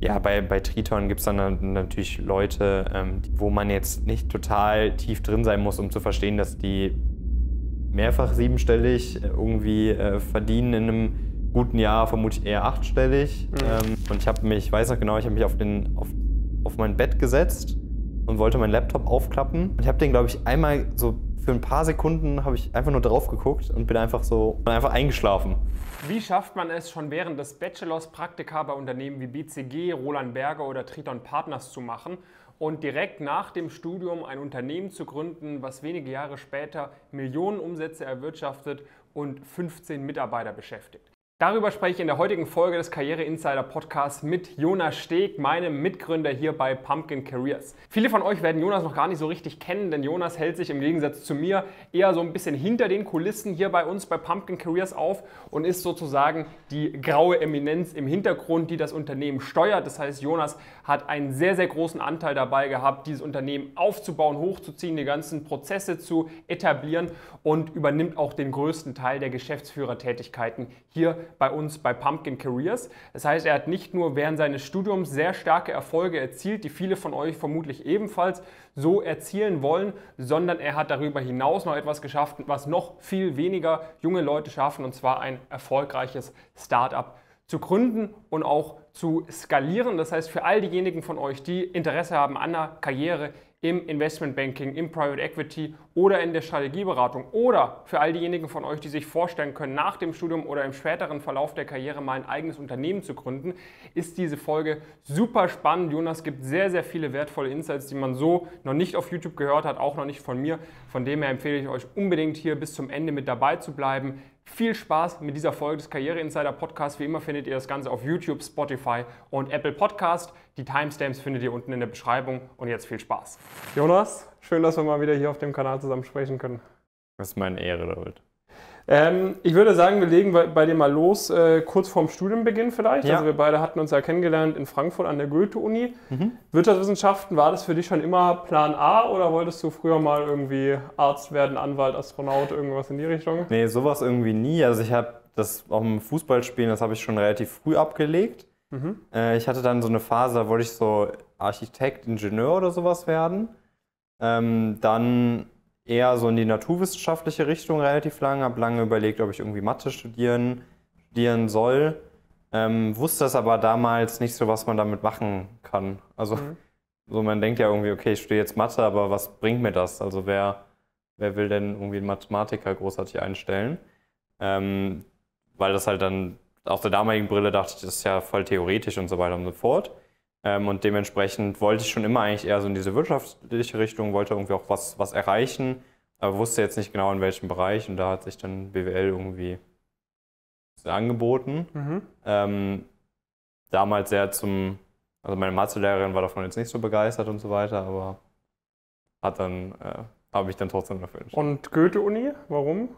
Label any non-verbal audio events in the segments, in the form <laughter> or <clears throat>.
Ja, bei, bei Triton gibt es dann natürlich Leute, ähm, wo man jetzt nicht total tief drin sein muss, um zu verstehen, dass die mehrfach siebenstellig äh, irgendwie äh, verdienen in einem guten Jahr, vermutlich eher achtstellig. Mhm. Ähm, und ich habe mich, ich weiß noch genau, ich habe mich auf, den, auf, auf mein Bett gesetzt und wollte meinen Laptop aufklappen. Und ich habe den, glaube ich, einmal so für ein paar Sekunden habe ich einfach nur drauf geguckt und bin einfach so bin einfach eingeschlafen. Wie schafft man es schon während des Bachelors Praktika bei Unternehmen wie BCG, Roland Berger oder Triton Partners zu machen und direkt nach dem Studium ein Unternehmen zu gründen, was wenige Jahre später Millionen Umsätze erwirtschaftet und 15 Mitarbeiter beschäftigt? Darüber spreche ich in der heutigen Folge des Karriere Insider Podcasts mit Jonas Steg, meinem Mitgründer hier bei Pumpkin Careers. Viele von euch werden Jonas noch gar nicht so richtig kennen, denn Jonas hält sich im Gegensatz zu mir eher so ein bisschen hinter den Kulissen hier bei uns bei Pumpkin Careers auf und ist sozusagen die graue Eminenz im Hintergrund, die das Unternehmen steuert. Das heißt, Jonas hat einen sehr, sehr großen Anteil dabei gehabt, dieses Unternehmen aufzubauen, hochzuziehen, die ganzen Prozesse zu etablieren und übernimmt auch den größten Teil der Geschäftsführertätigkeiten hier bei uns bei Pumpkin Careers. Das heißt, er hat nicht nur während seines Studiums sehr starke Erfolge erzielt, die viele von euch vermutlich ebenfalls so erzielen wollen, sondern er hat darüber hinaus noch etwas geschafft, was noch viel weniger junge Leute schaffen, und zwar ein erfolgreiches Startup zu gründen und auch zu skalieren. Das heißt, für all diejenigen von euch, die Interesse haben an einer Karriere im Investmentbanking, im Private Equity oder in der Strategieberatung oder für all diejenigen von euch, die sich vorstellen können, nach dem Studium oder im späteren Verlauf der Karriere mal ein eigenes Unternehmen zu gründen, ist diese Folge super spannend. Jonas gibt sehr, sehr viele wertvolle Insights, die man so noch nicht auf YouTube gehört hat, auch noch nicht von mir. Von dem her empfehle ich euch unbedingt hier bis zum Ende mit dabei zu bleiben. Viel Spaß mit dieser Folge des Karriere Insider Podcasts. Wie immer findet ihr das Ganze auf YouTube, Spotify und Apple Podcast. Die Timestamps findet ihr unten in der Beschreibung. Und jetzt viel Spaß. Jonas, schön, dass wir mal wieder hier auf dem Kanal zusammen sprechen können. Das ist meine Ehre, David. Ähm, ich würde sagen, wir legen bei, bei dir mal los, äh, kurz vorm Studienbeginn vielleicht. Ja. Also wir beide hatten uns ja kennengelernt in Frankfurt an der Goethe-Uni. Mhm. Wirtschaftswissenschaften, war das für dich schon immer Plan A oder wolltest du früher mal irgendwie Arzt werden, Anwalt, Astronaut, irgendwas in die Richtung? Nee, sowas irgendwie nie. Also ich habe das auch im Fußballspielen, das habe ich schon relativ früh abgelegt. Mhm. Äh, ich hatte dann so eine Phase, da wollte ich so Architekt, Ingenieur oder sowas werden. Ähm, dann eher so in die naturwissenschaftliche Richtung relativ lange, habe lange überlegt, ob ich irgendwie Mathe studieren, studieren soll. Ähm, wusste das aber damals nicht so, was man damit machen kann. Also mhm. so man denkt ja irgendwie, okay, ich studiere jetzt Mathe, aber was bringt mir das? Also wer, wer will denn irgendwie einen Mathematiker großartig einstellen? Ähm, weil das halt dann aus der damaligen Brille dachte ich, das ist ja voll theoretisch und so weiter und so fort. Ähm, und dementsprechend wollte ich schon immer eigentlich eher so in diese wirtschaftliche Richtung, wollte irgendwie auch was, was erreichen, aber wusste jetzt nicht genau in welchem Bereich. Und da hat sich dann BWL irgendwie angeboten. Mhm. Ähm, damals sehr zum, also meine Mathelehrerin war davon jetzt nicht so begeistert und so weiter, aber hat dann, äh, habe ich dann trotzdem dafür entschieden. Und Goethe-Uni, warum?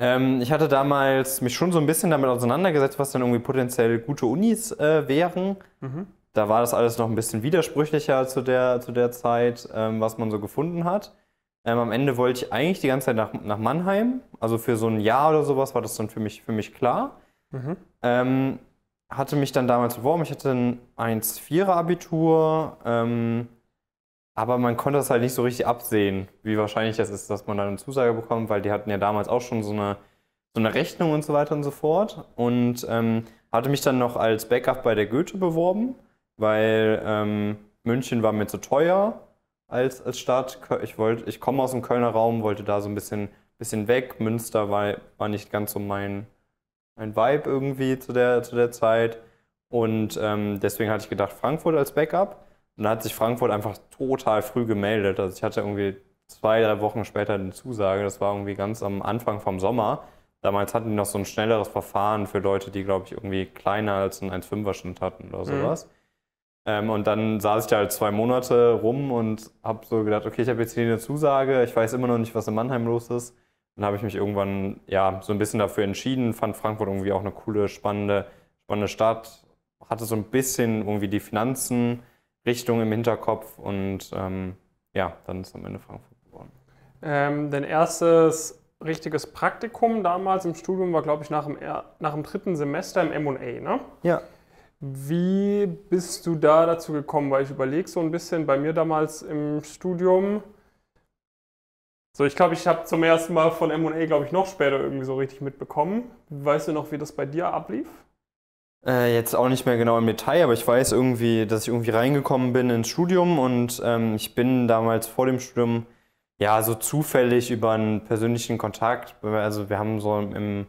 Ähm, ich hatte damals mich schon so ein bisschen damit auseinandergesetzt, was dann irgendwie potenziell gute Unis äh, wären. Mhm da war das alles noch ein bisschen widersprüchlicher zu der, zu der Zeit, ähm, was man so gefunden hat. Ähm, am Ende wollte ich eigentlich die ganze Zeit nach, nach Mannheim. Also für so ein Jahr oder sowas war das dann für mich, für mich klar. Mhm. Ähm, hatte mich dann damals beworben. Ich hatte ein 1,4er Abitur. Ähm, aber man konnte das halt nicht so richtig absehen, wie wahrscheinlich das ist, dass man dann eine Zusage bekommt, weil die hatten ja damals auch schon so eine, so eine Rechnung und so weiter und so fort. Und ähm, hatte mich dann noch als Backup bei der Goethe beworben weil ähm, München war mir zu teuer als, als Stadt. Ich, ich komme aus dem Kölner Raum, wollte da so ein bisschen, bisschen weg. Münster war, war nicht ganz so mein, mein Vibe irgendwie zu der, zu der Zeit. Und ähm, deswegen hatte ich gedacht, Frankfurt als Backup. Und dann hat sich Frankfurt einfach total früh gemeldet. Also ich hatte irgendwie zwei, drei Wochen später eine Zusage. Das war irgendwie ganz am Anfang vom Sommer. Damals hatten die noch so ein schnelleres Verfahren für Leute, die, glaube ich, irgendwie kleiner als einen 1,5er-Schnitt hatten oder mhm. sowas. Mhm. Ähm, und dann saß ich da halt zwei Monate rum und habe so gedacht, okay, ich habe jetzt hier eine Zusage, ich weiß immer noch nicht, was in Mannheim los ist. Dann habe ich mich irgendwann ja so ein bisschen dafür entschieden, fand Frankfurt irgendwie auch eine coole, spannende, spannende Stadt, hatte so ein bisschen irgendwie die Finanzen Richtung im Hinterkopf und ähm, ja, dann ist am Ende Frankfurt geworden. Ähm, dein erstes richtiges Praktikum damals im Studium war, glaube ich, nach dem, nach dem dritten Semester im MA, ne? Ja, wie bist du da dazu gekommen? Weil ich überlege so ein bisschen, bei mir damals im Studium, so ich glaube, ich habe zum ersten Mal von M&A, glaube ich, noch später irgendwie so richtig mitbekommen. Weißt du noch, wie das bei dir ablief? Äh, jetzt auch nicht mehr genau im Detail, aber ich weiß irgendwie, dass ich irgendwie reingekommen bin ins Studium und ähm, ich bin damals vor dem Studium ja so zufällig über einen persönlichen Kontakt, also wir haben so im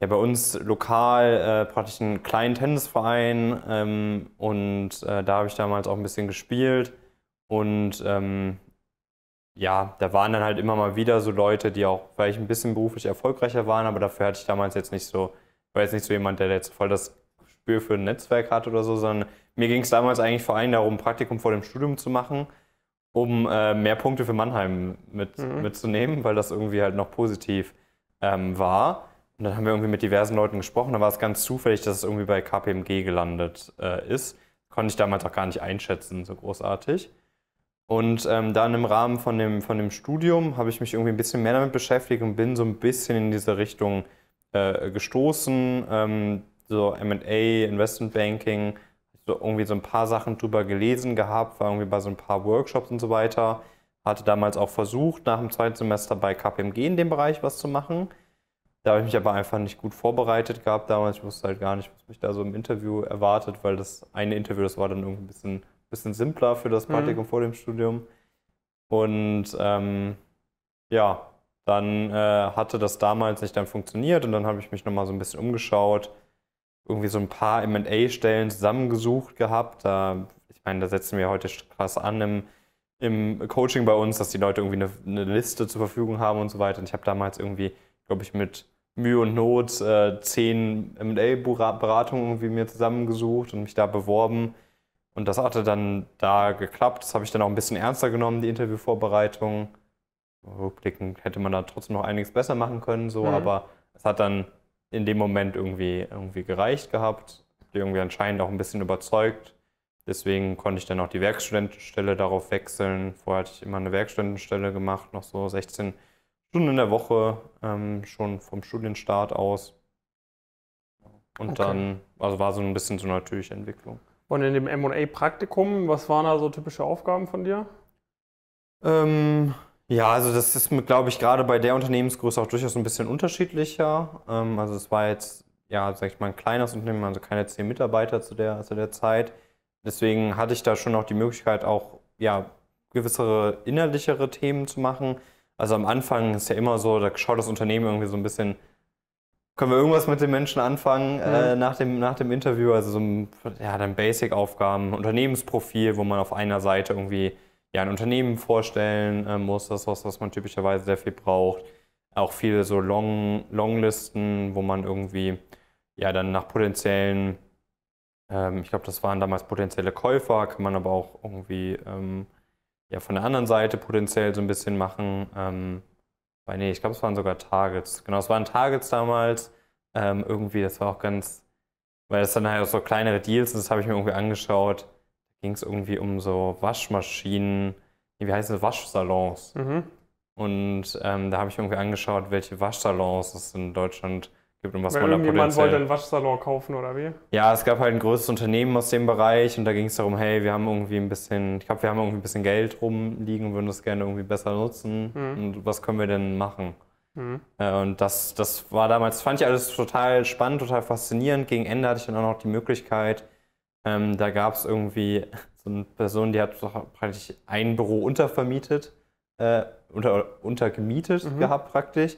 ja, bei uns lokal äh, praktisch einen kleinen Tennisverein ähm, und äh, da habe ich damals auch ein bisschen gespielt. Und ähm, ja, da waren dann halt immer mal wieder so Leute, die auch vielleicht ein bisschen beruflich erfolgreicher waren, aber dafür hatte ich damals jetzt nicht so, war jetzt nicht so jemand, der jetzt voll das Spür für ein Netzwerk hat oder so, sondern mir ging es damals eigentlich vor allem darum, Praktikum vor dem Studium zu machen, um äh, mehr Punkte für Mannheim mit, mhm. mitzunehmen, weil das irgendwie halt noch positiv ähm, war. Und dann haben wir irgendwie mit diversen Leuten gesprochen. Da war es ganz zufällig, dass es irgendwie bei KPMG gelandet äh, ist. Konnte ich damals auch gar nicht einschätzen, so großartig. Und ähm, dann im Rahmen von dem, von dem Studium habe ich mich irgendwie ein bisschen mehr damit beschäftigt und bin so ein bisschen in diese Richtung äh, gestoßen. Ähm, so MA, Investment Banking, so irgendwie so ein paar Sachen drüber gelesen gehabt, war irgendwie bei so ein paar Workshops und so weiter. Hatte damals auch versucht, nach dem zweiten Semester bei KPMG in dem Bereich was zu machen da habe ich mich aber einfach nicht gut vorbereitet gehabt damals. Ich wusste halt gar nicht, was mich da so im Interview erwartet, weil das eine Interview, das war dann irgendwie ein bisschen, bisschen simpler für das mhm. Praktikum mhm. vor dem Studium. Und ähm, ja, dann äh, hatte das damals nicht dann funktioniert und dann habe ich mich nochmal so ein bisschen umgeschaut, irgendwie so ein paar MA-Stellen zusammengesucht gehabt. Da, ich meine, da setzen wir heute krass an im, im Coaching bei uns, dass die Leute irgendwie eine, eine Liste zur Verfügung haben und so weiter. Und ich habe damals irgendwie, glaube ich, mit Mühe und Not äh, zehn MA-Beratungen irgendwie mir zusammengesucht und mich da beworben. Und das hatte dann da geklappt. Das habe ich dann auch ein bisschen ernster genommen, die Interviewvorbereitung. Rückblickend hätte man da trotzdem noch einiges besser machen können, so, mhm. aber es hat dann in dem Moment irgendwie, irgendwie gereicht gehabt. Die irgendwie anscheinend auch ein bisschen überzeugt. Deswegen konnte ich dann auch die Werkstudentenstelle darauf wechseln. Vorher hatte ich immer eine Werkstudentenstelle gemacht, noch so 16 Stunden in der Woche ähm, schon vom Studienstart aus. Und okay. dann, also war so ein bisschen so eine natürliche Entwicklung. Und in dem MA-Praktikum, was waren da so typische Aufgaben von dir? Ähm, ja, also das ist, glaube ich, gerade bei der Unternehmensgröße auch durchaus ein bisschen unterschiedlicher. Ähm, also es war jetzt, ja, sag ich mal, ein kleines Unternehmen, also keine zehn Mitarbeiter zu der, zu der Zeit. Deswegen hatte ich da schon auch die Möglichkeit, auch ja, gewissere innerlichere Themen zu machen. Also am Anfang ist ja immer so, da schaut das Unternehmen irgendwie so ein bisschen, können wir irgendwas mit den Menschen anfangen mhm. äh, nach, dem, nach dem Interview? Also so ein, ja, dann Basic-Aufgaben, Unternehmensprofil, wo man auf einer Seite irgendwie ja, ein Unternehmen vorstellen äh, muss, das ist was, was man typischerweise sehr viel braucht. Auch viele so Long, Longlisten, wo man irgendwie ja dann nach potenziellen, ähm, ich glaube, das waren damals potenzielle Käufer, kann man aber auch irgendwie ähm, ja von der anderen Seite potenziell so ein bisschen machen. Ähm, weil nee, ich glaube, es waren sogar Targets. Genau, es waren Targets damals. Ähm, irgendwie, das war auch ganz, weil das dann halt auch so kleinere Deals, das habe ich mir irgendwie angeschaut. Da ging es irgendwie um so Waschmaschinen, wie heißen das, Waschsalons. Mhm. Und ähm, da habe ich irgendwie angeschaut, welche Waschsalons es in Deutschland gibt gibt und was Weil man da irgendjemand wollte einen Waschsalon kaufen oder wie? Ja, es gab halt ein großes Unternehmen aus dem Bereich und da ging es darum, hey, wir haben irgendwie ein bisschen, ich glaube, wir haben irgendwie ein bisschen Geld rumliegen und würden das gerne irgendwie besser nutzen. Mhm. Und was können wir denn machen? Mhm. Äh, und das, das war damals, fand ich alles total spannend, total faszinierend. Gegen Ende hatte ich dann auch noch die Möglichkeit, ähm, da gab es irgendwie <laughs> so eine Person, die hat praktisch ein Büro untervermietet, äh, unter, untergemietet mhm. gehabt praktisch.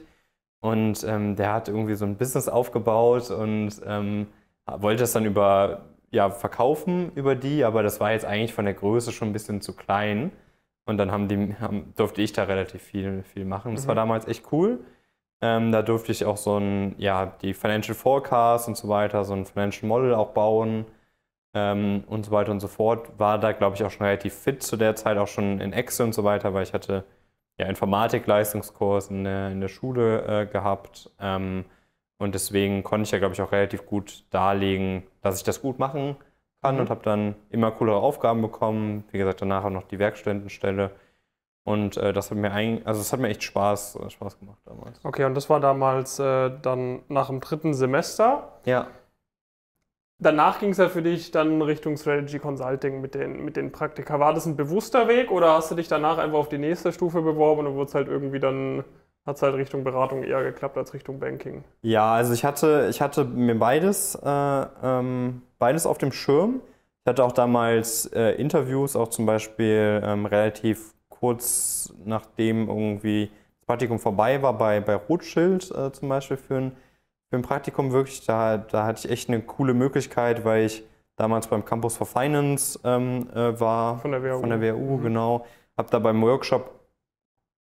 Und ähm, der hat irgendwie so ein Business aufgebaut und ähm, wollte es dann über, ja, verkaufen über die, aber das war jetzt eigentlich von der Größe schon ein bisschen zu klein. Und dann haben die, haben, durfte ich da relativ viel, viel machen. Das mhm. war damals echt cool. Ähm, da durfte ich auch so ein, ja, die Financial Forecast und so weiter, so ein Financial Model auch bauen ähm, und so weiter und so fort. War da, glaube ich, auch schon relativ fit zu der Zeit, auch schon in Excel und so weiter, weil ich hatte ja, Informatik-Leistungskurs in, in, der Schule äh, gehabt. Ähm, und deswegen konnte ich ja, glaube ich, auch relativ gut darlegen, dass ich das gut machen kann mhm. und habe dann immer coolere Aufgaben bekommen. Wie gesagt, danach auch noch die Werkstudentenstelle. Und äh, das hat mir ein, also es hat mir echt Spaß, äh, Spaß gemacht damals. Okay, und das war damals äh, dann nach dem dritten Semester. Ja. Danach ging es ja für dich dann Richtung Strategy Consulting mit den, mit den Praktika. War das ein bewusster Weg oder hast du dich danach einfach auf die nächste Stufe beworben und wurde halt irgendwie dann, hat es halt Richtung Beratung eher geklappt als Richtung Banking? Ja, also ich hatte, ich hatte mir beides, äh, ähm, beides auf dem Schirm. Ich hatte auch damals äh, Interviews, auch zum Beispiel ähm, relativ kurz nachdem irgendwie das Praktikum vorbei war, bei, bei Rothschild äh, zum Beispiel für ein im Praktikum wirklich, da, da hatte ich echt eine coole Möglichkeit, weil ich damals beim Campus for Finance ähm, äh, war. Von der WU. Von der WU, mhm. genau. Hab da beim Workshop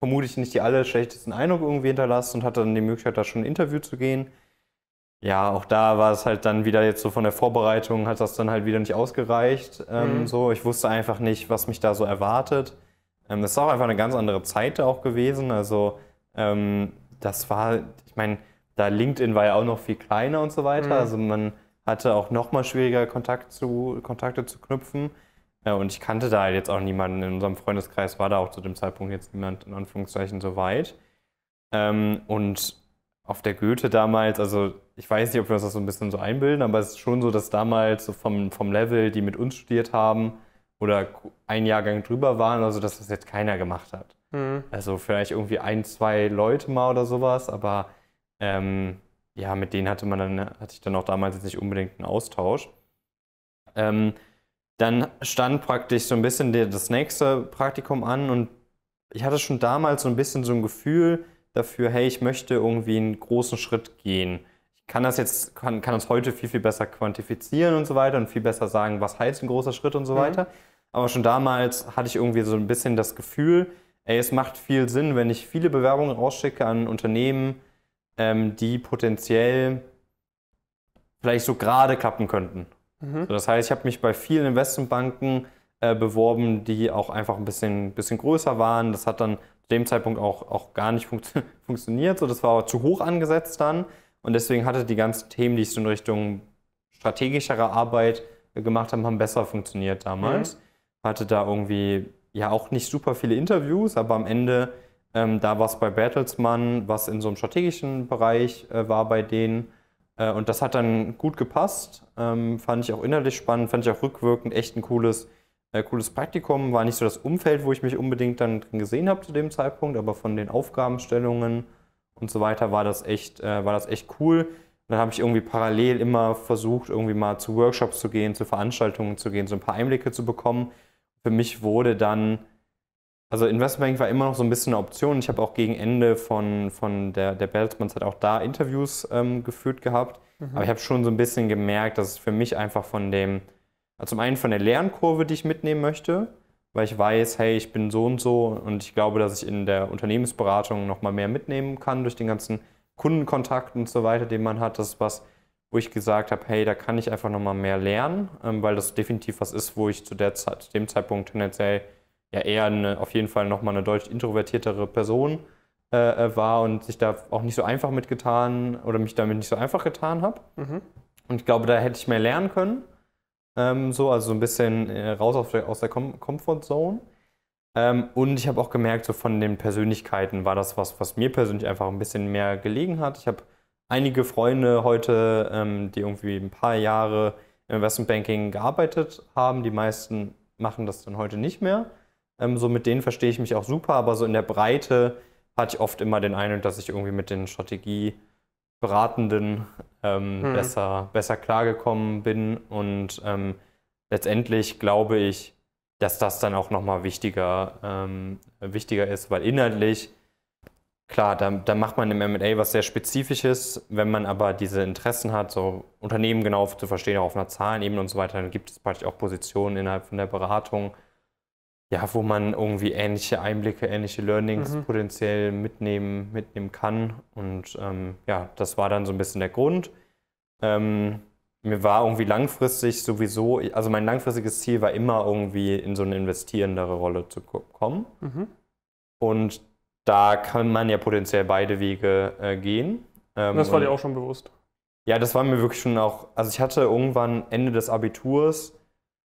vermutlich nicht die aller schlechtesten Eindruck irgendwie hinterlassen und hatte dann die Möglichkeit, da schon ein Interview zu gehen. Ja, auch da war es halt dann wieder jetzt so von der Vorbereitung, hat das dann halt wieder nicht ausgereicht. Ähm, mhm. So, ich wusste einfach nicht, was mich da so erwartet. Ähm, das ist auch einfach eine ganz andere Zeit auch gewesen. Also, ähm, das war, ich meine, da LinkedIn war ja auch noch viel kleiner und so weiter. Mhm. Also man hatte auch noch mal schwieriger Kontakt zu, Kontakte zu knüpfen. Ja, und ich kannte da halt jetzt auch niemanden. In unserem Freundeskreis war da auch zu dem Zeitpunkt jetzt niemand in Anführungszeichen so weit. Ähm, und auf der Goethe damals, also ich weiß nicht, ob wir uns das so ein bisschen so einbilden, aber es ist schon so, dass damals so vom, vom Level, die mit uns studiert haben oder ein Jahrgang drüber waren, also dass das jetzt keiner gemacht hat. Mhm. Also vielleicht irgendwie ein, zwei Leute mal oder sowas, aber ähm, ja, mit denen hatte man dann, hatte ich dann auch damals jetzt nicht unbedingt einen Austausch. Ähm, dann stand praktisch so ein bisschen das nächste Praktikum an und ich hatte schon damals so ein bisschen so ein Gefühl dafür, hey, ich möchte irgendwie einen großen Schritt gehen. Ich kann das jetzt, kann, kann das heute viel, viel besser quantifizieren und so weiter und viel besser sagen, was heißt ein großer Schritt und so mhm. weiter. Aber schon damals hatte ich irgendwie so ein bisschen das Gefühl, ey, es macht viel Sinn, wenn ich viele Bewerbungen rausschicke an Unternehmen, ähm, die potenziell vielleicht so gerade klappen könnten. Mhm. das heißt, ich habe mich bei vielen Investmentbanken äh, beworben, die auch einfach ein bisschen, bisschen größer waren. Das hat dann zu dem Zeitpunkt auch, auch gar nicht funkt <laughs> funktioniert. So, das war aber zu hoch angesetzt dann. Und deswegen hatte die ganzen Themen, die ich so in Richtung strategischere Arbeit äh, gemacht habe, haben besser funktioniert damals. Mhm. Hatte da irgendwie ja auch nicht super viele Interviews, aber am Ende ähm, da war es bei Bertelsmann, was in so einem strategischen Bereich äh, war bei denen. Äh, und das hat dann gut gepasst. Ähm, fand ich auch innerlich spannend, fand ich auch rückwirkend echt ein cooles, äh, cooles Praktikum. War nicht so das Umfeld, wo ich mich unbedingt dann drin gesehen habe zu dem Zeitpunkt, aber von den Aufgabenstellungen und so weiter war das echt, äh, war das echt cool. dann habe ich irgendwie parallel immer versucht, irgendwie mal zu Workshops zu gehen, zu Veranstaltungen zu gehen, so ein paar Einblicke zu bekommen. Für mich wurde dann also Investmentbank war immer noch so ein bisschen eine Option. Ich habe auch gegen Ende von, von der, der Bertelsmann-Zeit auch da Interviews ähm, geführt gehabt. Mhm. Aber ich habe schon so ein bisschen gemerkt, dass es für mich einfach von dem, also zum einen von der Lernkurve, die ich mitnehmen möchte, weil ich weiß, hey, ich bin so und so und ich glaube, dass ich in der Unternehmensberatung nochmal mehr mitnehmen kann durch den ganzen Kundenkontakt und so weiter, den man hat. Das ist was, wo ich gesagt habe, hey, da kann ich einfach nochmal mehr lernen, ähm, weil das definitiv was ist, wo ich zu, der zu dem Zeitpunkt tendenziell ja eher eine, auf jeden Fall nochmal eine deutlich introvertiertere Person äh, äh, war und sich da auch nicht so einfach mitgetan oder mich damit nicht so einfach getan habe. Mhm. Und ich glaube, da hätte ich mehr lernen können. Ähm, so, also ein bisschen äh, raus aus der, aus der Com Comfort Ähm, und ich habe auch gemerkt, so von den Persönlichkeiten war das was, was mir persönlich einfach ein bisschen mehr gelegen hat. Ich habe einige Freunde heute, ähm, die irgendwie ein paar Jahre im Investmentbanking gearbeitet haben. Die meisten machen das dann heute nicht mehr. Ähm, so mit denen verstehe ich mich auch super, aber so in der Breite hatte ich oft immer den Eindruck, dass ich irgendwie mit den Strategieberatenden ähm, hm. besser, besser klargekommen bin. Und ähm, letztendlich glaube ich, dass das dann auch nochmal wichtiger, ähm, wichtiger ist, weil inhaltlich, klar, da, da macht man im MA was sehr Spezifisches, wenn man aber diese Interessen hat, so Unternehmen genau zu verstehen, auch auf einer Zahlenebene und so weiter, dann gibt es praktisch auch Positionen innerhalb von der Beratung ja, wo man irgendwie ähnliche Einblicke, ähnliche Learnings mhm. potenziell mitnehmen, mitnehmen kann. Und ähm, ja, das war dann so ein bisschen der Grund. Ähm, mir war irgendwie langfristig sowieso, also mein langfristiges Ziel war immer irgendwie in so eine investierendere Rolle zu kommen. Mhm. Und da kann man ja potenziell beide Wege äh, gehen. Ähm, das war dir auch schon bewusst. Ja, das war mir wirklich schon auch, also ich hatte irgendwann Ende des Abiturs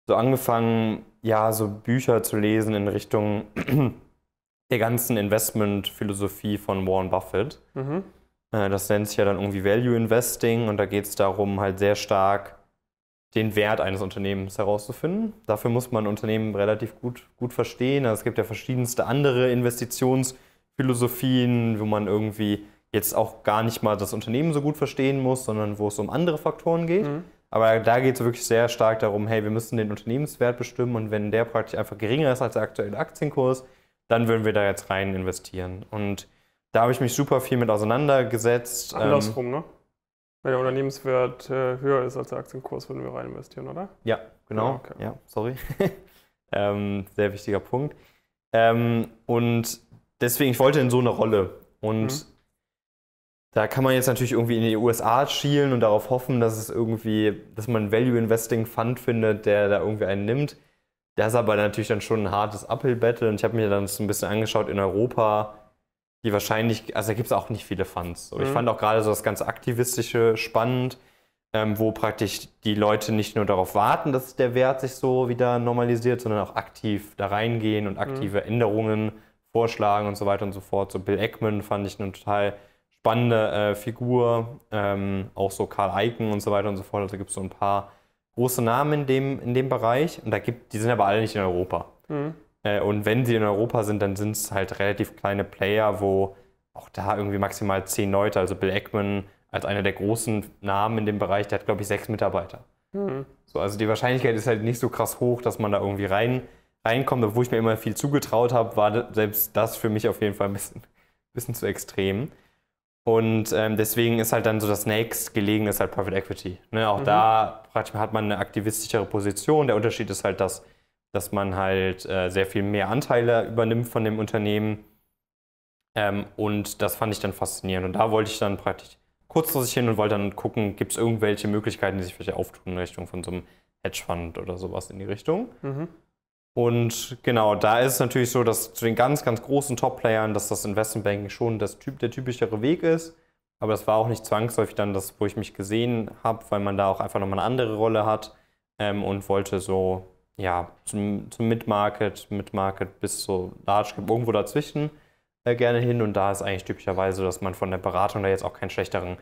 so angefangen, ja, so Bücher zu lesen in Richtung <clears throat> der ganzen Investmentphilosophie von Warren Buffett. Mhm. Äh, das nennt sich ja dann irgendwie Value Investing und da geht es darum, halt sehr stark den Wert eines Unternehmens herauszufinden. Dafür muss man Unternehmen relativ gut, gut verstehen. Also es gibt ja verschiedenste andere Investitionsphilosophien, wo man irgendwie jetzt auch gar nicht mal das Unternehmen so gut verstehen muss, sondern wo es um andere Faktoren geht. Mhm. Aber da geht es wirklich sehr stark darum, hey, wir müssen den Unternehmenswert bestimmen und wenn der praktisch einfach geringer ist als der aktuelle Aktienkurs, dann würden wir da jetzt rein investieren. Und da habe ich mich super viel mit auseinandergesetzt. Ähm, Andersrum, ähm, ne? Wenn der Unternehmenswert äh, höher ist als der Aktienkurs, würden wir rein investieren, oder? Ja, genau. Ja, okay. ja sorry. <laughs> ähm, sehr wichtiger Punkt. Ähm, und deswegen, ich wollte in so eine Rolle. Und mhm. Da kann man jetzt natürlich irgendwie in die USA schielen und darauf hoffen, dass es irgendwie, dass man einen Value Investing Fund findet, der da irgendwie einen nimmt. Das ist aber natürlich dann schon ein hartes Uphill-Battle und ich habe mir dann so ein bisschen angeschaut in Europa, die wahrscheinlich, also da gibt es auch nicht viele Funds. Mhm. Ich fand auch gerade so das ganze Aktivistische spannend, ähm, wo praktisch die Leute nicht nur darauf warten, dass der Wert sich so wieder normalisiert, sondern auch aktiv da reingehen und mhm. aktive mhm. Änderungen vorschlagen und so weiter und so fort. So Bill Ackman fand ich einen total spannende äh, Figur, ähm, auch so Karl Eiken und so weiter und so fort. Also gibt es so ein paar große Namen in dem, in dem Bereich. Und da gibt, die sind aber alle nicht in Europa. Mhm. Äh, und wenn sie in Europa sind, dann sind es halt relativ kleine Player, wo auch da irgendwie maximal zehn Leute, also Bill Eckman als einer der großen Namen in dem Bereich, der hat, glaube ich, sechs Mitarbeiter. Mhm. So, also die Wahrscheinlichkeit ist halt nicht so krass hoch, dass man da irgendwie rein, reinkommt. Obwohl ich mir immer viel zugetraut habe, war selbst das für mich auf jeden Fall ein bisschen, ein bisschen zu extrem. Und ähm, deswegen ist halt dann so das nächstgelegene ist halt Private Equity. Ne? Auch mhm. da hat man eine aktivistischere Position. Der Unterschied ist halt, dass, dass man halt äh, sehr viel mehr Anteile übernimmt von dem Unternehmen. Ähm, und das fand ich dann faszinierend. Und da wollte ich dann praktisch kurzfristig hin und wollte dann gucken, gibt es irgendwelche Möglichkeiten, die sich vielleicht auftun in Richtung von so einem Hedgefonds oder sowas in die Richtung. Mhm. Und genau, da ist es natürlich so, dass zu den ganz, ganz großen Top-Playern, dass das Investmentbanking schon das typ, der typischere Weg ist. Aber das war auch nicht zwangsläufig dann das, wo ich mich gesehen habe, weil man da auch einfach nochmal eine andere Rolle hat ähm, und wollte so, ja, zum, zum Mid-Market, Mid-Market bis so Large irgendwo dazwischen äh, gerne hin. Und da ist eigentlich typischerweise, dass man von der Beratung da jetzt auch keinen schlechteren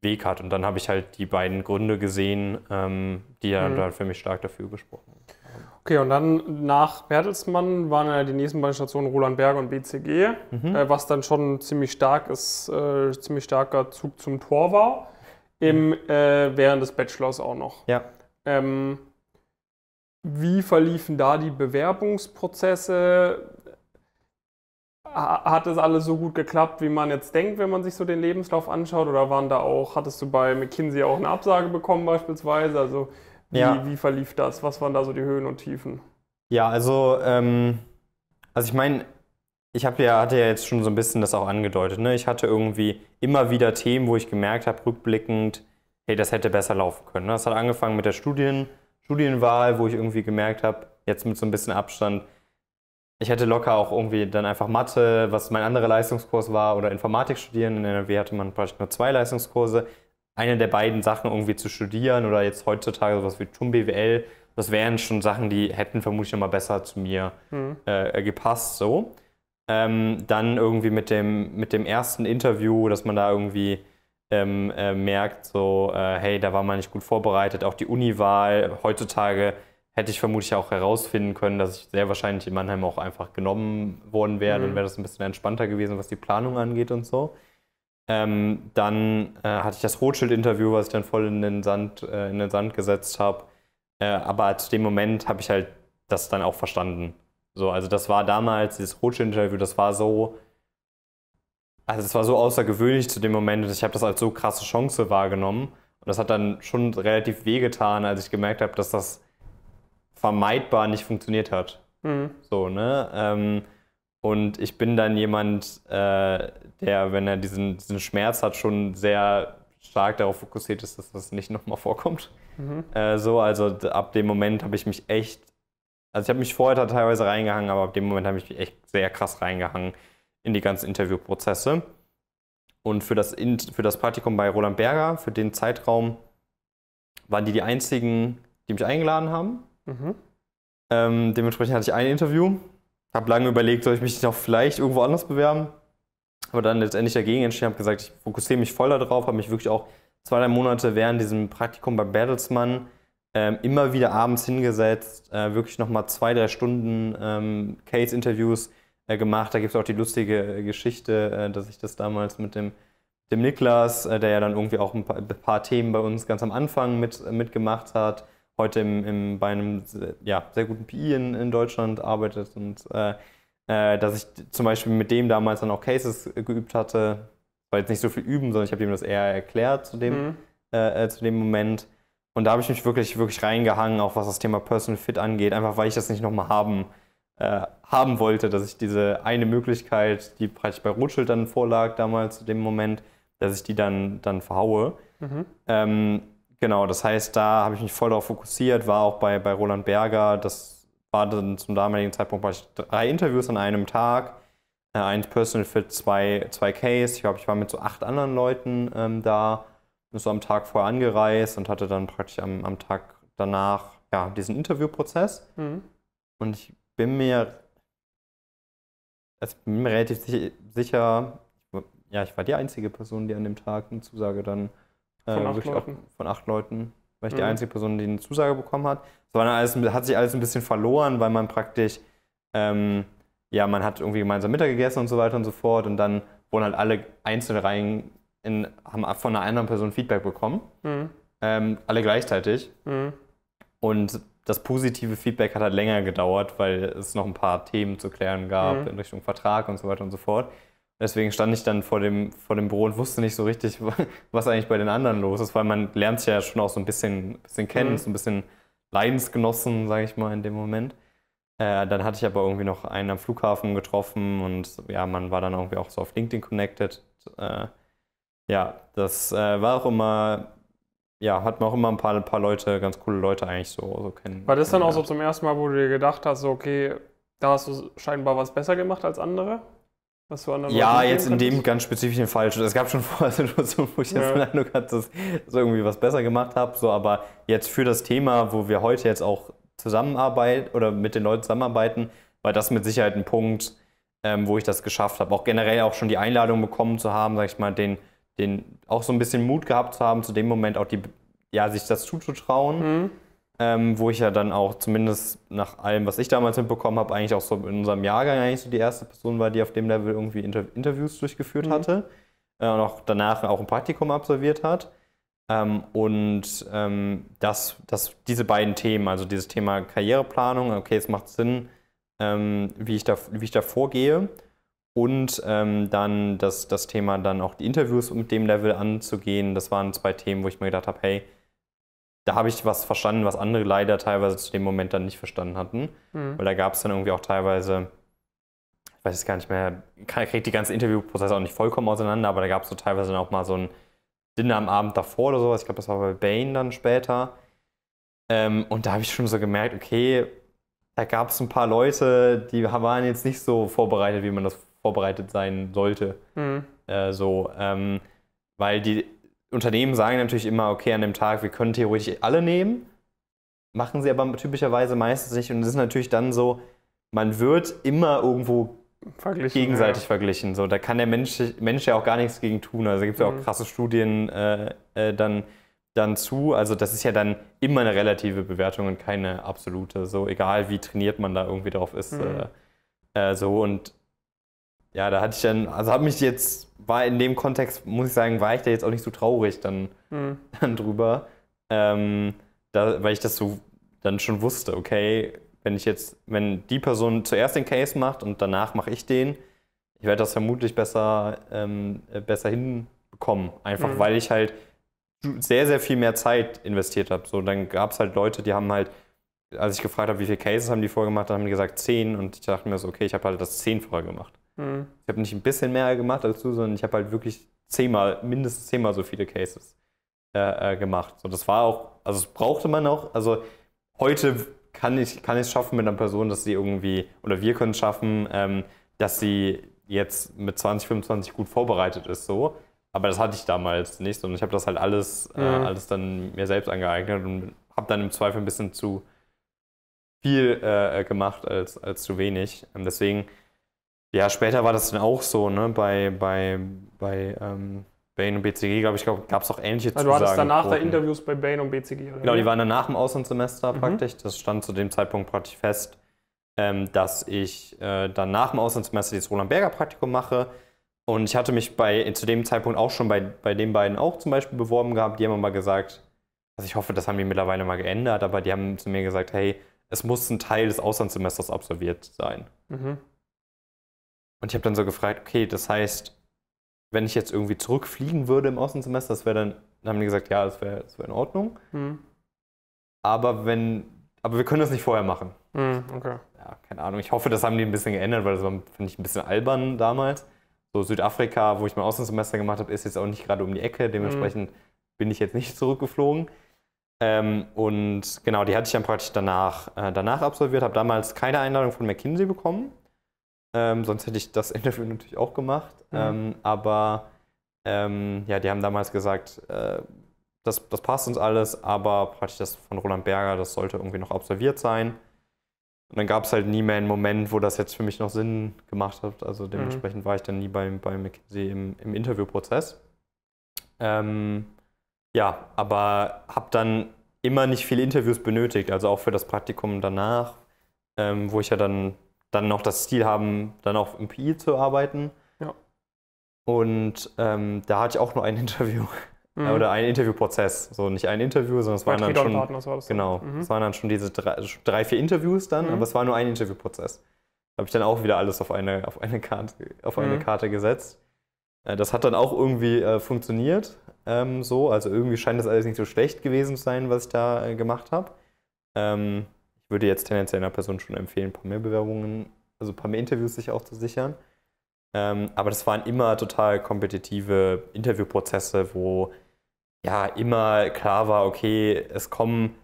Weg hat. Und dann habe ich halt die beiden Gründe gesehen, ähm, die mhm. dann mhm. für mich stark dafür gesprochen haben. Okay, und dann nach Bertelsmann waren ja die nächsten beiden Stationen Roland Berg und BCG, mhm. äh, was dann schon ziemlich stark ist, äh, ziemlich starker Zug zum Tor war, im, mhm. äh, während des Bachelors auch noch. Ja. Ähm, wie verliefen da die Bewerbungsprozesse? Hat es alles so gut geklappt, wie man jetzt denkt, wenn man sich so den Lebenslauf anschaut? Oder waren da auch, hattest du bei McKinsey auch eine Absage bekommen beispielsweise? Also wie, ja. wie verlief das? Was waren da so die Höhen und Tiefen? Ja, also, ähm, also ich meine, ich hab ja, hatte ja jetzt schon so ein bisschen das auch angedeutet. Ne? Ich hatte irgendwie immer wieder Themen, wo ich gemerkt habe, rückblickend, hey, das hätte besser laufen können. Ne? Das hat angefangen mit der Studien, Studienwahl, wo ich irgendwie gemerkt habe, jetzt mit so ein bisschen Abstand, ich hätte locker auch irgendwie dann einfach Mathe, was mein anderer Leistungskurs war, oder Informatik studieren. In NRW hatte man praktisch nur zwei Leistungskurse eine der beiden Sachen irgendwie zu studieren oder jetzt heutzutage sowas wie TUM BWL, das wären schon Sachen, die hätten vermutlich nochmal besser zu mir mhm. äh, gepasst. So. Ähm, dann irgendwie mit dem, mit dem ersten Interview, dass man da irgendwie ähm, äh, merkt, so, äh, hey, da war man nicht gut vorbereitet. Auch die Uni-Wahl. heutzutage hätte ich vermutlich auch herausfinden können, dass ich sehr wahrscheinlich in Mannheim auch einfach genommen worden wäre. Mhm. Dann wäre das ein bisschen entspannter gewesen, was die Planung angeht und so. Ähm, dann äh, hatte ich das Rothschild-Interview, was ich dann voll in den Sand, äh, in den Sand gesetzt habe. Äh, aber zu dem Moment habe ich halt das dann auch verstanden. So, also das war damals, dieses Rothschild-Interview, das war so, also es war so außergewöhnlich zu dem Moment, dass ich habe das als so krasse Chance wahrgenommen. Und das hat dann schon relativ wehgetan, als ich gemerkt habe, dass das vermeidbar nicht funktioniert hat. Mhm. So, ne? Ähm, und ich bin dann jemand, äh, der, wenn er diesen, diesen Schmerz hat, schon sehr stark darauf fokussiert ist, dass das nicht nochmal vorkommt. Mhm. Äh, so, also ab dem Moment habe ich mich echt, also ich habe mich vorher teilweise reingehangen, aber ab dem Moment habe ich mich echt sehr krass reingehangen in die ganzen Interviewprozesse. Und für das, für das Praktikum bei Roland Berger, für den Zeitraum, waren die die einzigen, die mich eingeladen haben. Mhm. Ähm, dementsprechend hatte ich ein Interview hab lange überlegt, soll ich mich noch vielleicht irgendwo anders bewerben? Aber dann letztendlich dagegen entschieden, habe gesagt, ich fokussiere mich voll darauf, habe mich wirklich auch zwei, drei Monate während diesem Praktikum bei Bertelsmann ähm, immer wieder abends hingesetzt, äh, wirklich nochmal zwei, drei Stunden ähm, Case-Interviews äh, gemacht. Da gibt es auch die lustige äh, Geschichte, äh, dass ich das damals mit dem, dem Niklas, äh, der ja dann irgendwie auch ein paar, ein paar, Themen bei uns ganz am Anfang mit, mitgemacht hat, heute im, im, bei einem ja, sehr guten PI in, in Deutschland arbeitet und äh, äh, dass ich zum Beispiel mit dem damals dann auch Cases geübt hatte. War jetzt nicht so viel üben, sondern ich habe ihm das eher erklärt zu dem, mhm. Äh, äh, zu dem Moment. Und da habe ich mich wirklich, wirklich reingehangen, auch was das Thema Personal Fit angeht, einfach weil ich das nicht nochmal haben, äh, haben wollte, dass ich diese eine Möglichkeit, die praktisch bei Rothschild dann vorlag damals zu dem Moment, dass ich die dann, dann verhaue. Mhm. Ähm, Genau, das heißt, da habe ich mich voll darauf fokussiert, war auch bei, bei Roland Berger. Das war dann zum damaligen Zeitpunkt war ich drei Interviews an einem Tag. Äh, eins Personal Fit, zwei, zwei Case. Ich glaube, ich war mit so acht anderen Leuten ähm, da, bin so am Tag vorher angereist und hatte dann praktisch am, am Tag danach ja, diesen Interviewprozess. Mhm. Und ich bin mir, also bin mir relativ sicher, ja, ich war die einzige Person, die an dem Tag eine Zusage dann von acht, äh, von acht Leuten. Weil ich mhm. die einzige Person, die eine Zusage bekommen hat. Es hat sich alles ein bisschen verloren, weil man praktisch, ähm, ja, man hat irgendwie gemeinsam Mittag gegessen und so weiter und so fort. Und dann wurden halt alle einzeln rein, in, haben von einer anderen Person Feedback bekommen. Mhm. Ähm, alle gleichzeitig. Mhm. Und das positive Feedback hat halt länger gedauert, weil es noch ein paar Themen zu klären gab mhm. in Richtung Vertrag und so weiter und so fort. Deswegen stand ich dann vor dem, vor dem Büro und wusste nicht so richtig, <laughs> was eigentlich bei den anderen los ist, weil man lernt sich ja schon auch so ein bisschen, bisschen kennen, mhm. so ein bisschen Leidensgenossen, sage ich mal, in dem Moment. Äh, dann hatte ich aber irgendwie noch einen am Flughafen getroffen und ja, man war dann irgendwie auch so auf LinkedIn connected. Äh, ja, das äh, war auch immer, ja, hat man auch immer ein paar, paar Leute, ganz coole Leute eigentlich so, so kennen. War das dann auch so zum ersten Mal, wo du dir gedacht hast, so, okay, da hast du scheinbar was besser gemacht als andere? Was du ja, jetzt in dem ganz spezifischen Fall. Es gab schon <laughs> vorher Situationen, wo ich ja. jetzt den Eindruck hatte, dass ich irgendwie was besser gemacht habe. So, aber jetzt für das Thema, wo wir heute jetzt auch zusammenarbeiten oder mit den Leuten zusammenarbeiten, war das mit Sicherheit ein Punkt, ähm, wo ich das geschafft habe. Auch generell auch schon die Einladung bekommen zu haben, sag ich mal, den, den auch so ein bisschen Mut gehabt zu haben, zu dem Moment auch die, ja, sich das zuzutrauen. Mhm ähm, wo ich ja dann auch zumindest nach allem, was ich damals mitbekommen habe, eigentlich auch so in unserem Jahrgang eigentlich so die erste Person war, die auf dem Level irgendwie Inter Interviews durchgeführt mhm. hatte äh, und auch danach auch ein Praktikum absolviert hat. Ähm, und ähm, das, das, diese beiden Themen, also dieses Thema Karriereplanung, okay, es macht Sinn, ähm, wie, ich da, wie ich da vorgehe. Und ähm, dann das, das Thema dann auch die Interviews mit dem Level anzugehen, das waren zwei Themen, wo ich mir gedacht habe, hey, da habe ich was verstanden, was andere leider teilweise zu dem Moment dann nicht verstanden hatten. Mhm. Weil da gab es dann irgendwie auch teilweise, ich weiß es gar nicht mehr, kriegt die ganze Interviewprozesse auch nicht vollkommen auseinander, aber da gab es so teilweise dann auch mal so ein Dinner am Abend davor oder sowas. Ich glaube, das war bei Bane dann später. Ähm, und da habe ich schon so gemerkt, okay, da gab es ein paar Leute, die waren jetzt nicht so vorbereitet, wie man das vorbereitet sein sollte. Mhm. Äh, so, ähm, weil die Unternehmen sagen natürlich immer, okay, an dem Tag, wir können theoretisch alle nehmen, machen sie aber typischerweise meistens nicht. Und es ist natürlich dann so, man wird immer irgendwo verglichen, gegenseitig ja. verglichen. So, da kann der Mensch, Mensch ja auch gar nichts gegen tun. Also gibt es ja auch mhm. krasse Studien äh, äh, dann, dann zu. Also das ist ja dann immer eine relative Bewertung und keine absolute. So egal wie trainiert man da irgendwie drauf ist. Mhm. Äh, äh so und ja, da hatte ich dann, also habe mich jetzt, war in dem Kontext, muss ich sagen, war ich da jetzt auch nicht so traurig dann, mhm. <laughs> dann drüber, ähm, da, weil ich das so dann schon wusste, okay, wenn ich jetzt, wenn die Person zuerst den Case macht und danach mache ich den, ich werde das vermutlich besser, ähm, äh, besser hinbekommen. Einfach mhm. weil ich halt sehr, sehr viel mehr Zeit investiert habe. So, dann gab es halt Leute, die haben halt, als ich gefragt habe, wie viele Cases haben die vorgemacht, dann haben die gesagt zehn und ich dachte mir so, okay, ich habe halt das zehnfache gemacht. Mhm. Ich habe nicht ein bisschen mehr gemacht als du, sondern ich habe halt wirklich zehnmal, mindestens zehnmal so viele Cases äh, äh, gemacht. So, das war auch, also das brauchte man auch. Also heute kann ich kann es schaffen mit einer Person, dass sie irgendwie, oder wir können es schaffen, ähm, dass sie jetzt mit 20, 25 gut vorbereitet ist, so. Aber das hatte ich damals nicht und ich habe das halt alles, äh, mhm. äh, alles dann mir selbst angeeignet und habe dann im Zweifel ein bisschen zu viel äh, äh gemacht als, als zu wenig. Ähm, deswegen, ja, später war das dann auch so, ne? Bei, bei, bei ähm, Bain und BCG, glaube ich, glaub, gab es auch ähnliche also, Zusagen. Du hattest danach da Interviews bei Bain und BCG, oder? Genau, die waren dann nach dem Auslandssemester mhm. praktisch. Das stand zu dem Zeitpunkt praktisch fest, ähm, dass ich äh, dann nach dem Auslandssemester dieses Roland Berger Praktikum mache. Und ich hatte mich bei, zu dem Zeitpunkt auch schon bei, bei den beiden auch zum Beispiel beworben gehabt. Die haben mal gesagt, also ich hoffe, das haben die mittlerweile mal geändert, aber die haben zu mir gesagt, hey, es muss ein Teil des Auslandssemesters absolviert sein. Mhm. Und ich habe dann so gefragt, okay, das heißt, wenn ich jetzt irgendwie zurückfliegen würde im Außensemester, das wäre dann, dann haben die gesagt, ja, das wäre das wär in Ordnung. Mhm. Aber wenn, aber wir können das nicht vorher machen. Mhm, okay. Ja, keine Ahnung. Ich hoffe, das haben die ein bisschen geändert, weil das war, finde ich, ein bisschen albern damals. So Südafrika, wo ich mein Außensemester gemacht habe, ist jetzt auch nicht gerade um die Ecke. Hm. Dementsprechend mhm. bin ich jetzt nicht <laughs> zurückgeflogen. Ähm, und genau, die hatte ich dann praktisch danach, äh, danach absolviert, habe damals keine Einladung von McKinsey bekommen. Ähm, sonst hätte ich das <laughs> Interview natürlich auch gemacht. Mhm. Ähm, aber ähm, ja, die haben damals gesagt, äh, das, das passt uns alles, aber praktisch das von Roland Berger, das sollte irgendwie noch absolviert sein. Und dann gab es halt nie mehr einen Moment, wo das jetzt für mich noch Sinn gemacht hat. Also mhm. dementsprechend mhm. war ich dann nie bei, bei McKinsey im, im Interviewprozess. Ähm, ja, aber habe dann immer nicht viele Interviews benötigt, also auch für das Praktikum danach, ähm, wo ich ja dann dann noch das Ziel haben, dann auch im PI zu arbeiten. Ja. Und ähm, da hatte ich auch nur ein <laughs> Interview. Mhm. Oder einen Interviewprozess. So nicht ein Interview, sondern es waren dann schon. Partners war das genau. Mhm. Es waren dann schon diese drei, also drei vier Interviews dann, mhm. aber es war nur ein Interviewprozess. Da habe ich dann auch wieder alles auf eine, auf eine, Karte, auf eine mhm. Karte gesetzt. Äh, das hat dann auch irgendwie äh, funktioniert, ähm, so. Also irgendwie scheint das alles nicht so schlecht gewesen zu sein, was ich da äh, gemacht habe. Ähm, ich würde jetzt tendenziell einer Person schon empfehlen, ein paar mehr Bewerbungen, also ein paar mehr Interviews sich auch zu sichern. Ähm, aber das waren immer total kompetitive Interviewprozesse, wo ja immer klar war, okay, es kommen,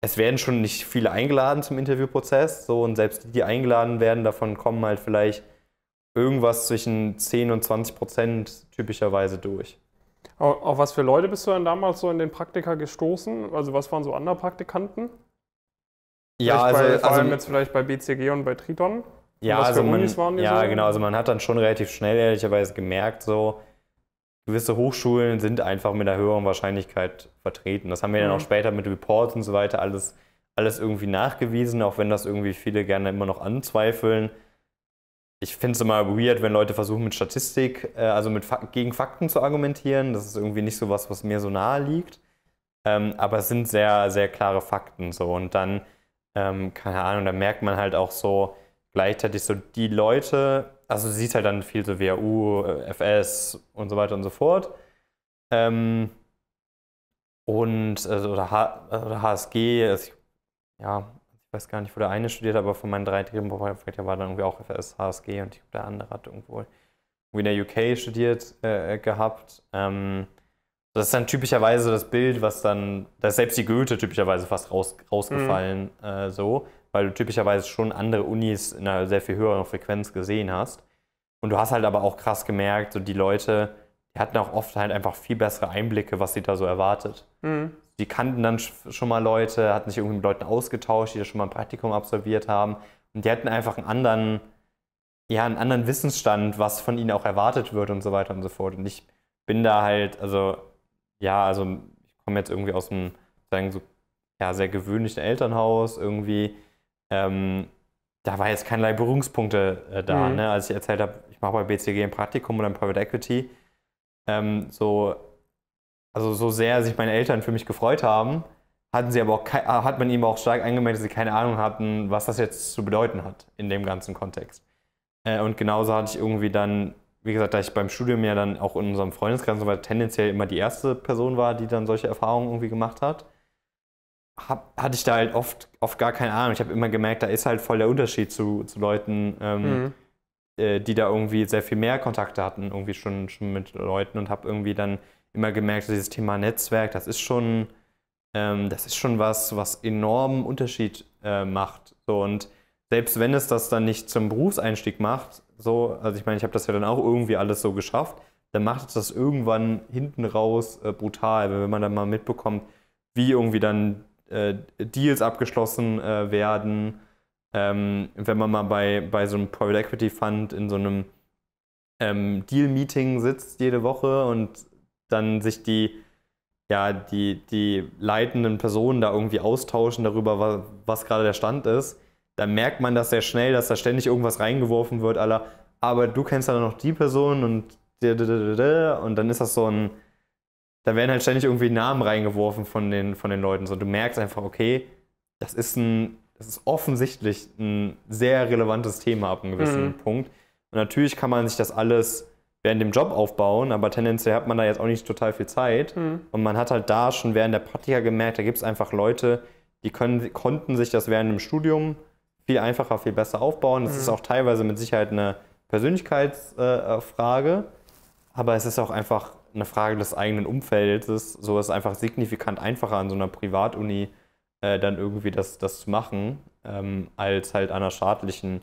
es werden schon nicht viele eingeladen zum Interviewprozess, so und selbst die, die eingeladen werden, davon kommen halt vielleicht irgendwas zwischen 10 und 20 Prozent typischerweise durch. Auf was für Leute bist du denn damals so in den Praktika gestoßen? Also was waren so andere Praktikanten? Ja, also, bei, vor also allem jetzt vielleicht bei BCG und bei Triton. Ja, also man, ja so? genau, also man hat dann schon relativ schnell ehrlicherweise gemerkt, so gewisse Hochschulen sind einfach mit einer höheren Wahrscheinlichkeit vertreten. Das haben wir mhm. dann auch später mit Reports und so weiter alles, alles irgendwie nachgewiesen, auch wenn das irgendwie viele gerne immer noch anzweifeln. Ich finde es immer weird, wenn Leute versuchen mit Statistik, äh, also mit Fak gegen Fakten zu argumentieren. Das ist irgendwie nicht so was, was mir so nahe liegt. Ähm, aber es sind sehr, sehr klare Fakten so. Und dann ähm, keine Ahnung, da merkt man halt auch so gleichzeitig so die Leute, also sieht siehst halt dann viel so WAU, äh, FS und so weiter und so fort. Ähm, und also, oder, H, oder HSG, also ja, ich weiß gar nicht, wo der eine studiert, aber von meinen drei Themenprojekten war dann irgendwie auch FS, HSG und ich glaube, der andere hat irgendwo, in der UK studiert äh, gehabt. Ähm, das ist dann typischerweise das Bild, was dann, da ist selbst die Goethe typischerweise fast raus, rausgefallen, mhm. äh, so, weil du typischerweise schon andere Unis in einer sehr viel höheren Frequenz gesehen hast. Und du hast halt aber auch krass gemerkt, so die Leute, die hatten auch oft halt einfach viel bessere Einblicke, was sie da so erwartet. Mhm. Die kannten dann schon mal Leute, hatten sich irgendwie mit Leuten ausgetauscht, die da schon mal ein Praktikum absolviert haben. Und die hatten einfach einen anderen, ja, einen anderen Wissensstand, was von ihnen auch erwartet wird und so weiter und so fort. Und ich bin da halt, also ja, also ich komme jetzt irgendwie aus einem sagen so, ja, sehr gewöhnlichen Elternhaus irgendwie. Ähm, da war jetzt keinerlei Berührungspunkte äh, da. Mhm. Ne? Als ich erzählt habe, ich mache bei BCG ein Praktikum oder ein Private Equity, ähm, so, also so sehr sich meine Eltern für mich gefreut haben, hatten sie aber auch hat man ihnen auch stark angemeldet, dass sie keine Ahnung hatten, was das jetzt zu bedeuten hat in dem ganzen Kontext. Äh, und genauso hatte ich irgendwie dann wie gesagt, da ich beim Studium ja dann auch in unserem Freundeskreis war, tendenziell immer die erste Person war, die dann solche Erfahrungen irgendwie gemacht hat, hab, hatte ich da halt oft, oft gar keine Ahnung. Ich habe immer gemerkt, da ist halt voll der Unterschied zu, zu Leuten, ähm, mhm. äh, die da irgendwie sehr viel mehr Kontakte hatten, irgendwie schon, schon mit Leuten und habe irgendwie dann immer gemerkt, dieses Thema Netzwerk, das ist schon, ähm, das ist schon was, was enormen Unterschied äh, macht. So, und selbst wenn es das dann nicht zum Berufseinstieg macht, so, also ich meine, ich habe das ja dann auch irgendwie alles so geschafft. Dann macht das irgendwann hinten raus äh, brutal, wenn man dann mal mitbekommt, wie irgendwie dann äh, Deals abgeschlossen äh, werden. Ähm, wenn man mal bei, bei so einem Private Equity Fund in so einem ähm, Deal-Meeting sitzt jede Woche und dann sich die, ja, die, die leitenden Personen da irgendwie austauschen darüber, was, was gerade der Stand ist dann merkt man das sehr schnell, dass da ständig irgendwas reingeworfen wird, aller, aber du kennst dann noch die Person und und dann ist das so ein, da werden halt ständig irgendwie Namen reingeworfen von den, von den Leuten. So, du merkst einfach, okay, das ist ein, das ist offensichtlich ein sehr relevantes Thema ab einem gewissen mhm. Punkt. Und natürlich kann man sich das alles während dem Job aufbauen, aber tendenziell hat man da jetzt auch nicht total viel Zeit. Mhm. Und man hat halt da schon während der Praktika gemerkt, da gibt es einfach Leute, die können, konnten sich das während dem Studium viel einfacher, viel besser aufbauen. Das mhm. ist auch teilweise mit Sicherheit eine Persönlichkeitsfrage, äh, äh aber es ist auch einfach eine Frage des eigenen Umfeldes. So ist es einfach signifikant einfacher an so einer Privatuni äh, dann irgendwie das, das zu machen, ähm, als halt an einer staatlichen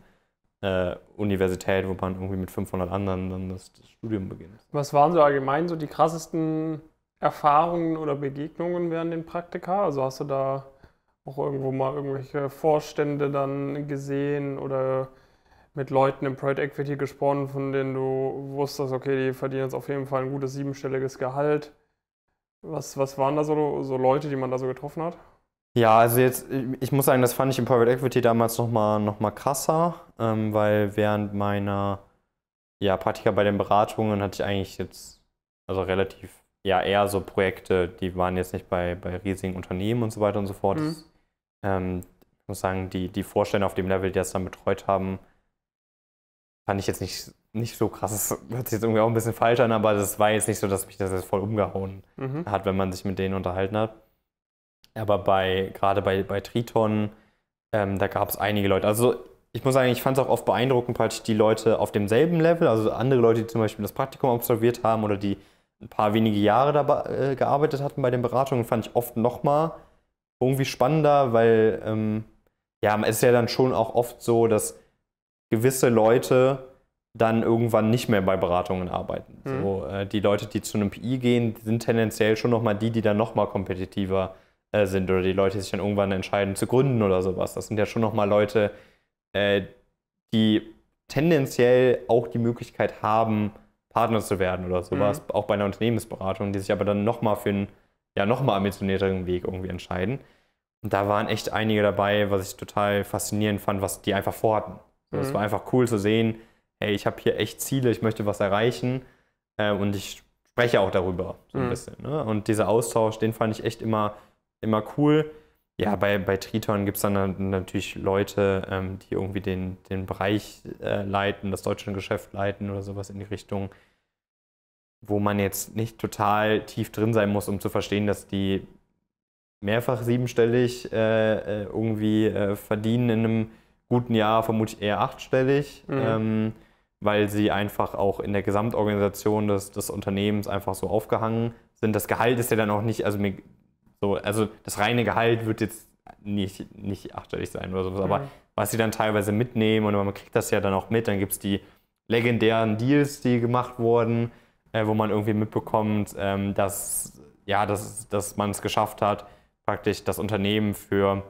äh, Universität, wo man irgendwie mit 500 anderen dann das, das Studium beginnt. Was waren so allgemein so die krassesten Erfahrungen oder Begegnungen während den Praktika? Also hast du da auch irgendwo mal irgendwelche Vorstände dann gesehen oder mit Leuten im Private Equity gesprochen, von denen du wusstest, okay, die verdienen jetzt auf jeden Fall ein gutes siebenstelliges Gehalt. Was, was waren da so, so Leute, die man da so getroffen hat? Ja, also jetzt, ich muss sagen, das fand ich im Private Equity damals nochmal noch mal krasser, ähm, weil während meiner ja, Praktika bei den Beratungen hatte ich eigentlich jetzt, also relativ, ja, eher so Projekte, die waren jetzt nicht bei, bei riesigen Unternehmen und so weiter und so fort. Mhm. Das ähm, ich muss sagen, die, die Vorstände auf dem Level, die das dann betreut haben, fand ich jetzt nicht, nicht so krass. Das hört sich jetzt irgendwie auch ein bisschen falsch an, aber das war jetzt nicht so, dass mich das jetzt voll umgehauen mhm. hat, wenn man sich mit denen unterhalten hat. Aber bei, gerade bei, bei Triton, ähm, da gab es einige Leute. Also ich muss sagen, ich fand es auch oft beeindruckend, praktisch die Leute auf demselben Level, also andere Leute, die zum Beispiel das Praktikum absolviert haben oder die ein paar wenige Jahre dabei äh, gearbeitet hatten bei den Beratungen, fand ich oft nochmal irgendwie spannender, weil ähm, ja, es ist ja dann schon auch oft so, dass gewisse Leute dann irgendwann nicht mehr bei Beratungen arbeiten. Mhm. So, äh, die Leute, die zu einem PI gehen, sind tendenziell schon nochmal die, die dann nochmal kompetitiver äh, sind oder die Leute, die sich dann irgendwann entscheiden zu gründen oder sowas. Das sind ja schon nochmal Leute, äh, die tendenziell auch die Möglichkeit haben, Partner zu werden oder sowas, mhm. auch bei einer Unternehmensberatung, die sich aber dann nochmal für ein ja nochmal ambitionierteren Weg irgendwie entscheiden. Und da waren echt einige dabei, was ich total faszinierend fand, was die einfach vorhatten. Mhm. Es war einfach cool zu sehen, hey, ich habe hier echt Ziele, ich möchte was erreichen äh, und ich spreche auch darüber so ein mhm. bisschen. Ne? Und dieser Austausch, den fand ich echt immer, immer cool. Ja, bei, bei Triton gibt es dann natürlich Leute, ähm, die irgendwie den, den Bereich äh, leiten, das deutsche Geschäft leiten oder sowas in die Richtung wo man jetzt nicht total tief drin sein muss, um zu verstehen, dass die mehrfach siebenstellig äh, äh, irgendwie äh, verdienen in einem guten Jahr, vermutlich eher achtstellig, mhm. ähm, weil sie einfach auch in der Gesamtorganisation des, des Unternehmens einfach so aufgehangen sind. Das Gehalt ist ja dann auch nicht, also mir, so, also das reine Gehalt wird jetzt nicht, nicht achtstellig sein oder sowas, mhm. aber was sie dann teilweise mitnehmen und man kriegt das ja dann auch mit, dann gibt es die legendären Deals, die gemacht wurden äh, wo man irgendwie mitbekommt, ähm, dass, ja, dass, dass man es geschafft hat, praktisch das Unternehmen für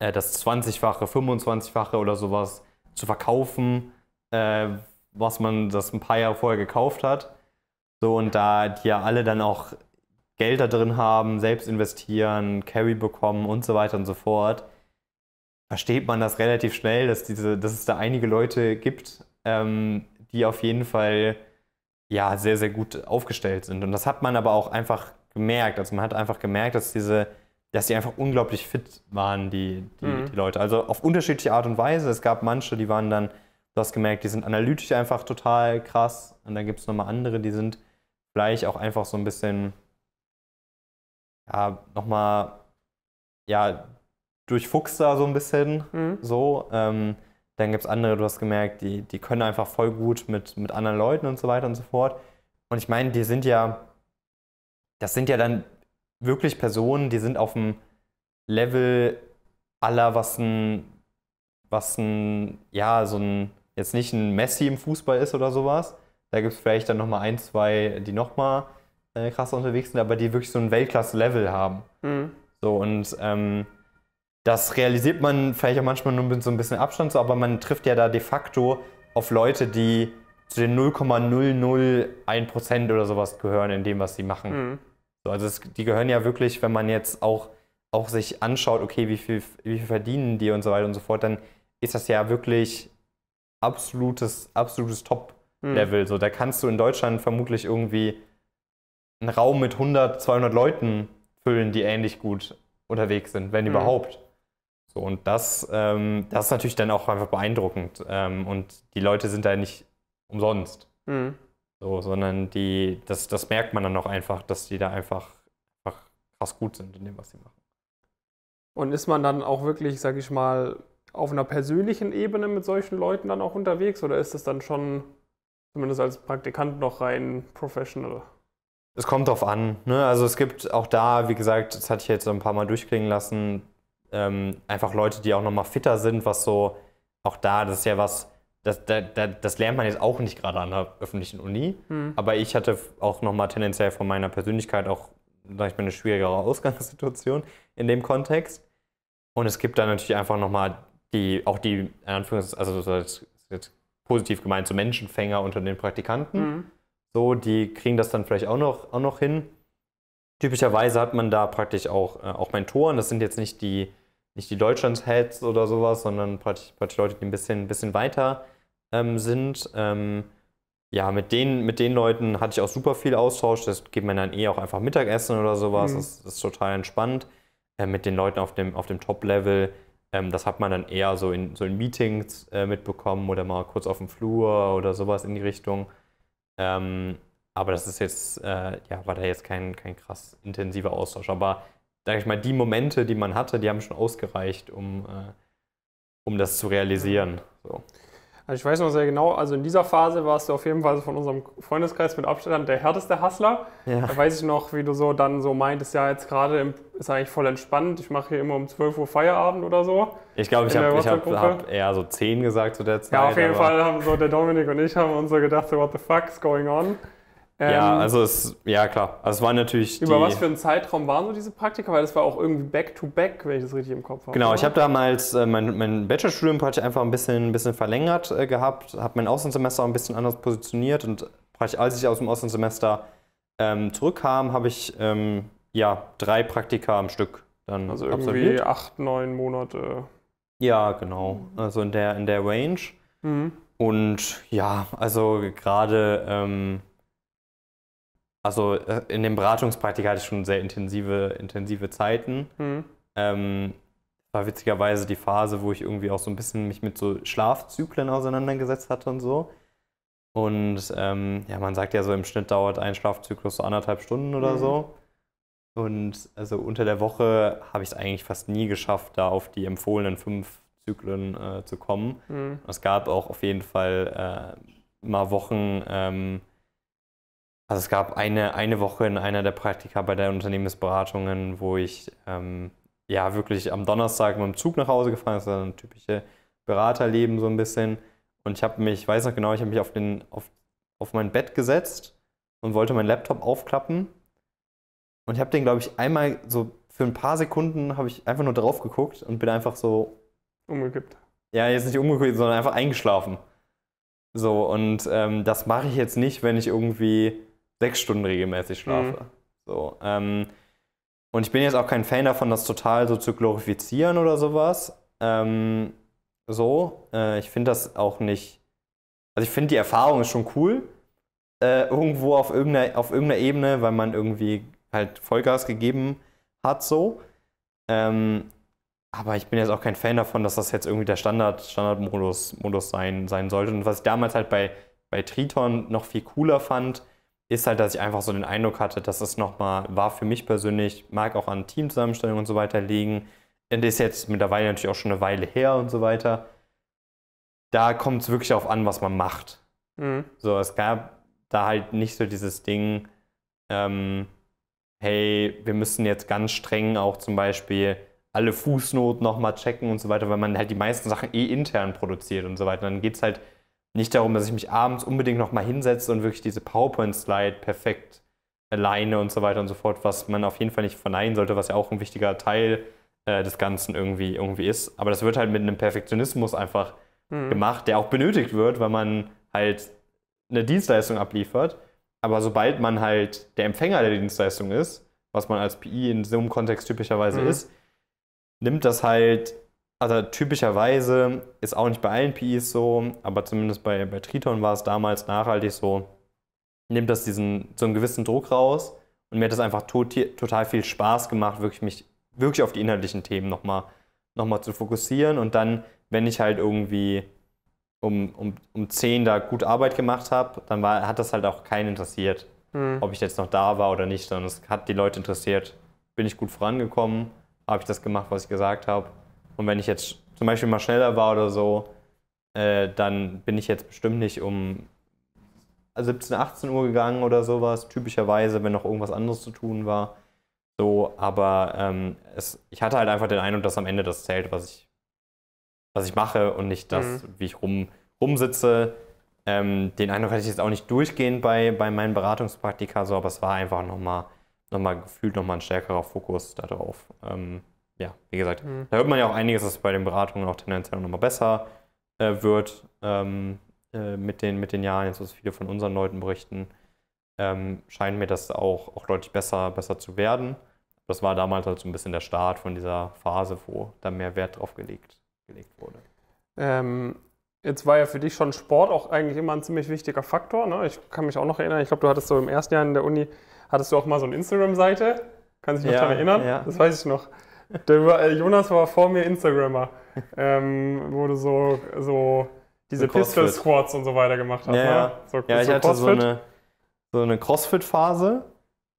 äh, das 20-fache, 25-fache oder sowas zu verkaufen, äh, was man das ein paar Jahre vorher gekauft hat. So und da die ja alle dann auch Geld da drin haben, selbst investieren, Carry bekommen und so weiter und so fort, versteht man das relativ schnell, dass, diese, dass es da einige Leute gibt, ähm, die auf jeden Fall ja, sehr, sehr gut aufgestellt sind. Und das hat man aber auch einfach gemerkt. Also man hat einfach gemerkt, dass diese, dass die einfach unglaublich fit waren, die, die, mhm. die Leute. Also auf unterschiedliche Art und Weise. Es gab manche, die waren dann, du hast gemerkt, die sind analytisch einfach total krass. Und dann gibt es nochmal andere, die sind vielleicht auch einfach so ein bisschen, ja, nochmal, ja, durchfuchster so ein bisschen. Mhm. So. Ähm, dann gibt es andere, du hast gemerkt, die, die können einfach voll gut mit, mit anderen Leuten und so weiter und so fort. Und ich meine, die sind ja, das sind ja dann wirklich Personen, die sind auf dem Level aller, was ein, was ein, ja, so ein, jetzt nicht ein Messi im Fußball ist oder sowas. Da gibt es vielleicht dann nochmal ein, zwei, die nochmal äh, krasser unterwegs sind, aber die wirklich so ein Weltklasse-Level haben. Mhm. So und ähm, das realisiert man vielleicht auch manchmal nur mit so ein bisschen Abstand, so, aber man trifft ja da de facto auf Leute, die zu den 0,001% oder sowas gehören in dem, was sie machen. Mhm. So, also es, die gehören ja wirklich, wenn man jetzt auch, auch sich anschaut, okay, wie viel, wie viel verdienen die und so weiter und so fort, dann ist das ja wirklich absolutes, absolutes mhm. Top-Level. Mhm. So, da kannst du in Deutschland vermutlich irgendwie einen Raum mit 100, 200 Leuten füllen, die ähnlich gut unterwegs sind, wenn mhm. überhaupt. So, und das, ähm, das ist natürlich dann auch einfach beeindruckend. Ähm, und die Leute sind da nicht umsonst. Mhm. So, sondern die, das, das merkt man dann auch einfach, dass die da einfach, einfach krass gut sind in dem, was sie machen. Und ist man dann auch wirklich, sag ich mal, auf einer persönlichen Ebene mit solchen Leuten dann auch unterwegs oder ist es dann schon, zumindest als Praktikant, noch rein professional? Es kommt drauf an. Ne? Also es gibt auch da, wie gesagt, das hatte ich jetzt ein paar Mal durchklingen lassen, ähm, einfach Leute, die auch nochmal fitter sind, was so, auch da, das ist ja was, das, da, da, das lernt man jetzt auch nicht gerade an der öffentlichen Uni. Mhm. Aber ich hatte auch nochmal tendenziell von meiner Persönlichkeit auch, sag ich mal, eine schwierigere Ausgangssituation in dem Kontext. Und es gibt da natürlich einfach nochmal die, auch die, in Anführungszeichen, also das ist jetzt positiv gemeint, so Menschenfänger unter den Praktikanten. Mhm. So, die kriegen das dann vielleicht auch noch, auch noch hin. Typischerweise hat man da praktisch auch, äh, auch Mentoren. Das sind jetzt nicht die, nicht die Deutschland-Heads oder sowas, sondern praktisch, praktisch Leute, die ein bisschen, ein bisschen weiter ähm, sind. Ähm, ja, mit den, mit den Leuten hatte ich auch super viel Austausch. Das geht man dann eh auch einfach Mittagessen oder sowas. Mhm. Das, das, ist total entspannt. Äh, mit den Leuten auf dem, auf dem Top-Level, ähm, das hat man dann eher so in, so in Meetings äh, mitbekommen oder mal kurz auf dem Flur oder sowas in die Richtung. Ähm, aber das ist jetzt, äh, ja, war da jetzt kein, kein krass intensiver Austausch. Aber sage ich mal, die Momente, die man hatte, die haben schon ausgereicht, um, äh, um das zu realisieren. So. Also ich weiß noch sehr genau, also in dieser Phase warst du auf jeden Fall von unserem Freundeskreis mit Abstand der härteste Hustler. Ja. Da weiß ich noch, wie du so dann so meintest, ja jetzt gerade ist eigentlich voll entspannt, ich mache hier immer um 12 Uhr Feierabend oder so. Ich glaube, ich habe hab, hab eher so 10 gesagt zu der Zeit. Ja, auf jeden Fall haben so der Dominik und ich haben uns so gedacht, so what the fuck is going on. Ähm, ja, also es, ja klar. Also es waren natürlich. Über was für einen Zeitraum waren so diese Praktika? Weil das war auch irgendwie back-to-back, -back, wenn ich das richtig im Kopf habe. Genau, oder? ich habe damals äh, mein, mein Bachelorstudium praktisch einfach ein bisschen, ein bisschen verlängert äh, gehabt, habe mein Auslandssemester auch ein bisschen anders positioniert und praktisch als ich aus dem Auslandssemester ähm, zurückkam, habe ich ähm, ja drei Praktika am Stück dann also absolviert. irgendwie acht, neun Monate. Ja, genau. Also in der in der Range. Mhm. Und ja, also gerade ähm, also äh, in den Beratungspraktika hatte ich schon sehr intensive, intensive Zeiten. Mhm. Ähm, war witzigerweise die Phase, wo ich irgendwie auch so ein bisschen mich mit so Schlafzyklen auseinandergesetzt hatte und so. Und ähm, ja, man sagt ja so, im Schnitt dauert ein Schlafzyklus so anderthalb Stunden oder mhm. so. Und also unter der Woche habe ich es eigentlich fast nie geschafft, da auf die empfohlenen fünf Zyklen äh, zu kommen. Mhm. Es gab auch auf jeden Fall äh, mal Wochen, ähm, also es gab eine, eine Woche in einer der Praktika bei der Unternehmensberatungen, wo ich ähm, ja wirklich am Donnerstag mit dem Zug nach Hause gefahren ist, das also ist ein typische Beraterleben so ein bisschen. Und ich habe mich, ich weiß noch genau, ich habe mich auf, den, auf, auf mein Bett gesetzt und wollte meinen Laptop aufklappen. Und ich habe den, glaube ich, einmal so für ein paar Sekunden habe ich einfach nur drauf geguckt und bin einfach so. Umgekippt. Ja, jetzt nicht umgekippt, sondern einfach eingeschlafen. So, und ähm, das mache ich jetzt nicht, wenn ich irgendwie sechs Stunden regelmäßig mhm. schlafe. Mhm. So, ähm, und ich bin jetzt auch kein Fan davon, das total so zu glorifizieren oder sowas. Ähm, so, äh, ich finde das auch nicht. Also ich finde die Erfahrung ist schon cool. Äh, irgendwo auf irgendeiner, auf irgendeiner Ebene, weil man irgendwie halt Vollgas gegeben hat, so. Ähm, aber ich bin jetzt auch kein Fan davon, dass das jetzt irgendwie der Standard, Standardmodus Modus sein, sein sollte. Und was ich damals halt bei, bei Triton noch viel cooler fand, ist halt, dass ich einfach so den Eindruck hatte, dass es nochmal, war für mich persönlich, mag auch an Teamzusammenstellungen und so weiter liegen. Das ist jetzt mittlerweile natürlich auch schon eine Weile her und so weiter. Da kommt es wirklich darauf an, was man macht. Mhm. So, es gab da halt nicht so dieses Ding, ähm, hey, wir müssen jetzt ganz streng auch zum Beispiel alle Fußnoten nochmal checken und so weiter, weil man halt die meisten Sachen eh intern produziert und so weiter. Dann geht es halt nicht darum, dass ich mich abends unbedingt nochmal hinsetze und wirklich diese PowerPoint-Slide perfekt alleine und so weiter und so fort, was man auf jeden Fall nicht verneinen sollte, was ja auch ein wichtiger Teil äh, des Ganzen irgendwie, irgendwie ist. Aber das wird halt mit einem Perfektionismus einfach mhm. gemacht, der auch benötigt wird, weil man halt eine Dienstleistung abliefert. Aber sobald man halt der Empfänger der Dienstleistung ist, was man als PI in so einem Kontext typischerweise mhm. ist, nimmt das halt also typischerweise ist auch nicht bei allen PIs so, aber zumindest bei, bei Triton war es damals nachhaltig so, nimmt das diesen, so einen gewissen Druck raus und mir hat das einfach tot, total viel Spaß gemacht, wirklich mich wirklich auf die inhaltlichen Themen nochmal noch mal zu fokussieren und dann, wenn ich halt irgendwie um, um, um 10 da gut Arbeit gemacht habe, dann war, hat das halt auch keinen interessiert, mhm. ob ich jetzt noch da war oder nicht, sondern es hat die Leute interessiert, bin ich gut vorangekommen, habe ich das gemacht, was ich gesagt habe und wenn ich jetzt zum Beispiel mal schneller war oder so, äh, dann bin ich jetzt bestimmt nicht um 17, 18 Uhr gegangen oder sowas, typischerweise, wenn noch irgendwas anderes zu tun war. So, aber ähm, es, ich hatte halt einfach den Eindruck, dass am Ende das zählt, was ich, was ich mache und nicht das, mhm. wie ich rum, rumsitze. Ähm, den Eindruck hatte ich jetzt auch nicht durchgehend bei, bei meinen Beratungspraktika, so, aber es war einfach nochmal noch mal gefühlt nochmal ein stärkerer Fokus darauf. Ähm, ja, wie gesagt, mhm. da hört man ja auch einiges, dass bei den Beratungen auch tendenziell nochmal besser äh, wird ähm, äh, mit, den, mit den Jahren. Jetzt, was viele von unseren Leuten berichten, ähm, scheint mir das auch, auch deutlich besser, besser zu werden. Das war damals halt so ein bisschen der Start von dieser Phase, wo da mehr Wert drauf gelegt, gelegt wurde. Ähm, jetzt war ja für dich schon Sport auch eigentlich immer ein ziemlich wichtiger Faktor. Ne? Ich kann mich auch noch erinnern, ich glaube, du hattest so im ersten Jahr in der Uni, hattest du auch mal so eine Instagram-Seite. Kannst du dich noch ja, daran erinnern? Ja. Das weiß ich noch. Der, äh, Jonas war vor mir Instagrammer, ähm, wo du so, so diese Pistol Squats und so weiter gemacht hast. Ja, ne? ja. So, ich hatte so eine, so eine Crossfit-Phase.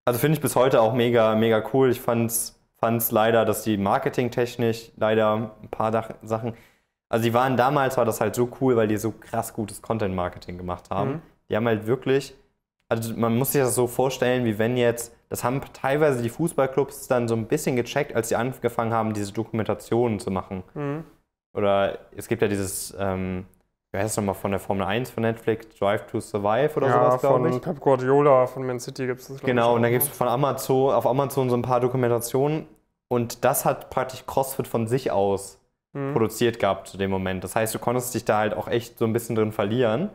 Also finde ich bis heute auch mega, mega cool. Ich fand es leider, dass die Marketingtechnik leider ein paar Sachen. Also die waren damals, war das halt so cool, weil die so krass gutes Content-Marketing gemacht haben. Mhm. Die haben halt wirklich also man muss sich das so vorstellen, wie wenn jetzt, das haben teilweise die Fußballclubs dann so ein bisschen gecheckt, als sie angefangen haben, diese Dokumentationen zu machen. Mhm. Oder es gibt ja dieses, ähm, wie heißt das nochmal, von der Formel 1 von Netflix, Drive to Survive oder ja, sowas, glaube ich. von Pep Guardiola, von Man City gibt es das. Genau, und da gibt es von Amazon, auf Amazon so ein paar Dokumentationen. Und das hat praktisch CrossFit von sich aus mhm. produziert gehabt zu dem Moment. Das heißt, du konntest dich da halt auch echt so ein bisschen drin verlieren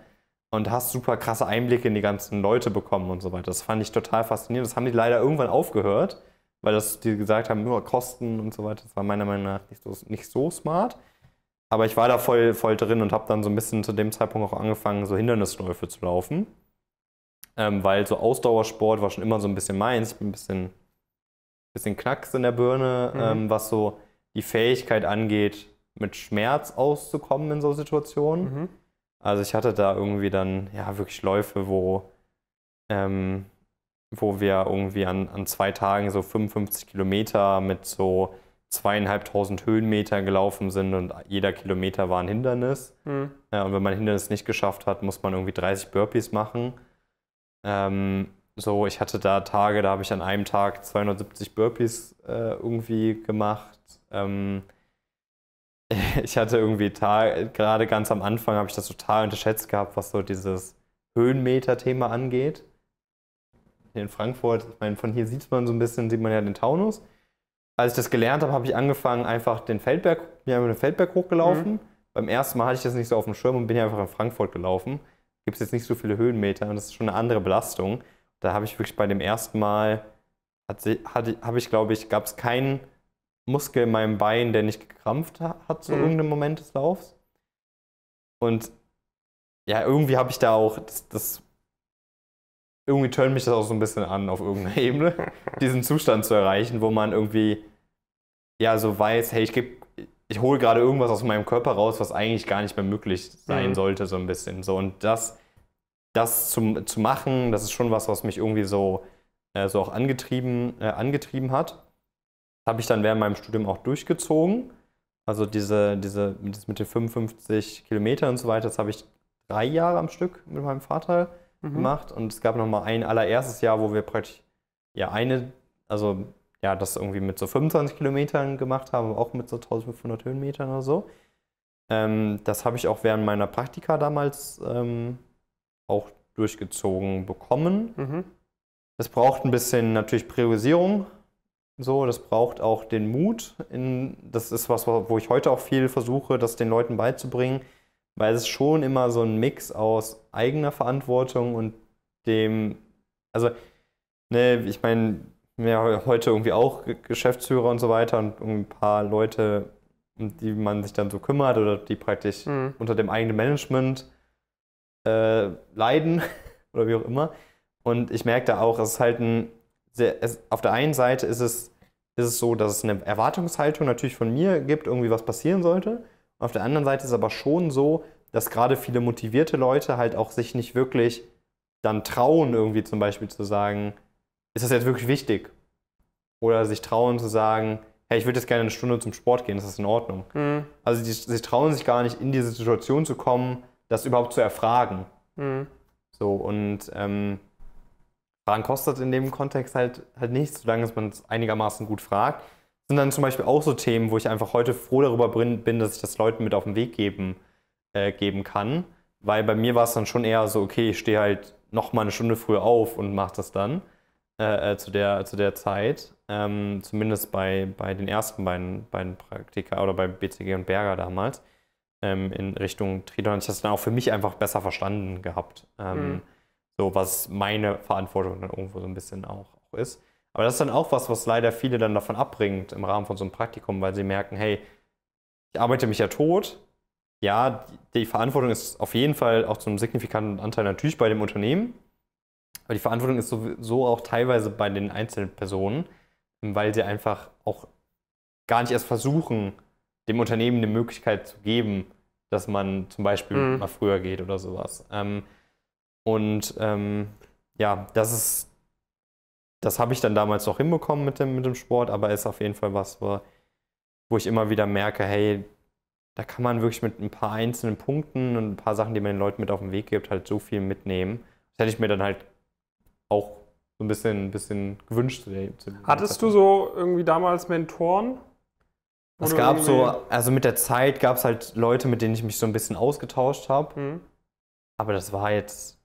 und hast super krasse Einblicke in die ganzen Leute bekommen und so weiter. Das fand ich total faszinierend. Das haben die leider irgendwann aufgehört, weil das, die gesagt haben, nur Kosten und so weiter. Das war meiner Meinung nach nicht so, nicht so smart. Aber ich war da voll, voll drin und habe dann so ein bisschen zu dem Zeitpunkt auch angefangen, so Hindernisläufe zu laufen. Ähm, weil so Ausdauersport war schon immer so ein bisschen meins. Ich bin ein bisschen, bisschen Knacks in der Birne, mhm. ähm, was so die Fähigkeit angeht, mit Schmerz auszukommen in so Situationen. Mhm also ich hatte da irgendwie dann ja wirklich Läufe, wo, ähm, wo wir irgendwie an, an zwei Tagen so 55 Kilometer mit so zweieinhalbtausend Höhenmeter gelaufen sind und jeder Kilometer war ein Hindernis. Mhm. Ja, und wenn man Hindernis nicht geschafft hat, muss man irgendwie 30 Burpees machen. Ähm, so, ich hatte da Tage, da habe ich an einem Tag 270 Burpees äh, irgendwie gemacht. Ähm, <laughs> ich hatte irgendwie gerade ganz am Anfang habe ich das total unterschätzt gehabt, was so dieses Höhenmeter-Thema angeht. in Frankfurt, ich meine, von hier sieht man so ein bisschen, sieht man ja den Taunus. Als ich das gelernt habe, habe ich angefangen, einfach den Feldberg, bin den Feldberg hochgelaufen. Mhm. Beim ersten Mal hatte ich das nicht so auf dem Schirm und bin hier einfach in Frankfurt gelaufen. Gibt es jetzt nicht so viele Höhenmeter und das ist schon eine andere Belastung. Da habe ich wirklich bei dem ersten Mal, hatte, hatte, habe ich, glaube ich, gab es keinen Muskel in meinem Bein, der nicht gekrampft hat zu mhm. irgendeinem Moment des Laufs. Und ja, irgendwie habe ich da auch das, das irgendwie tönt mich das auch so ein bisschen an auf irgendeiner <laughs> Ebene, diesen Zustand zu erreichen, wo man irgendwie ja so weiß, hey, ich gebe ich hole gerade irgendwas aus meinem Körper raus, was eigentlich gar nicht mehr möglich sein mhm. sollte, so ein bisschen. So, und das, das zu, zu machen, das ist schon was, was mich irgendwie so, äh, so auch angetrieben, äh, angetrieben hat habe ich dann während meinem Studium auch durchgezogen. Also diese, diese mit den 55 Kilometern und so weiter, das habe ich drei Jahre am Stück mit meinem Vater mhm. gemacht. Und es gab nochmal ein allererstes Jahr, wo wir praktisch ja eine, also ja, das irgendwie mit so 25 Kilometern gemacht haben, auch mit so 1500 Höhenmetern oder so. Ähm, das habe ich auch während meiner Praktika damals ähm, auch durchgezogen bekommen. Mhm. Es braucht ein bisschen natürlich Priorisierung, so, das braucht auch den Mut. In, das ist was, wo ich heute auch viel versuche, das den Leuten beizubringen, weil es schon immer so ein Mix aus eigener Verantwortung und dem, also, ne, ich meine, wir haben heute irgendwie auch Geschäftsführer und so weiter und ein paar Leute, um die man sich dann so kümmert oder die praktisch mhm. unter dem eigenen Management äh, leiden <laughs> oder wie auch immer. Und ich merke da auch, es ist halt ein sehr, es, auf der einen Seite ist es ist es so, dass es eine Erwartungshaltung natürlich von mir gibt, irgendwie was passieren sollte. Auf der anderen Seite ist es aber schon so, dass gerade viele motivierte Leute halt auch sich nicht wirklich dann trauen, irgendwie zum Beispiel zu sagen, ist das jetzt wirklich wichtig? Oder sich trauen zu sagen, hey, ich würde jetzt gerne eine Stunde zum Sport gehen, ist das in Ordnung? Mhm. Also die, sie trauen sich gar nicht in diese Situation zu kommen, das überhaupt zu erfragen. Mhm. So, und ähm, Fragen kostet in dem Kontext halt, halt nichts, solange man es einigermaßen gut fragt. Das Sind dann zum Beispiel auch so Themen, wo ich einfach heute froh darüber bin, dass ich das Leuten mit auf den Weg geben, äh, geben kann. Weil bei mir war es dann schon eher so, okay, ich stehe halt noch mal eine Stunde früher auf und mache das dann äh, äh, zu, der, zu der Zeit. Ähm, zumindest bei, bei den ersten beiden, beiden Praktika oder bei BCG und Berger damals ähm, in Richtung Triton. Ich habe das dann auch für mich einfach besser verstanden gehabt. Ähm, mhm so, was meine Verantwortung dann irgendwo so ein bisschen auch, auch ist. Aber das ist dann auch was, was leider viele dann davon abbringt im Rahmen von so einem Praktikum, weil sie merken, hey, ich arbeite mich ja tot. Ja, die Verantwortung ist auf jeden Fall auch zu einem signifikanten Anteil natürlich bei dem Unternehmen. Aber die Verantwortung ist sowieso auch teilweise bei den einzelnen Personen, weil sie einfach auch gar nicht erst versuchen, dem Unternehmen eine Möglichkeit zu geben, dass man zum Beispiel mhm. mal früher geht oder sowas. Ähm, und ähm, ja, das ist, das habe ich dann damals noch hinbekommen mit dem, mit dem Sport, aber ist auf jeden Fall was, wo, wo ich immer wieder merke, hey, da kann man wirklich mit ein paar einzelnen Punkten und ein paar Sachen, die man den Leuten mit auf den Weg gibt, halt so viel mitnehmen. Das hätte ich mir dann halt auch so ein bisschen, ein bisschen gewünscht. Äh, Hattest du so irgendwie damals Mentoren? Es gab so, also mit der Zeit gab es halt Leute, mit denen ich mich so ein bisschen ausgetauscht habe. Mhm. Aber das war jetzt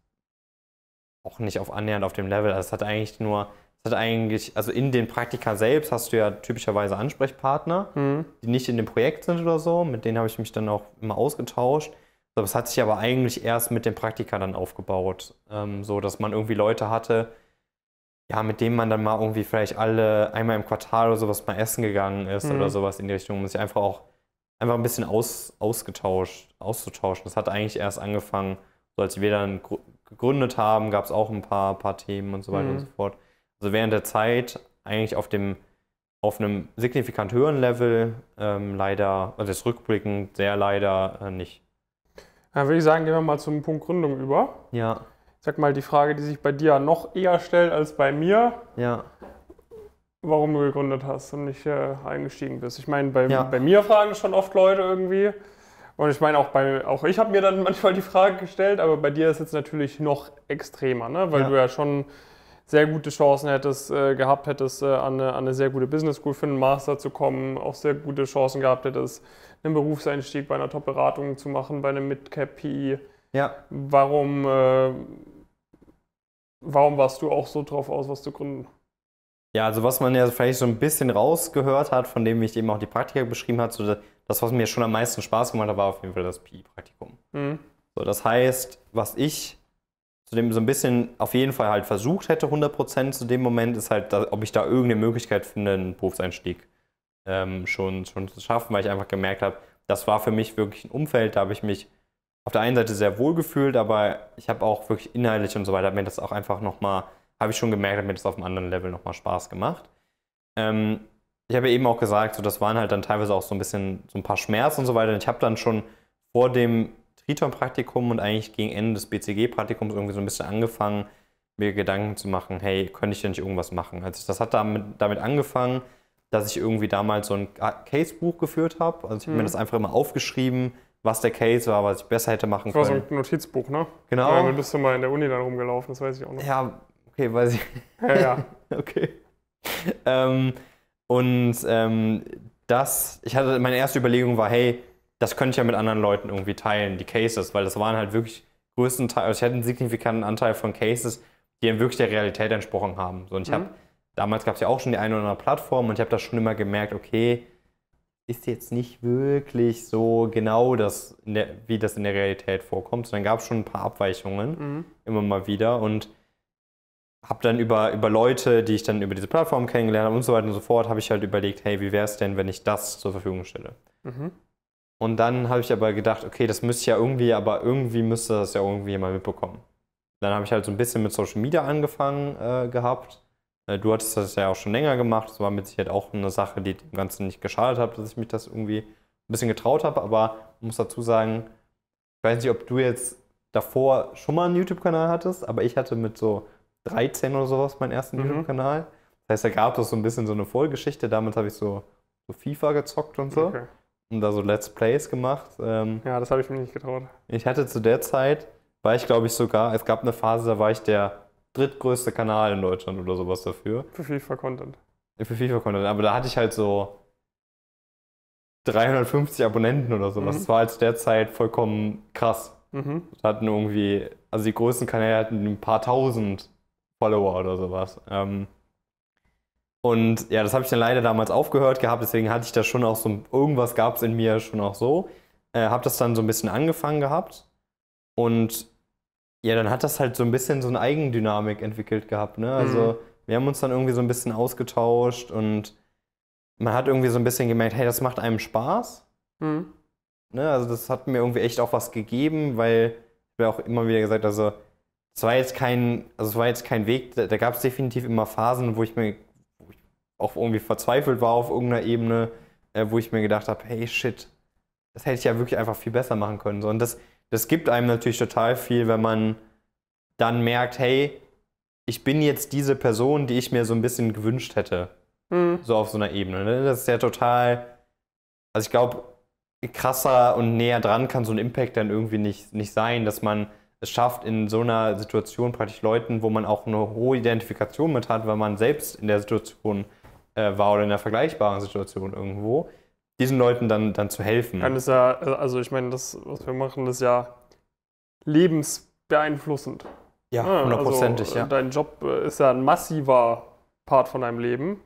auch nicht auf annähernd auf dem Level. Also es hat eigentlich nur, es hat eigentlich, also in den Praktika selbst hast du ja typischerweise Ansprechpartner, mhm. die nicht in dem Projekt sind oder so. Mit denen habe ich mich dann auch immer ausgetauscht. Also es hat sich aber eigentlich erst mit den Praktika dann aufgebaut, ähm, so dass man irgendwie Leute hatte, ja, mit denen man dann mal irgendwie vielleicht alle einmal im Quartal oder sowas mal essen gegangen ist mhm. oder sowas in die Richtung, um sich einfach auch einfach ein bisschen aus, ausgetauscht, auszutauschen. Das hat eigentlich erst angefangen, so als wir dann gegründet haben, gab es auch ein paar, paar Themen und so weiter mhm. und so fort. Also während der Zeit eigentlich auf dem auf einem signifikant höheren Level ähm, leider, also das Rückblicken sehr leider äh, nicht. Dann würde ich sagen, gehen wir mal zum Punkt Gründung über. Ja. Ich sag mal, die Frage, die sich bei dir noch eher stellt als bei mir. Ja. Warum du gegründet hast und nicht äh, eingestiegen bist. Ich meine, bei, ja. bei mir fragen schon oft Leute irgendwie, und ich meine, auch, bei, auch ich habe mir dann <laughs> manchmal die Frage gestellt, aber bei dir ist jetzt natürlich noch extremer, ne? weil ja. du ja schon sehr gute Chancen hättest, äh, gehabt hättest, äh, an, eine, an, eine, sehr gute Business School für einen Master zu kommen, auch sehr gute Chancen gehabt hättest, einen Berufseinstieg bei einer Top-Beratung zu machen, bei einem Mid-Cap-PI. E. Ja. Warum, äh, warum warst du auch so drauf aus, was zu gründen? Ja, also was man ja vielleicht so ein bisschen rausgehört hat, von dem ich eben auch die Praktika beschrieben habe, so das, was mir schon am meisten Spaß gemacht hat, war auf jeden Fall das PI-Praktikum. Mhm. So, das heißt, was ich zu dem so ein bisschen auf jeden Fall halt versucht hätte, 100% zu dem Moment, ist halt, ob ich da irgendeine Möglichkeit finde, einen Berufseinstieg ähm, schon, schon zu schaffen, weil ich einfach gemerkt habe, das war für mich wirklich ein Umfeld, da habe ich mich auf der einen Seite sehr wohl gefühlt, aber ich habe auch wirklich inhaltlich und so weiter, mir das auch einfach nochmal, habe ich schon gemerkt, hat mir das auf einem anderen Level nochmal Spaß gemacht. Ähm, ich habe ja eben auch gesagt, so, das waren halt dann teilweise auch so ein bisschen so ein paar Schmerzen und so weiter. Und ich habe dann schon vor dem Triton-Praktikum und eigentlich gegen Ende des BCG-Praktikums irgendwie so ein bisschen angefangen, mir Gedanken zu machen, hey, könnte ich denn nicht irgendwas machen? Also das hat damit, damit angefangen, dass ich irgendwie damals so ein Case-Buch geführt habe. Also ich habe mhm. mir das einfach immer aufgeschrieben, was der Case war, was ich besser hätte machen können. Das war so ein Notizbuch, ne? Genau. Ja, dann bist du mal in der Uni dann rumgelaufen, das weiß ich auch noch. Ja, okay, weiß ich. Ja, ja. <laughs> okay. ähm, und ähm, das, ich hatte, meine erste Überlegung war, hey, das könnte ich ja mit anderen Leuten irgendwie teilen, die Cases, weil das waren halt wirklich größten Teil, also ich hatte einen signifikanten Anteil von Cases, die dann wirklich der Realität entsprochen haben. So, und ich mhm. habe, damals gab es ja auch schon die eine oder andere Plattform und ich habe da schon immer gemerkt, okay, ist jetzt nicht wirklich so genau das, der, wie das in der Realität vorkommt. Und dann gab es schon ein paar Abweichungen mhm. immer mal wieder und habe dann über, über Leute, die ich dann über diese Plattform kennengelernt habe und so weiter und so fort, habe ich halt überlegt, hey, wie wäre es denn, wenn ich das zur Verfügung stelle? Mhm. Und dann habe ich aber gedacht, okay, das müsste ja irgendwie, aber irgendwie müsste das ja irgendwie jemand mitbekommen. Dann habe ich halt so ein bisschen mit Social Media angefangen äh, gehabt. Äh, du hattest das ja auch schon länger gemacht. Das war mit Sicherheit auch eine Sache, die dem Ganzen nicht geschadet hat, dass ich mich das irgendwie ein bisschen getraut habe. Aber muss dazu sagen, ich weiß nicht, ob du jetzt davor schon mal einen YouTube-Kanal hattest, aber ich hatte mit so 13 oder sowas meinen ersten mhm. YouTube-Kanal. Das heißt, da gab es so ein bisschen so eine Vorgeschichte. Damals habe ich so, so FIFA gezockt und so. Okay. Und da so Let's Plays gemacht. Ähm, ja, das habe ich mir nicht getraut. Ich hatte zu der Zeit, war ich glaube ich sogar, es gab eine Phase, da war ich der drittgrößte Kanal in Deutschland oder sowas dafür. Für FIFA-Content. Für FIFA-Content. Aber da hatte ich halt so 350 Abonnenten oder sowas. Mhm. Das war halt zu der Zeit vollkommen krass. Mhm. Da hatten irgendwie, also die größten Kanäle hatten ein paar tausend Follower oder sowas. Ähm, und ja, das habe ich dann leider damals aufgehört gehabt, deswegen hatte ich da schon auch so, irgendwas gab es in mir schon auch so. Äh, habe das dann so ein bisschen angefangen gehabt und ja, dann hat das halt so ein bisschen so eine Eigendynamik entwickelt gehabt. Ne? Also mhm. wir haben uns dann irgendwie so ein bisschen ausgetauscht und man hat irgendwie so ein bisschen gemerkt, hey, das macht einem Spaß. Mhm. Ne? Also das hat mir irgendwie echt auch was gegeben, weil ich habe ja auch immer wieder gesagt, also es war jetzt kein, also es war jetzt kein Weg, da, da gab es definitiv immer Phasen, wo ich mir wo ich auch irgendwie verzweifelt war auf irgendeiner Ebene, äh, wo ich mir gedacht habe, hey shit, das hätte ich ja wirklich einfach viel besser machen können. So, und das, das gibt einem natürlich total viel, wenn man dann merkt, hey, ich bin jetzt diese Person, die ich mir so ein bisschen gewünscht hätte. Mhm. So auf so einer Ebene. Ne? Das ist ja total, also ich glaube, krasser und näher dran kann so ein Impact dann irgendwie nicht, nicht sein, dass man es schafft, in so einer Situation praktisch Leuten, wo man auch eine hohe Identifikation mit hat, weil man selbst in der Situation äh, war oder in einer vergleichbaren Situation irgendwo, diesen Leuten dann, dann zu helfen. Ja, das äh, ja, also ich meine, das, was wir machen, ist ja lebensbeeinflussend. Ja, ne? also, hundertprozentig, also, ja. Dein Job äh, ist ja ein massiver Part von deinem Leben.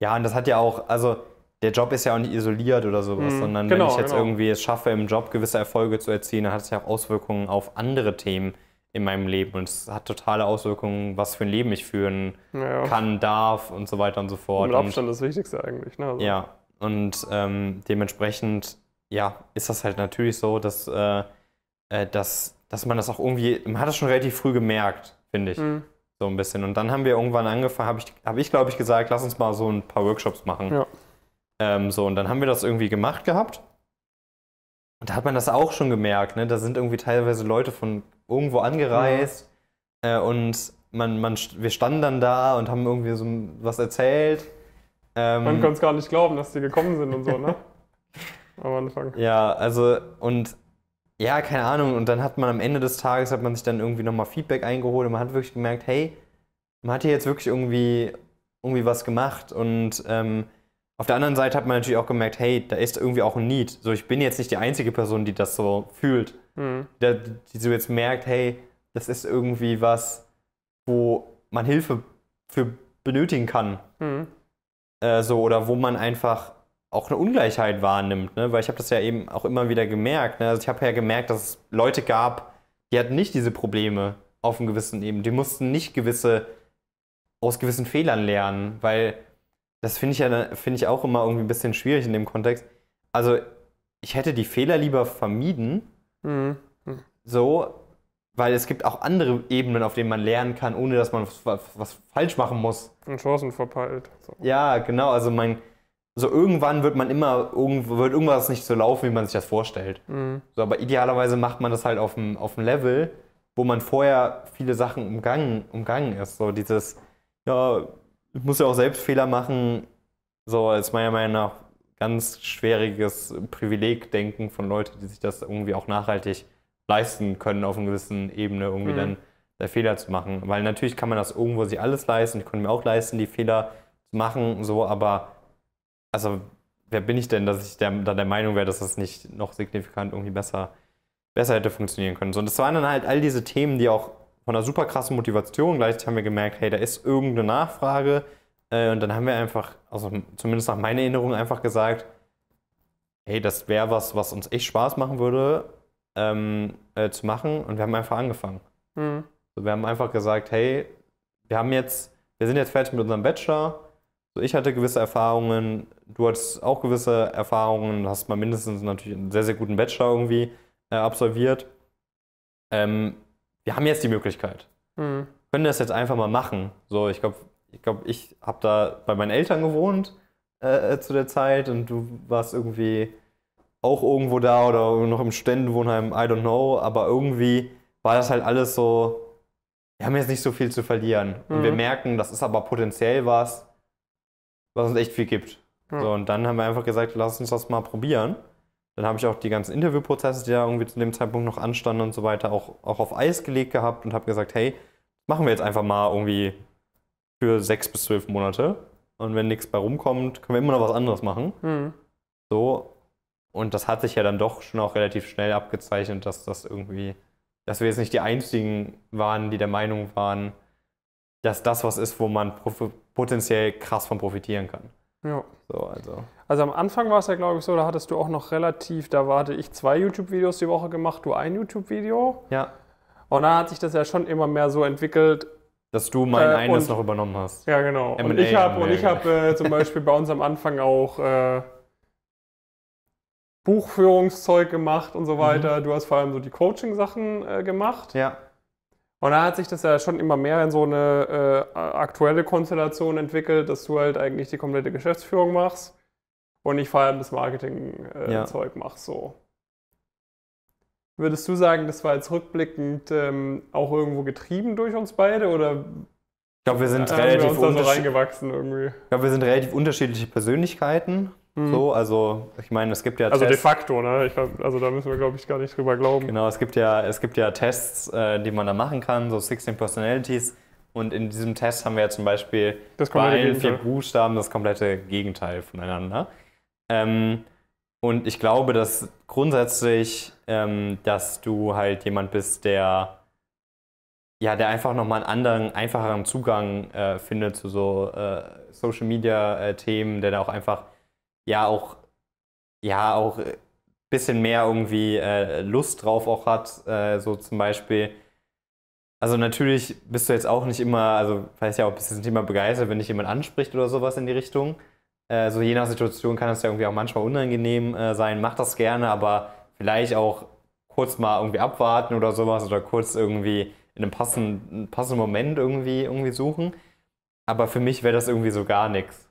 Ja, und das hat ja auch, also der Job ist ja auch nicht isoliert oder sowas, mhm. sondern genau, wenn ich jetzt genau. irgendwie es schaffe, im Job gewisse Erfolge zu erzielen, dann hat es ja auch Auswirkungen auf andere Themen in meinem Leben und es hat totale Auswirkungen, was für ein Leben ich führen ja. kann, darf und so weiter und so fort. Und Abstand und, das Wichtigste eigentlich. Ne? Also. Ja, und ähm, dementsprechend ja, ist das halt natürlich so, dass, äh, äh, dass, dass man das auch irgendwie, man hat das schon relativ früh gemerkt, finde ich. Mhm. So ein bisschen. Und dann haben wir irgendwann angefangen, habe ich, hab ich glaube ich, gesagt, lass uns mal so ein paar Workshops machen. Ja. Ähm, so, und dann haben wir das irgendwie gemacht gehabt. Und da hat man das auch schon gemerkt, ne? Da sind irgendwie teilweise Leute von irgendwo angereist ja. äh, und man, man, wir standen dann da und haben irgendwie so was erzählt. Ähm, man konnte es gar nicht glauben, dass die gekommen sind und so, ne? <laughs> Am Anfang. Ja, also und ja, keine Ahnung. Und dann hat man am Ende des Tages, hat man sich dann irgendwie nochmal Feedback eingeholt und man hat wirklich gemerkt, hey, man hat hier jetzt wirklich irgendwie, irgendwie was gemacht und ähm, auf der anderen Seite hat man natürlich auch gemerkt, hey, da ist irgendwie auch ein Need. So, ich bin jetzt nicht die einzige Person, die das so fühlt. Mhm. Die, die so jetzt merkt, hey, das ist irgendwie was, wo man Hilfe für benötigen kann. Mhm. Äh, so, oder wo man einfach auch eine Ungleichheit wahrnimmt, ne? weil ich habe das ja eben auch immer wieder gemerkt. Ne? Also ich habe ja gemerkt, dass es Leute gab, die hatten nicht diese Probleme auf einem gewissen Eben. Die mussten nicht gewisse, aus gewissen Fehlern lernen, weil das finde ich ja find ich auch immer irgendwie ein bisschen schwierig in dem Kontext. Also, ich hätte die Fehler lieber vermieden. Mhm. Hm. So, weil es gibt auch andere Ebenen, auf denen man lernen kann, ohne dass man was, was falsch machen muss. Und Chancen verpeilt. So. Ja, genau. Also mein, so irgendwann wird man immer wird irgendwas nicht so laufen, wie man sich das vorstellt. Mhm. So, aber idealerweise macht man das halt auf einem auf dem Level, wo man vorher viele Sachen umgangen, umgangen ist. So dieses, ja, ich muss ja auch selbst Fehler machen. So, ist meiner Meinung nach ganz schwieriges Privilegdenken von Leuten, die sich das irgendwie auch nachhaltig leisten können, auf einer gewissen Ebene irgendwie mhm. dann da Fehler zu machen. Weil natürlich kann man das irgendwo sich alles leisten. Ich konnte mir auch leisten, die Fehler zu machen, so, aber also wer bin ich denn, dass ich da der, der Meinung wäre, dass das nicht noch signifikant irgendwie besser, besser hätte funktionieren können. So, und das waren dann halt all diese Themen, die auch von einer super krassen Motivation. Gleichzeitig haben wir gemerkt, hey, da ist irgendeine Nachfrage. Äh, und dann haben wir einfach, also zumindest nach meiner Erinnerung, einfach gesagt, hey, das wäre was, was uns echt Spaß machen würde, ähm, äh, zu machen. Und wir haben einfach angefangen. Mhm. So, wir haben einfach gesagt, hey, wir haben jetzt, wir sind jetzt fertig mit unserem Bachelor. So, ich hatte gewisse Erfahrungen, du hattest auch gewisse Erfahrungen, hast mal mindestens natürlich einen sehr, sehr guten Bachelor irgendwie äh, absolviert. Ähm, wir haben jetzt die Möglichkeit. Mhm. Können das jetzt einfach mal machen. So, ich glaube, ich, glaub, ich habe da bei meinen Eltern gewohnt äh, äh, zu der Zeit und du warst irgendwie auch irgendwo da oder noch im Ständenwohnheim, I don't know, aber irgendwie war das halt alles so, wir haben jetzt nicht so viel zu verlieren. Mhm. Und wir mhm. merken, das ist aber potenziell was, was uns echt viel gibt. Mhm. So, und dann haben wir einfach gesagt, lass uns das mal probieren. Dann habe ich auch die ganzen Interviewprozesse, die da irgendwie zu dem Zeitpunkt noch anstanden und so weiter, auch, auch auf Eis gelegt gehabt und habe gesagt, hey, machen wir jetzt einfach mal irgendwie für sechs bis zwölf Monate. Und wenn nichts bei rumkommt, können wir immer noch was anderes machen. Mhm. So. Und das hat sich ja dann doch schon auch relativ schnell abgezeichnet, dass das irgendwie, dass wir jetzt nicht die einzigen waren, die der Meinung waren, dass das was ist, wo man potenziell krass von profitieren kann. Ja. So, also. also am Anfang war es ja, glaube ich, so, da hattest du auch noch relativ, da hatte ich zwei YouTube-Videos die Woche gemacht, du ein YouTube-Video. Ja. Und dann hat sich das ja schon immer mehr so entwickelt. Dass du mein äh, eines und, noch übernommen hast. Ja, genau. M und ich habe hab, äh, zum Beispiel bei uns am Anfang auch äh, Buchführungszeug gemacht und so mhm. weiter. Mhm. Du hast vor allem so die Coaching-Sachen äh, gemacht. Ja. Und da hat sich das ja schon immer mehr in so eine äh, aktuelle Konstellation entwickelt, dass du halt eigentlich die komplette Geschäftsführung machst und nicht vor allem das Marketing-Zeug äh, ja. mache. So. Würdest du sagen, das war jetzt rückblickend ähm, auch irgendwo getrieben durch uns beide oder ich glaube, wir sind relativ wir uns da so reingewachsen irgendwie. Ich glaube, wir sind relativ unterschiedliche Persönlichkeiten. Mhm. So, also ich meine, es gibt ja also Tests. Also de facto, ne? Ich, also da müssen wir, glaube ich, gar nicht drüber glauben. Genau, es gibt ja, es gibt ja Tests, äh, die man da machen kann, so 16 Personalities. Und in diesem Test haben wir ja zum Beispiel bei allen vier Buchstaben das komplette Gegenteil voneinander. Ähm, und ich glaube, dass grundsätzlich, ähm, dass du halt jemand bist, der ja, der einfach nochmal einen anderen, einfacheren Zugang äh, findet zu so äh, Social Media äh, Themen, der da auch einfach ja auch, ja auch ein äh, bisschen mehr irgendwie äh, Lust drauf auch hat. Äh, so zum Beispiel, also natürlich bist du jetzt auch nicht immer, also weiß ja auch, bist du nicht immer begeistert, wenn dich jemand anspricht oder sowas in die Richtung. Äh, so je nach Situation kann das ja irgendwie auch manchmal unangenehm äh, sein. Mach das gerne, aber vielleicht auch kurz mal irgendwie abwarten oder sowas oder kurz irgendwie in einem passenden, passenden Moment irgendwie, irgendwie suchen. Aber für mich wäre das irgendwie so gar nichts.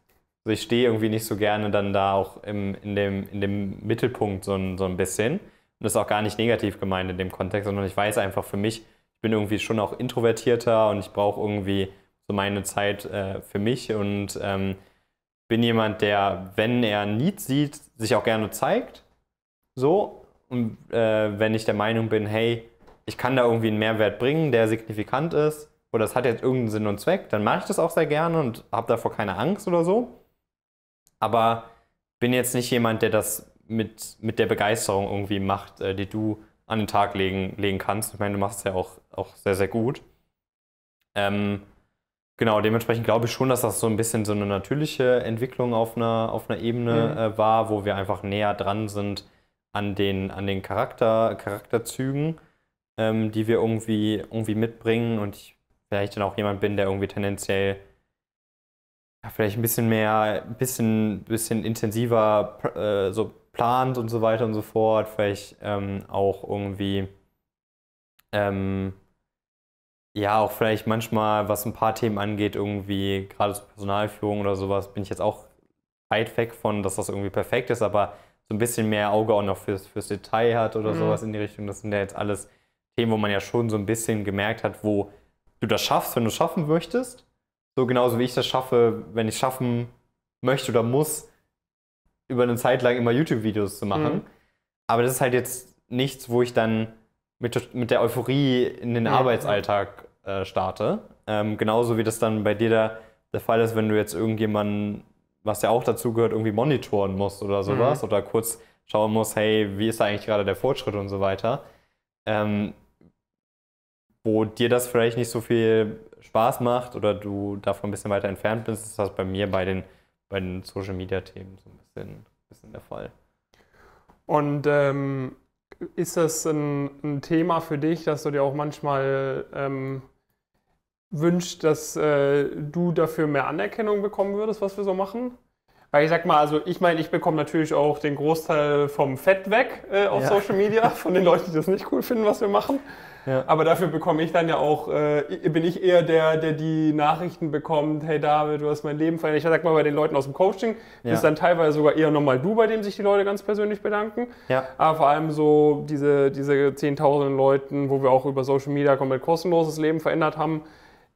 Also ich stehe irgendwie nicht so gerne dann da auch im, in, dem, in dem Mittelpunkt so ein, so ein bisschen. Und das ist auch gar nicht negativ gemeint in dem Kontext, sondern ich weiß einfach für mich, ich bin irgendwie schon auch introvertierter und ich brauche irgendwie so meine Zeit äh, für mich und ähm, bin jemand, der, wenn er ein Need sieht, sich auch gerne zeigt. So. Und äh, wenn ich der Meinung bin, hey, ich kann da irgendwie einen Mehrwert bringen, der signifikant ist, oder das hat jetzt irgendeinen Sinn und Zweck, dann mache ich das auch sehr gerne und habe davor keine Angst oder so aber bin jetzt nicht jemand, der das mit, mit der Begeisterung irgendwie macht, äh, die du an den Tag legen, legen kannst. Ich meine, du machst es ja auch, auch sehr, sehr gut. Ähm, genau, dementsprechend glaube ich schon, dass das so ein bisschen so eine natürliche Entwicklung auf einer, auf einer Ebene mhm. äh, war, wo wir einfach näher dran sind an den, an den Charakter, Charakterzügen, ähm, die wir irgendwie, irgendwie mitbringen und ich vielleicht dann auch jemand bin, der irgendwie tendenziell ja, vielleicht ein bisschen mehr, ein bisschen, bisschen intensiver äh, so plant und so weiter und so fort. Vielleicht ähm, auch irgendwie, ähm, ja, auch vielleicht manchmal, was ein paar Themen angeht, irgendwie, gerade so Personalführung oder sowas, bin ich jetzt auch weit weg von, dass das irgendwie perfekt ist, aber so ein bisschen mehr Auge auch noch fürs, fürs Detail hat oder mhm. sowas in die Richtung. Das sind ja jetzt alles Themen, wo man ja schon so ein bisschen gemerkt hat, wo du das schaffst, wenn du es schaffen möchtest so genauso wie ich das schaffe, wenn ich schaffen möchte oder muss, über eine Zeit lang immer YouTube-Videos zu machen. Mhm. Aber das ist halt jetzt nichts, wo ich dann mit, mit der Euphorie in den ja. Arbeitsalltag äh, starte. Ähm, genauso wie das dann bei dir da der Fall ist, wenn du jetzt irgendjemanden, was ja auch dazu gehört, irgendwie monitoren musst oder sowas mhm. oder kurz schauen musst, hey, wie ist da eigentlich gerade der Fortschritt und so weiter. Ähm, wo dir das vielleicht nicht so viel Spaß macht oder du davon ein bisschen weiter entfernt bist, ist das bei mir bei den, bei den Social Media Themen so ein bisschen, bisschen der Fall. Und ähm, ist das ein, ein, Thema für dich, dass du dir auch manchmal ähm, wünschst, dass äh, du dafür mehr Anerkennung bekommen würdest, was wir so machen? Weil ich sag mal, also ich meine, ich bekomme natürlich auch den Großteil vom Fett weg äh, auf ja. Social Media, von den Leuten, die das nicht cool finden, was wir machen. Aber dafür bekomme ich dann ja auch, äh, bin ich eher der, der die Nachrichten bekommt, hey David, du hast mein Leben verändert. Ich sag mal bei den Leuten aus dem Coaching, ja. bist dann teilweise sogar eher nochmal du, bei dem sich die Leute ganz persönlich bedanken. Ja. Aber vor allem so diese, diese zehntausenden Leuten, wo wir auch über Social Media komplett kostenloses Leben verändert haben,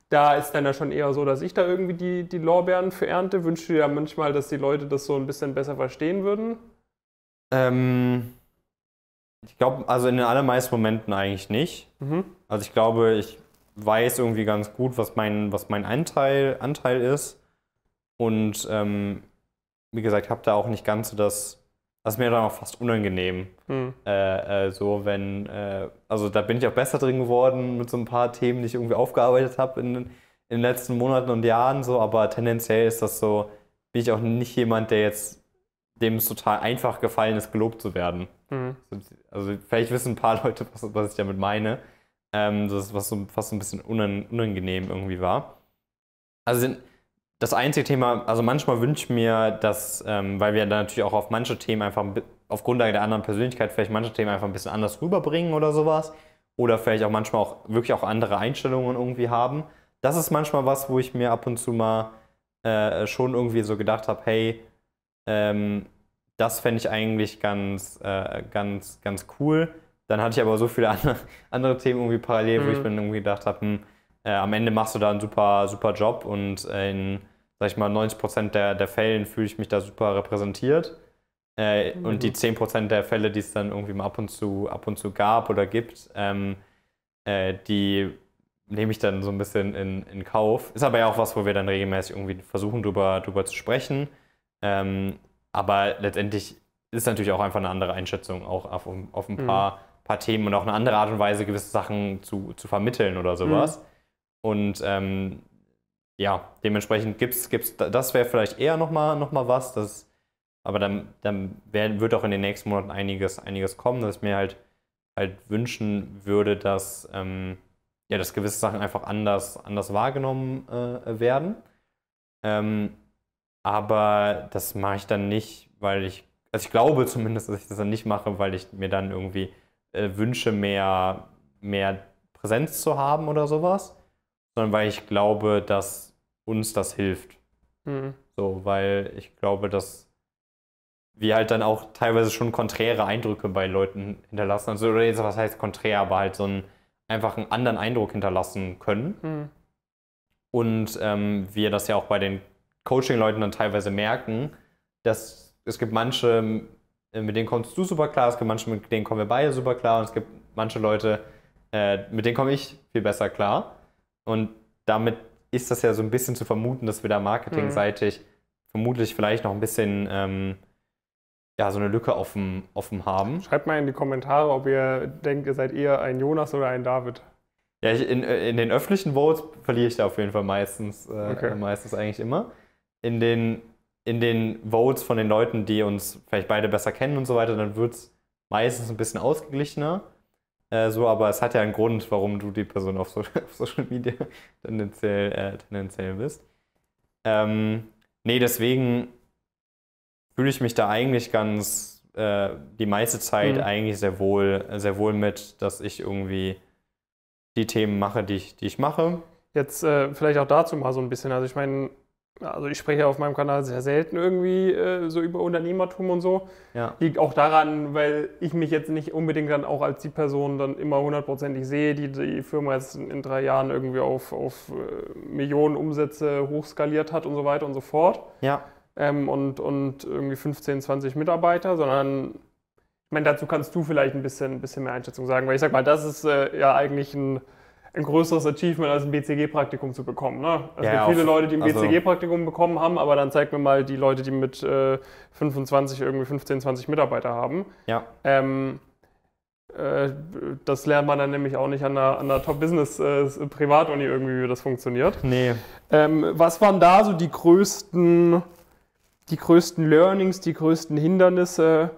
da ist dann ja schon eher so, dass ich da irgendwie die, die Lorbeeren für ernte. Wünschst du dir ja manchmal, dass die Leute das so ein bisschen besser verstehen würden? Ähm ich glaube, also in den allermeisten Momenten eigentlich nicht. Mhm. Also ich glaube, ich weiß irgendwie ganz gut, was mein, was mein Anteil, Anteil ist. Und ähm, wie gesagt, habe da auch nicht ganz so das, das ist mir dann auch fast unangenehm. Mhm. Äh, äh, so, wenn, äh, also da bin ich auch besser drin geworden mit so ein paar Themen, die ich irgendwie aufgearbeitet habe in, in den letzten Monaten und Jahren, so, aber tendenziell ist das so, bin ich auch nicht jemand, der jetzt dem es total einfach gefallen ist, gelobt zu werden. Mhm. Also vielleicht wissen ein paar <laughs> Leute, was, was ich damit meine. Ähm, das, was so fast so ein bisschen unangenehm irgendwie war. Also das einzige Thema, also manchmal wünsche ich mir, dass, ähm, weil wir dann natürlich auch auf manche Themen einfach auf Grundlage der anderen Persönlichkeit vielleicht manche Themen einfach ein bisschen anders rüberbringen oder sowas. Oder vielleicht auch manchmal auch wirklich auch andere Einstellungen irgendwie haben. Das ist manchmal was, wo ich mir ab und zu mal äh, schon irgendwie so gedacht habe, hey, ähm, das fände ich eigentlich ganz, äh, ganz, ganz cool. Dann hatte ich aber so viele <laughs> andere, andere Themen irgendwie parallel, mhm. wo ich mhm. mir irgendwie gedacht habe, hm, äh, am Ende machst du da einen super, super Job und äh, in, sag ich mal, 90 der, der Fällen fühle ich mich da super repräsentiert. Äh, mhm. Und die 10 mhm. der Fälle, die es dann irgendwie mal ab und zu, ab und zu gab oder gibt, ähm, äh, die nehme ich dann so ein bisschen in, in Kauf. Ist aber ja auch was, wo wir dann regelmäßig irgendwie versuchen, drüber, drüber zu sprechen. Ähm, aber letztendlich ist natürlich auch einfach eine andere Einschätzung, auch auf, auf ein mhm. paar, mhm. paar, Themen und auch eine andere Art und Weise, gewisse Sachen zu, zu vermitteln oder sowas. Mhm. Und ähm, ja, dementsprechend gibt's, gibt's das wäre vielleicht eher nochmal noch mal was, das, aber dann, dann wär, wird auch in den nächsten Monaten einiges, einiges kommen, dass ich mir halt, halt wünschen würde, dass, ähm, ja, dass gewisse Sachen einfach anders, anders wahrgenommen äh, werden. Ähm, aber das mache ich dann nicht, weil ich, also ich glaube zumindest, dass ich das dann nicht mache, weil ich mir dann irgendwie äh, wünsche, mehr, mehr Präsenz zu haben oder sowas, sondern weil ich glaube, dass uns das hilft. Mhm. So, weil ich glaube, dass wir halt dann auch teilweise schon konträre Eindrücke bei Leuten hinterlassen. Also, oder jetzt, was heißt konträr, aber halt so einen einfach einen anderen Eindruck hinterlassen können. Mhm. Und ähm, wir das ja auch bei den Coaching-Leuten dann teilweise merken, dass es gibt manche, äh, mit denen kommst du super klar, es gibt manche, mit denen kommen wir beide super klar und es gibt manche Leute, äh, mit denen komme ich viel besser klar. Und damit ist das ja so ein bisschen zu vermuten, dass wir da marketingseitig mhm. vermutlich vielleicht noch ein bisschen ähm, ja, so eine Lücke offen, offen haben. Schreibt mal in die Kommentare, ob ihr denkt, ihr seid eher ein Jonas oder ein David. Ja, ich, in, äh, in den öffentlichen Votes verliere ich da auf jeden Fall meistens, äh, okay. meistens eigentlich immer in den, in den Votes von den Leuten, die uns vielleicht beide besser kennen und so weiter, dann wird es meistens ein bisschen ausgeglichener. Äh, so, aber es hat ja einen Grund, warum du die Person auf, so, <laughs> auf Social Media <laughs> tendenziell, äh, tendenziell bist. Ähm, nee, deswegen fühle ich mich da eigentlich ganz äh, die meiste Zeit mhm. eigentlich sehr wohl, sehr wohl mit, dass ich irgendwie die Themen mache, die ich, die ich mache. Jetzt äh, vielleicht auch dazu mal so ein bisschen. Also ich meine, also ich spreche auf meinem Kanal sehr selten irgendwie äh, so über Unternehmertum und so. Ja. Liegt auch daran, weil ich mich jetzt nicht unbedingt dann auch als die Person dann immer hundertprozentig sehe, die die Firma jetzt in, drei Jahren irgendwie auf, auf äh, Millionen Umsätze hochskaliert hat und so weiter und so fort. Ja. Ähm, und, und irgendwie 15, 20 Mitarbeiter, sondern ich meine, dazu kannst du vielleicht ein bisschen, ein bisschen mehr Einschätzung sagen, weil ich sag mal, das ist äh, ja eigentlich ein ein größeres Achievement als ein BCG-Praktikum zu bekommen. Ne? Es ja, gibt viele Leute, die ein also BCG-Praktikum bekommen haben, aber dann zeigt mir mal die Leute, die mit äh, 25, irgendwie 15, 20 Mitarbeiter haben. Ja. Ähm, äh, das lernt man dann nämlich auch nicht an der, an der Top-Business-Privatuni äh, irgendwie, wie das funktioniert. Nee. Ähm, was waren da so die größten, die größten Learnings, die größten Hindernisse?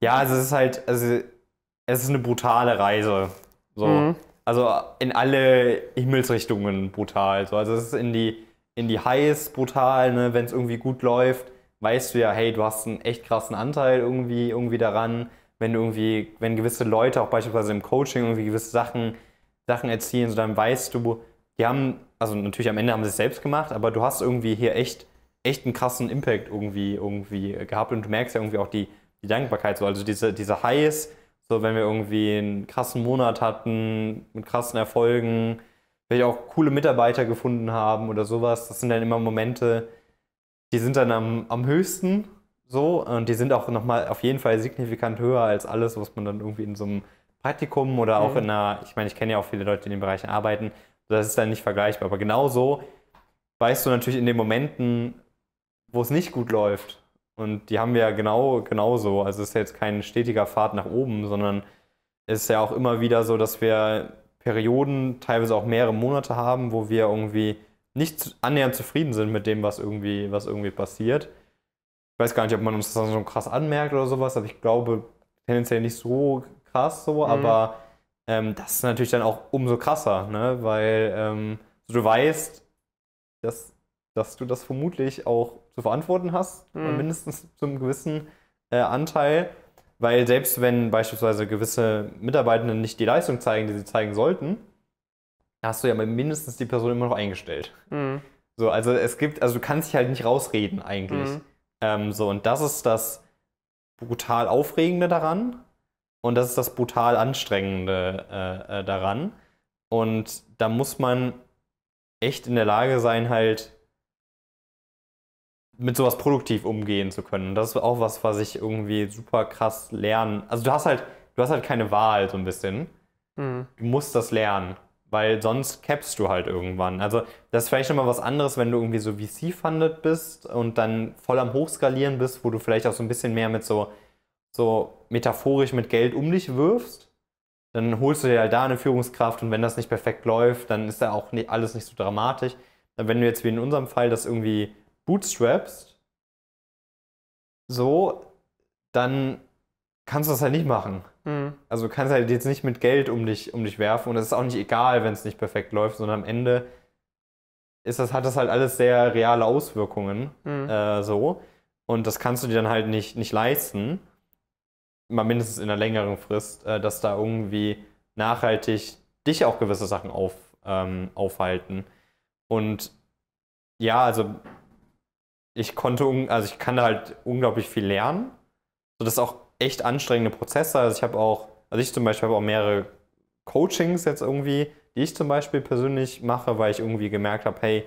Ja, also es ist halt, also es ist eine brutale Reise. So. Mhm. Also in alle Himmelsrichtungen brutal. So. Also es ist in die, in die Highs brutal, ne? wenn es irgendwie gut läuft, weißt du ja, hey, du hast einen echt krassen Anteil irgendwie, irgendwie daran. Wenn du irgendwie, wenn gewisse Leute auch beispielsweise im Coaching irgendwie gewisse Sachen, Sachen erzielen, so dann weißt du, die haben, also natürlich am Ende haben sie es selbst gemacht, aber du hast irgendwie hier echt, echt einen krassen Impact irgendwie, irgendwie gehabt und du merkst ja irgendwie auch die, die Dankbarkeit so. Also diese, diese Highs, so, wenn wir irgendwie einen krassen Monat hatten, mit krassen Erfolgen, vielleicht auch coole Mitarbeiter gefunden haben oder sowas, das sind dann immer Momente, die sind dann am, am höchsten so und die sind auch nochmal auf jeden Fall signifikant höher als alles, was man dann irgendwie in so einem Praktikum oder auch mhm. in einer, ich meine, ich kenne ja auch viele Leute, die in den Bereichen arbeiten, das ist dann nicht vergleichbar, aber genauso weißt du natürlich in den Momenten, wo es nicht gut läuft, und die haben wir ja genau, genauso. Also es ist jetzt kein stetiger Pfad nach oben, sondern es ist ja auch immer wieder so, dass wir Perioden, teilweise auch mehrere Monate haben, wo wir irgendwie nicht annähernd zufrieden sind mit dem, was irgendwie, was irgendwie passiert. Ich weiß gar nicht, ob man uns das so krass anmerkt oder sowas, aber ich glaube tendenziell nicht so krass so, mhm. aber ähm, das ist natürlich dann auch umso krasser, ne? weil ähm, du weißt, dass dass du das vermutlich auch zu verantworten hast, mhm. mindestens zum gewissen äh, Anteil. Weil selbst wenn beispielsweise gewisse Mitarbeitenden nicht die Leistung zeigen, die sie zeigen sollten, hast du ja mindestens die Person immer noch eingestellt. Mhm. So, also es gibt, also du kannst dich halt nicht rausreden eigentlich. Mhm. Ähm, so, und das ist das brutal Aufregende daran und das ist das brutal Anstrengende äh, äh daran. Und da muss man echt in der Lage sein, halt mit sowas produktiv umgehen zu können. das ist auch was, was ich irgendwie super krass lernen. Also du hast halt, du hast halt keine Wahl so ein bisschen. Mhm. Du musst das lernen, weil sonst capst du halt irgendwann. Also das ist vielleicht nochmal was anderes, wenn du irgendwie so VC-funded bist und dann voll am Hochskalieren bist, wo du vielleicht auch so ein bisschen mehr mit so, so metaphorisch mit Geld um dich wirfst. Dann holst du dir halt da eine Führungskraft und wenn das nicht perfekt läuft, dann ist da auch alles nicht so dramatisch. Wenn du jetzt wie in unserem Fall das irgendwie bootstrapst, so, dann kannst du das halt nicht machen. Mhm. Also du kannst halt jetzt nicht mit Geld um dich, um dich werfen und es ist auch nicht egal, wenn es nicht perfekt läuft, sondern am Ende ist das, hat das halt alles sehr reale Auswirkungen. Mhm. Äh, so. Und das kannst du dir dann halt nicht, nicht leisten, mal mindestens in einer längeren Frist, äh, dass da irgendwie nachhaltig dich auch gewisse Sachen auf, ähm, aufhalten. Und ja, also ich konnte, also ich kann da halt unglaublich viel lernen. So, das ist auch echt anstrengende Prozesse. Also ich habe auch, also ich zum Beispiel habe auch mehrere Coachings jetzt irgendwie, die ich zum Beispiel persönlich mache, weil ich irgendwie gemerkt habe, hey,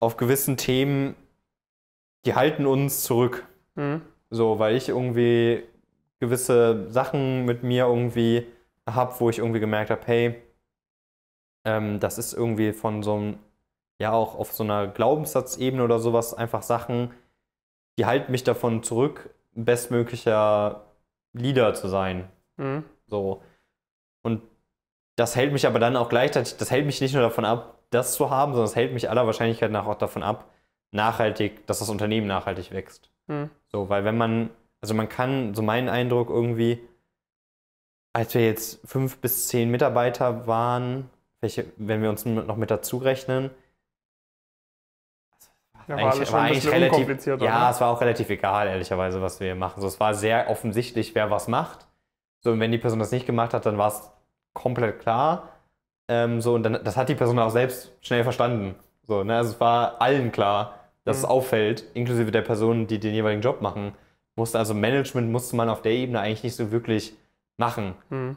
auf gewissen Themen, die halten uns zurück. Mhm. So, weil ich irgendwie gewisse Sachen mit mir irgendwie habe, wo ich irgendwie gemerkt habe, hey, ähm, das ist irgendwie von so einem ja auch auf so einer Glaubenssatzebene oder sowas einfach Sachen, die halten mich davon zurück, bestmöglicher Leader zu sein. Mhm. So. Und das hält mich aber dann auch gleichzeitig, das hält mich nicht nur davon ab, das zu haben, sondern es hält mich aller Wahrscheinlichkeit nach auch davon ab, nachhaltig, dass das Unternehmen nachhaltig wächst. Mhm. So, weil wenn man, also man kann, so mein Eindruck irgendwie, als wir jetzt fünf bis zehn Mitarbeiter waren, welche, wenn wir uns noch mit dazu rechnen, ja, war eigentlich, war eigentlich relativ, ja, es war auch relativ egal, ehrlicherweise, was wir machen. So, es war sehr offensichtlich, wer was macht. So, und wenn die Person das nicht gemacht hat, dann war es komplett klar. Ähm, so, und dann, das hat die Person auch selbst schnell verstanden. So, ne? Also es war allen klar, dass mhm. es auffällt, inklusive der Person, die den jeweiligen Job machen. Musste, also Management musste man auf der Ebene eigentlich nicht so wirklich machen. Mhm.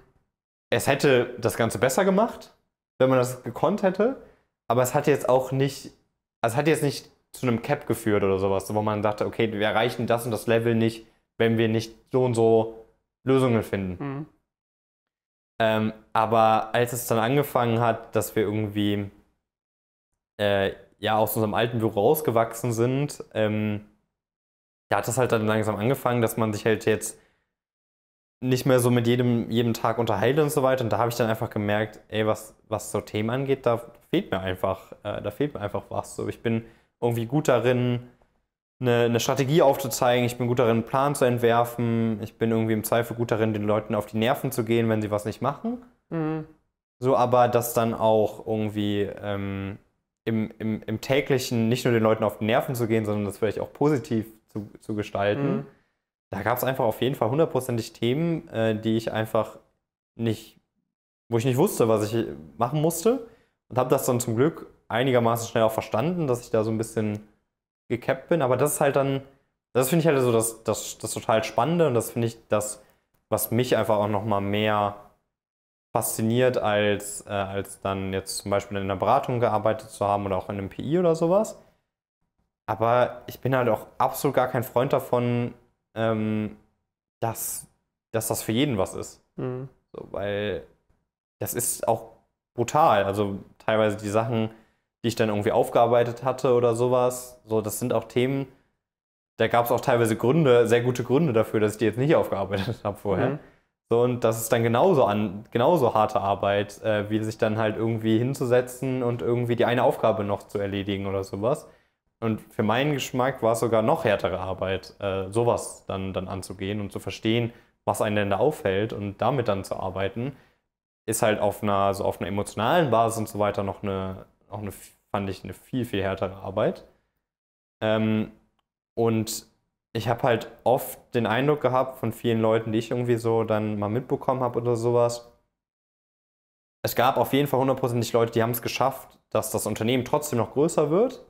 Es hätte das Ganze besser gemacht, wenn man das gekonnt hätte, aber es hat jetzt auch nicht, also es hat jetzt nicht zu einem Cap geführt oder sowas, wo man dachte, okay, wir erreichen das und das Level nicht, wenn wir nicht so und so Lösungen finden. Mhm. Ähm, aber als es dann angefangen hat, dass wir irgendwie äh, ja aus unserem alten Büro rausgewachsen sind, ähm, da hat es halt dann langsam angefangen, dass man sich halt jetzt nicht mehr so mit jedem, jedem Tag unterhalte und so weiter. Und da habe ich dann einfach gemerkt, ey, was, was so Themen angeht, da fehlt mir einfach, äh, da fehlt mir einfach was. So, ich bin irgendwie gut darin, eine, eine, Strategie aufzuzeigen, ich bin gut darin, einen Plan zu entwerfen, ich bin irgendwie im Zweifel gut darin, den Leuten auf die Nerven zu gehen, wenn sie was nicht machen. Mhm. So, aber das dann auch irgendwie ähm, im, im, im, täglichen nicht nur den Leuten auf die Nerven zu gehen, sondern das vielleicht auch positiv zu, zu gestalten. Mhm. Da gab es einfach auf jeden Fall hundertprozentig Themen, äh, die ich einfach nicht, wo ich nicht wusste, was ich machen musste. Und habe das dann zum Glück einigermaßen schnell auch verstanden, dass ich da so ein bisschen gecapt bin. Aber das ist halt dann, das finde ich halt so das, das, das total Spannende und das finde ich das, was mich einfach auch nochmal mehr fasziniert, als, äh, als dann jetzt zum Beispiel in einer Beratung gearbeitet zu haben oder auch in einem PI oder sowas. Aber ich bin halt auch absolut gar kein Freund davon, ähm, dass, dass das für jeden was ist. Mhm. So, weil das ist auch brutal. Also teilweise die Sachen, die ich dann irgendwie aufgearbeitet hatte oder sowas. So, das sind auch Themen, da gab es auch teilweise Gründe, sehr gute Gründe dafür, dass ich die jetzt nicht aufgearbeitet <laughs> habe vorher. Mhm. So, und das ist dann genauso an, genauso harte Arbeit, äh, wie sich dann halt irgendwie hinzusetzen und irgendwie die eine Aufgabe noch zu erledigen oder sowas. Und für meinen Geschmack war es sogar noch härtere Arbeit, äh, sowas dann, dann anzugehen und zu verstehen, was einen denn da auffällt und damit dann zu arbeiten, ist halt auf einer, so auf einer emotionalen Basis und so weiter noch eine, auch eine fand ich eine viel, viel härtere Arbeit. Ähm, und ich habe halt oft den Eindruck gehabt von vielen Leuten, die ich irgendwie so dann mal mitbekommen habe oder sowas. Es gab auf jeden Fall hundertprozentig Leute, die haben es geschafft, dass das Unternehmen trotzdem noch größer wird.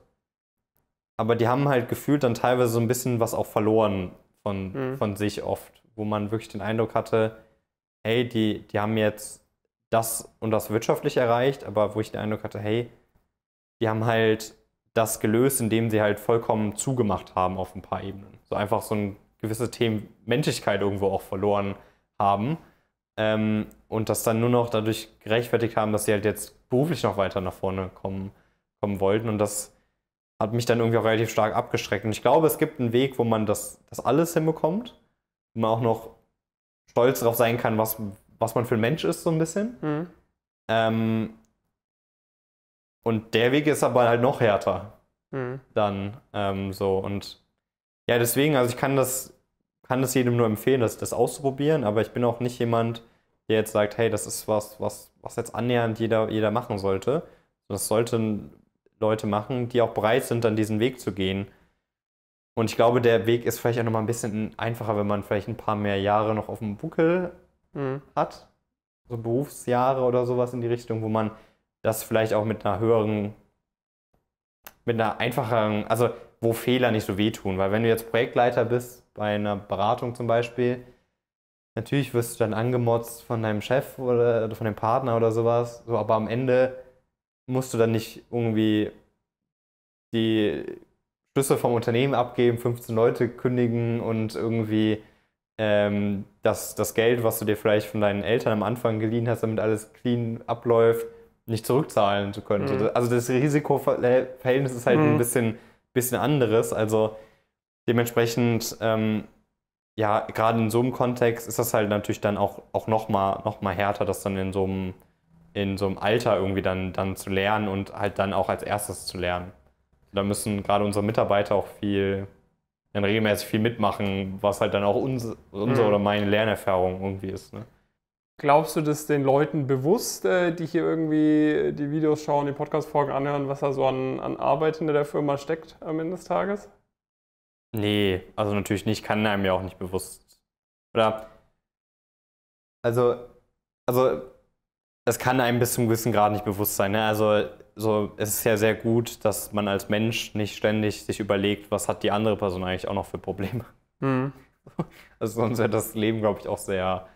Aber die haben halt gefühlt dann teilweise so ein bisschen was auch verloren von, mhm. von sich oft, wo man wirklich den Eindruck hatte, hey, die, die haben jetzt das und das wirtschaftlich erreicht, aber wo ich den Eindruck hatte, hey, die haben halt das gelöst, indem sie halt vollkommen zugemacht haben auf ein paar Ebenen. So einfach so ein gewisse Themen Menschlichkeit irgendwo auch verloren haben. Ähm, und das dann nur noch dadurch gerechtfertigt haben, dass sie halt jetzt beruflich noch weiter nach vorne kommen, kommen wollten. Und das hat mich dann irgendwie auch relativ stark abgeschreckt. Und ich glaube, es gibt einen Weg, wo man das, das alles hinbekommt, wo man auch noch stolz darauf sein kann, was, was man für ein Mensch ist, so ein bisschen. Mhm. Ähm, und der Weg ist aber halt noch härter. Mhm. Dann ähm, so. Und ja, deswegen, also ich kann das, kann das jedem nur empfehlen, das, das auszuprobieren, aber ich bin auch nicht jemand, der jetzt sagt, hey, das ist was, was, was jetzt annähernd jeder, jeder machen sollte. Das sollten Leute machen, die auch bereit sind, dann diesen Weg zu gehen. Und ich glaube, der Weg ist vielleicht auch nochmal ein bisschen einfacher, wenn man vielleicht ein paar mehr Jahre noch auf dem Buckel mhm. hat. So Berufsjahre oder sowas in die Richtung, wo man das vielleicht auch mit einer höheren, mit einer einfacheren, also wo Fehler nicht so wehtun. Weil wenn du jetzt Projektleiter bist, bei einer Beratung zum Beispiel, natürlich wirst du dann angemotzt von deinem Chef oder von dem Partner oder sowas, so, aber am Ende musst du dann nicht irgendwie die Schlüssel vom Unternehmen abgeben, 15 Leute kündigen und irgendwie ähm, das, das Geld, was du dir vielleicht von deinen Eltern am Anfang geliehen hast, damit alles clean abläuft, nicht zurückzahlen zu können. Mhm. Also das Risikoverhältnis ist halt mhm. ein bisschen, bisschen anderes. Also dementsprechend, ähm, ja, gerade in so einem Kontext ist das halt natürlich dann auch, auch nochmal noch mal härter, das dann in so einem, in so einem Alter irgendwie dann, dann zu lernen und halt dann auch als erstes zu lernen. Da müssen gerade unsere Mitarbeiter auch viel, dann regelmäßig viel mitmachen, was halt dann auch uns, unsere mhm. oder meine Lernerfahrung irgendwie ist. Ne? Glaubst du, dass den Leuten bewusst, äh, die hier irgendwie äh, die Videos schauen, die Podcast-Folgen anhören, was da so an, an Arbeit hinter der Firma steckt am Ende des Tages? Nee, also natürlich nicht, kann einem ja auch nicht bewusst. Oder? Also, also, das kann einem bis zum gewissen Grad nicht bewusst sein. Ne? Also, so, es ist ja sehr gut, dass man als Mensch nicht ständig sich überlegt, was hat die andere Person eigentlich auch noch für Probleme. Mhm. <laughs> Also, sonst wäre das Leben, glaube ich, auch sehr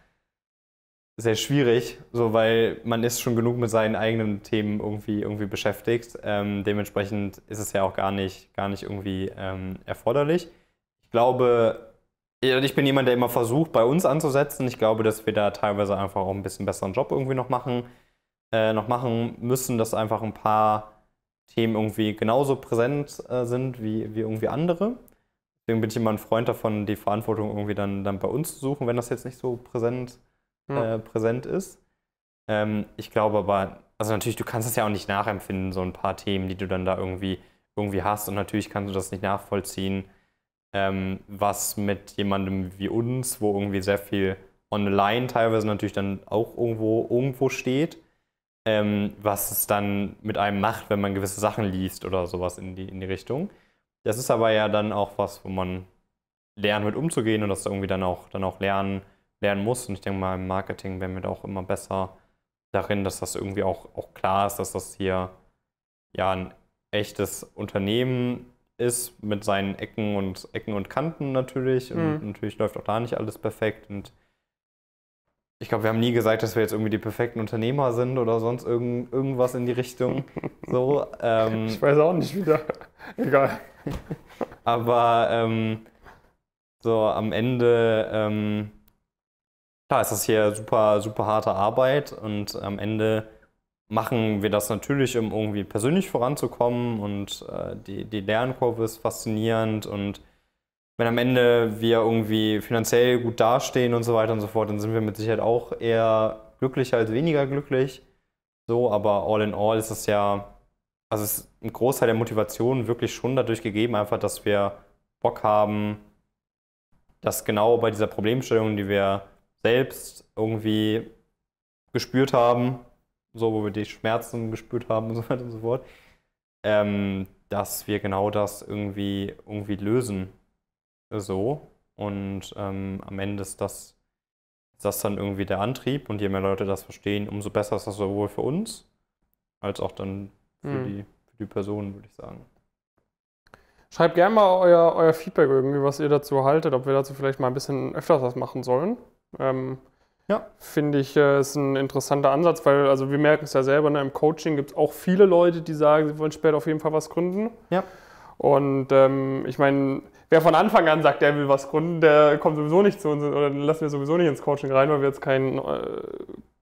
sehr schwierig, so weil man ist schon genug mit seinen eigenen Themen irgendwie, irgendwie beschäftigt. Ähm, dementsprechend ist es ja auch gar nicht, gar nicht irgendwie ähm, erforderlich. Ich glaube, ich bin jemand, der immer versucht, bei uns anzusetzen. Ich glaube, dass wir da teilweise einfach auch ein bisschen besseren Job irgendwie noch machen, äh, noch machen müssen, dass einfach ein paar Themen irgendwie genauso präsent äh, sind wie, wie irgendwie andere. Deswegen bin ich immer ein Freund davon, die Verantwortung irgendwie dann, dann bei uns zu suchen, wenn das jetzt nicht so präsent ist ja. Hm. äh, präsent ist. Ähm, ich glaube aber, also natürlich, du kannst es ja auch nicht nachempfinden, so ein paar Themen, die du dann da irgendwie, irgendwie hast. Und natürlich kannst du das nicht nachvollziehen, ähm, was mit jemandem wie uns, wo irgendwie sehr viel online teilweise natürlich dann auch irgendwo, irgendwo steht, ähm, was es dann mit einem macht, wenn man gewisse Sachen liest oder sowas in die, in die Richtung. Das ist aber ja dann auch was, wo man lernt, mit umzugehen und das irgendwie dann auch, dann auch lernen, lernen muss. Und ich denke mal, im Marketing werden wir da auch immer besser darin, dass das irgendwie auch, auch klar ist, dass das hier ja ein echtes Unternehmen ist mit seinen Ecken und Ecken und Kanten natürlich. Mhm. Und natürlich läuft auch da nicht alles perfekt. Und ich glaube, wir haben nie gesagt, dass wir jetzt irgendwie die perfekten Unternehmer sind oder sonst irgend, irgendwas in die Richtung. <laughs> So, ähm, ich weiß auch nicht wieder. <laughs> Egal. Aber ähm, so am Ende ähm, klar, es ist hier super, super harte Arbeit und am Ende machen wir das natürlich, um irgendwie persönlich voranzukommen und äh, die, die Lernkurve ist faszinierend und wenn am Ende wir irgendwie finanziell gut dastehen und so weiter und so fort, dann sind wir mit Sicherheit auch eher glücklicher als weniger glücklich. So, aber all in all ist es ja, also ist ein Großteil der Motivation wirklich schon dadurch gegeben, einfach, dass wir Bock haben, dass genau bei dieser Problemstellung, die wir selbst irgendwie gespürt haben, so wo wir die Schmerzen gespürt haben und so weiter und so fort, ähm, dass wir genau das irgendwie, irgendwie lösen. So. Und ähm, am Ende ist das, ist das dann irgendwie der Antrieb und je mehr Leute das verstehen, umso besser ist das sowohl für uns als auch dann für, mhm. die, für die Personen, würde ich sagen. Schreibt gerne mal euer, euer Feedback irgendwie, was ihr dazu haltet, ob wir dazu vielleicht mal ein bisschen öfters was machen sollen. Ähm, ja. Finde ich, äh, ist ein interessanter Ansatz, weil also wir merken es ja selber, ne, im Coaching gibt es auch viele Leute, die sagen, sie wollen später auf jeden Fall was gründen. Ja. Und ähm, ich meine, wer von Anfang an sagt, der will was gründen, der kommt sowieso nicht zu uns oder den lassen wir sowieso nicht ins Coaching rein, weil wir jetzt kein äh,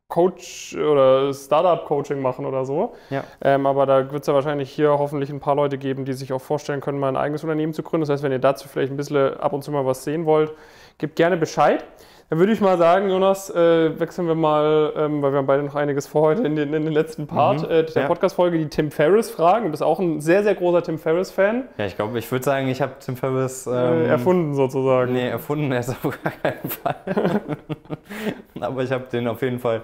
Coach oder Startup-Coaching machen oder so. Ja. Ähm, aber da wird es ja wahrscheinlich hier hoffentlich ein paar Leute geben, die sich auch vorstellen können, mal ein eigenes Unternehmen zu gründen. Das heißt, wenn ihr dazu vielleicht ein bisschen ab und zu mal was sehen wollt, gebt gerne Bescheid. Dann würde ich mal sagen, Jonas, äh, wechseln wir mal, ähm, weil wir haben beide noch einiges vor heute in den, in den letzten Part mhm, äh, der ja. Podcast-Folge, die Tim Ferriss-Fragen. Du bist auch ein sehr, sehr großer Tim Ferriss-Fan. Ja, ich glaube, ich würde sagen, ich habe Tim Ferriss. Äh, ähm, erfunden sozusagen. Nee, erfunden er ist auf gar keinen Fall. <laughs> Aber ich habe den auf jeden Fall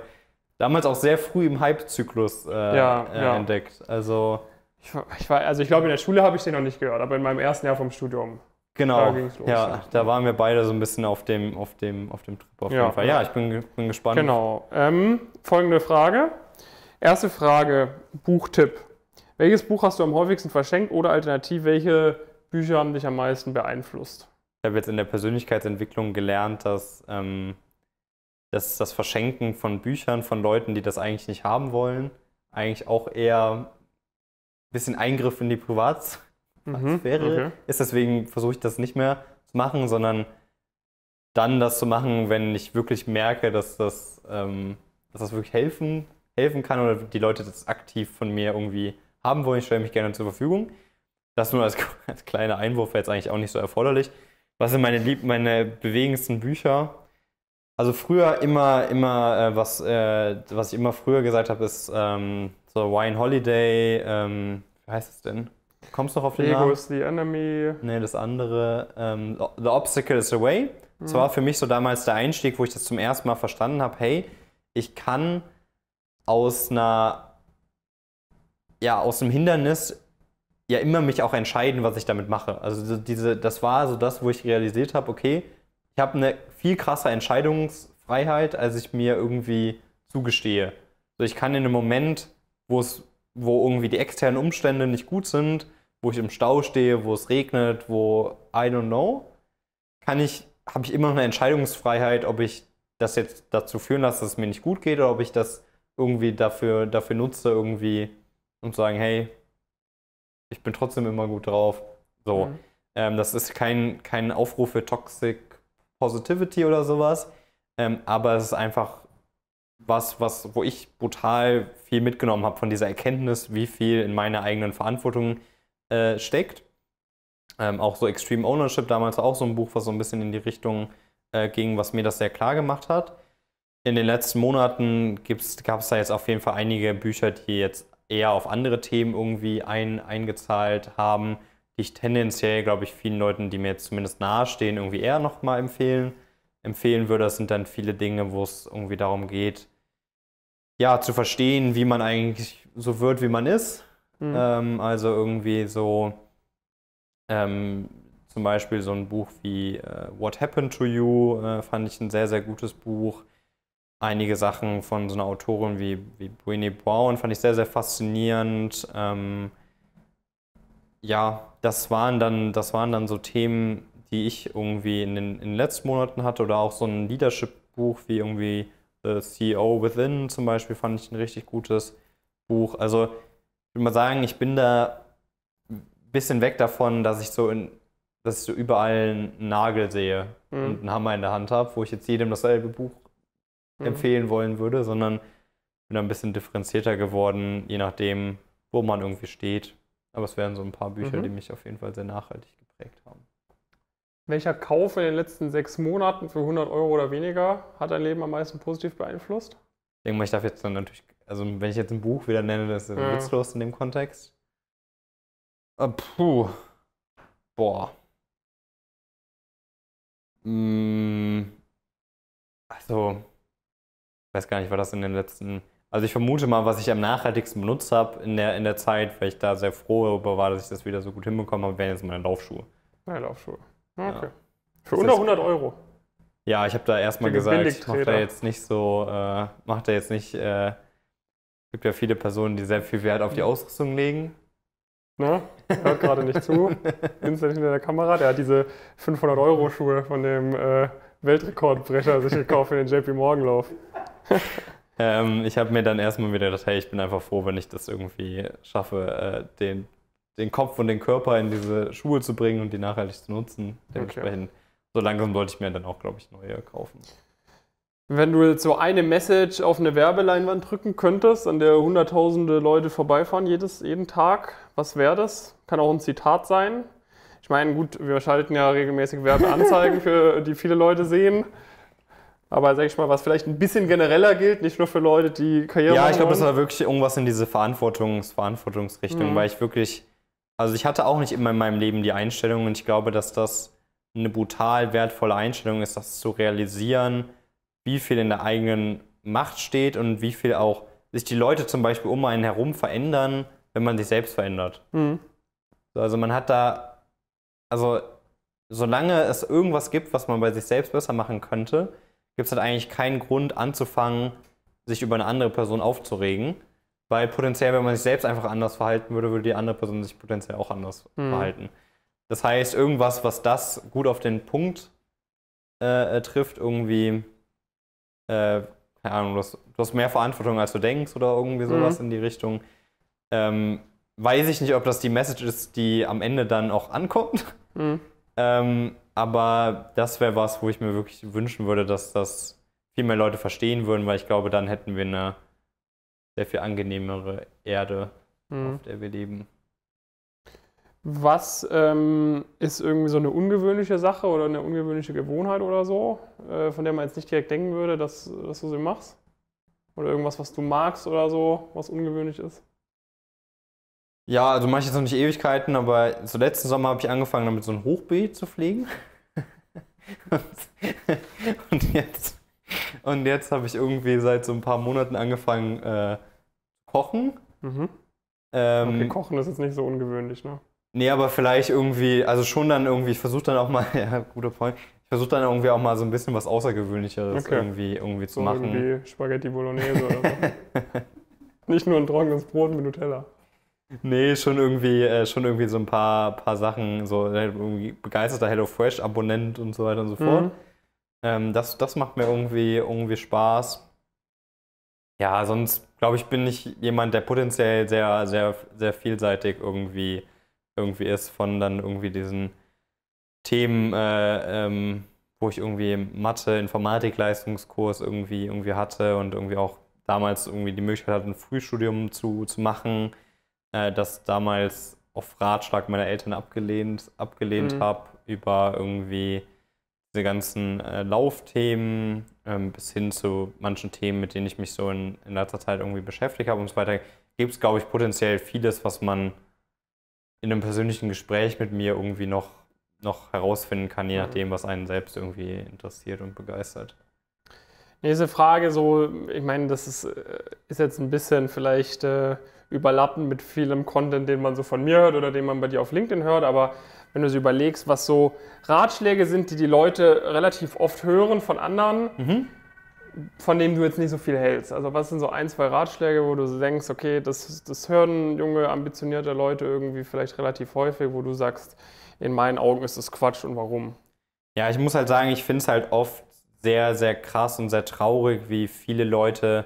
damals auch sehr früh im Hype-Zyklus äh, ja, äh, ja. entdeckt. Also. Ich, ich war, also ich glaube, in der Schule habe ich den noch nicht gehört, aber in meinem ersten Jahr vom Studium Genau. Da los. ja, da waren wir beide so ein bisschen auf dem, auf dem, auf dem Trip auf ja. jeden Fall. Ja, ich bin, bin gespannt. Genau. Ähm, folgende Frage. Erste Frage, Buchtipp. Welches Buch hast du am häufigsten verschenkt oder alternativ, welche Bücher haben dich am meisten beeinflusst? Ich habe jetzt in der Persönlichkeitsentwicklung gelernt, dass, ähm, dass das Verschenken von Büchern von Leuten, die das eigentlich nicht haben wollen, eigentlich auch eher ein bisschen Eingriff in die Privats Atmosphäre mhm, okay. ist. Deswegen versuche ich das nicht mehr zu machen, sondern dann das zu machen, wenn ich wirklich merke, dass das, ähm, dass das wirklich helfen, helfen kann oder die Leute das aktiv von mir irgendwie haben wollen. Ich stelle mich gerne zur Verfügung. Das nur als, <laughs> als kleiner Einwurf wäre jetzt eigentlich auch nicht so erforderlich. Was sind meine, lieb, meine bewegendsten Bücher? Also früher immer, immer, äh, was, äh, was ich immer früher gesagt habe, ist ähm, so Wine Holiday, ähm, wie heißt es denn? Kommst du noch auf den Ego Namen? is the enemy. Nee, das andere. Ähm, the Obstacle is away. Way. Mhm. Das war für mich so damals der Einstieg, wo ich das zum ersten Mal verstanden habe, hey, ich kann aus einer, ja, aus einem Hindernis ja immer mich auch entscheiden, was ich damit mache. Also diese, das war so das, wo ich realisiert habe, okay, ich habe eine viel krasse Entscheidungsfreiheit, als ich mir irgendwie zugestehe. Also ich kann in einem Moment, wo es, wo irgendwie die externen Umstände nicht gut sind, wo ich im Stau stehe, wo es regnet, wo I don't know, kann ich, habe ich immer noch eine Entscheidungsfreiheit, ob ich das jetzt dazu führen lasse, dass es mir nicht gut geht oder ob ich das irgendwie dafür, dafür nutze, irgendwie um zu sagen, hey, ich bin trotzdem immer gut drauf. So. Mhm. Ähm, das ist kein, kein Aufruf für Toxic Positivity oder sowas. Ähm, aber es ist einfach was, was, wo ich brutal viel mitgenommen habe von dieser Erkenntnis, wie viel in meiner eigenen Verantwortung äh, steckt. Ähm, auch so Extreme Ownership, damals auch so ein Buch, was so ein bisschen in die Richtung äh, ging, was mir das sehr klar gemacht hat. In den letzten Monaten gab es da jetzt auf jeden Fall einige Bücher, die jetzt eher auf andere Themen irgendwie ein, eingezahlt haben, die ich tendenziell, glaube ich, vielen Leuten, die mir jetzt zumindest nahestehen, irgendwie eher nochmal empfehlen, empfehlen würde. Das sind dann viele Dinge, wo es irgendwie darum geht, ja, zu verstehen, wie man eigentlich so wird, wie man ist Mhm. Ähm, also irgendwie so ähm, zum Beispiel so ein Buch wie äh, What Happened to You äh, fand ich ein sehr, sehr gutes Buch. Einige Sachen von so einer Autorin wie, wie Brene Brown fand ich sehr, sehr faszinierend. Ähm, ja, das waren, dann, das waren dann so Themen, die ich irgendwie in den, in den letzten Monaten hatte oder auch so ein Leadership-Buch wie irgendwie The CEO Within zum Beispiel fand ich ein richtig gutes Buch. Also ich würde mal sagen, ich bin da ein bisschen weg davon, dass ich so in, dass ich so überall einen Nagel sehe mhm. und einen Hammer in der Hand habe, wo ich jetzt jedem dasselbe Buch mhm. empfehlen wollen würde, sondern bin da ein bisschen differenzierter geworden, je nachdem, wo man irgendwie steht. Aber es wären so ein paar Bücher, mhm. die mich auf jeden Fall sehr nachhaltig geprägt haben. Welcher Kauf in den letzten sechs Monaten für 100 Euro oder weniger hat dein Leben am meisten positiv beeinflusst? Ich denke mal, ich darf jetzt dann natürlich, also wenn ich jetzt ein Buch wieder nenne, das ist ja. Mhm. witzlos in dem Kontext. Ah, puh. Boah. Mm. Also, ich weiß gar nicht, war das in den letzten. Also ich vermute mal, was ich am nachhaltigsten benutzt habe in der, in der Zeit, weil ich da sehr froh darüber war, dass ich das wieder so gut hinbekommen habe, wären jetzt meine Laufschuhe. Meine Laufschuhe. Okay. Ja. Für unter 100 Euro. Ja, ich habe da erstmal gesagt, macht er jetzt nicht so, äh, macht er jetzt nicht, äh, es gibt ja viele Personen, die sehr viel Wert auf die mhm. Ausrüstung legen. Ne? hört gerade nicht zu, instant hinter der Kamera, der hat diese 500-Euro-Schuhe von dem äh, Weltrekordbrecher sich gekauft für den JP Morgan-Lauf. <laughs> <laughs> ähm, ich habe mir dann erstmal wieder gedacht, hey, ich bin einfach froh, wenn ich das irgendwie schaffe, äh, den, den Kopf und den Körper in diese Schuhe zu bringen und die nachhaltig zu nutzen. Dementsprechend okay so langsam sollte ich mir dann auch, glaube ich, neue kaufen. Wenn du jetzt so eine Message auf eine Werbeleinwand drücken könntest, an der hunderttausende Leute vorbeifahren, jedes, jeden Tag, was wäre das? Kann auch ein Zitat sein. Ich meine, gut, wir schalten ja regelmäßig Werbeanzeigen, <laughs> für die viele Leute sehen. Aber sag ich mal, was vielleicht ein bisschen genereller gilt, nicht nur für Leute, die Karriere Ja, ich glaube, das war wirklich irgendwas in diese Verantwortungs Verantwortungsrichtung, mhm. weil ich wirklich, also ich hatte auch nicht immer in meinem Leben die Einstellung und ich glaube, dass das eine brutal wertvolle Einstellung ist, das zu realisieren, wie viel in der eigenen Macht steht und wie viel auch sich die Leute zum Beispiel um einen herum verändern, wenn man sich selbst verändert. Mhm. Also man hat da, also solange es irgendwas gibt, was man bei sich selbst besser machen könnte, gibt es halt eigentlich keinen Grund anzufangen, sich über eine andere Person aufzuregen. Weil potenziell, wenn man sich selbst einfach anders verhalten würde, würde die andere Person sich potenziell auch anders mhm. verhalten. Das heißt, irgendwas, was das gut auf den Punkt äh, äh, trifft, irgendwie, äh, keine Ahnung, du hast, du hast, mehr Verantwortung, als du denkst oder irgendwie mhm. sowas mhm. in die Richtung. Ähm, weiß ich nicht, ob das die Message ist, die am Ende dann auch ankommt. Mhm. <laughs> Ähm, aber das wäre was, wo ich mir wirklich wünschen würde, dass das viel mehr Leute verstehen würden, weil ich glaube, dann hätten wir eine sehr viel angenehmere Erde, mhm. auf der wir leben. Was ähm, ist irgendwie so eine ungewöhnliche Sache oder eine ungewöhnliche Gewohnheit oder so, äh, von der man jetzt nicht direkt denken würde, dass, dass du sie machst? Oder irgendwas, was du magst oder so, was ungewöhnlich ist? Ja, also mache ich jetzt noch nicht Ewigkeiten, aber so letzten Sommer habe ich angefangen, damit so ein Hochbeet zu pflegen. <laughs> und, jetzt, und jetzt habe ich irgendwie seit so ein paar Monaten angefangen, äh, kochen. Mhm. Ähm, okay, kochen ist jetzt nicht so ungewöhnlich, ne? Nee, aber vielleicht irgendwie, also schon dann irgendwie, ich versuche dann auch mal, <laughs> ja, guter Freund, ich versuche dann irgendwie auch mal so ein bisschen was Außergewöhnlicheres okay. irgendwie, irgendwie so zu machen. Irgendwie Spaghetti Bolognese oder so. <laughs> Nicht nur ein trockenes Brot mit Nutella. Nee, schon irgendwie, äh, schon irgendwie so ein paar, paar Sachen, so äh, irgendwie begeisterter HelloFresh-Abonnent und so weiter und so fort. Mhm. Ähm, das, das macht mir irgendwie, irgendwie Spaß. Ja, sonst glaube ich, bin ich jemand, der potenziell sehr, sehr, sehr vielseitig irgendwie irgendwie ist von dann irgendwie diesen Themen, äh, ähm, wo ich irgendwie Mathe, Informatik-Leistungskurs irgendwie, irgendwie hatte und irgendwie auch damals irgendwie die Möglichkeit hatte, ein Frühstudium zu, zu machen, äh, das damals auf Ratschlag meiner Eltern abgelehnt, abgelehnt mhm. habe, über irgendwie diese ganzen äh, Laufthemen ähm, bis hin zu manchen Themen, mit denen ich mich so in, in letzter Zeit irgendwie beschäftigt habe und so weiter, gibt es, glaube ich, potenziell vieles, was man in einem persönlichen Gespräch mit mir irgendwie noch, noch herausfinden kann, je mhm. nachdem, was einen selbst irgendwie interessiert und begeistert. Nächste Frage, so, ich meine, das ist, äh, ist jetzt ein bisschen vielleicht äh, überlappend mit vielem Content, den man so von mir hört oder den man bei dir auf LinkedIn hört, aber wenn du so überlegst, was so Ratschläge sind, die die Leute relativ oft hören von anderen, mhm von dem du jetzt nicht so viel hältst? Also was sind so ein, zwei Ratschläge, wo du denkst, okay, das, das hören junge, ambitionierte Leute irgendwie vielleicht relativ häufig, wo du sagst, in meinen Augen ist das Quatsch und warum? Ja, ich muss halt sagen, ich finde es halt oft sehr, sehr krass und sehr traurig, wie viele Leute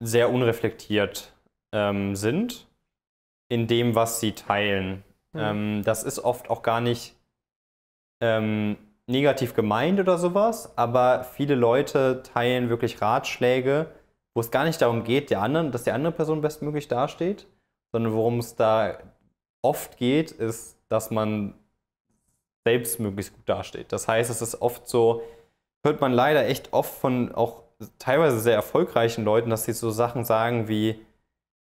sehr unreflektiert ähm, sind in dem, was sie teilen. Mhm. Ähm, das ist oft auch gar nicht ähm, negativ gemeint oder sowas, aber viele Leute teilen wirklich Ratschläge, wo es gar nicht darum geht, der anderen, dass die andere Person bestmöglich dasteht, sondern worum es da oft geht, ist, dass man selbst möglichst gut dasteht. Das heißt, es ist oft so, hört man leider echt oft von auch teilweise sehr erfolgreichen Leuten, dass sie so Sachen sagen wie,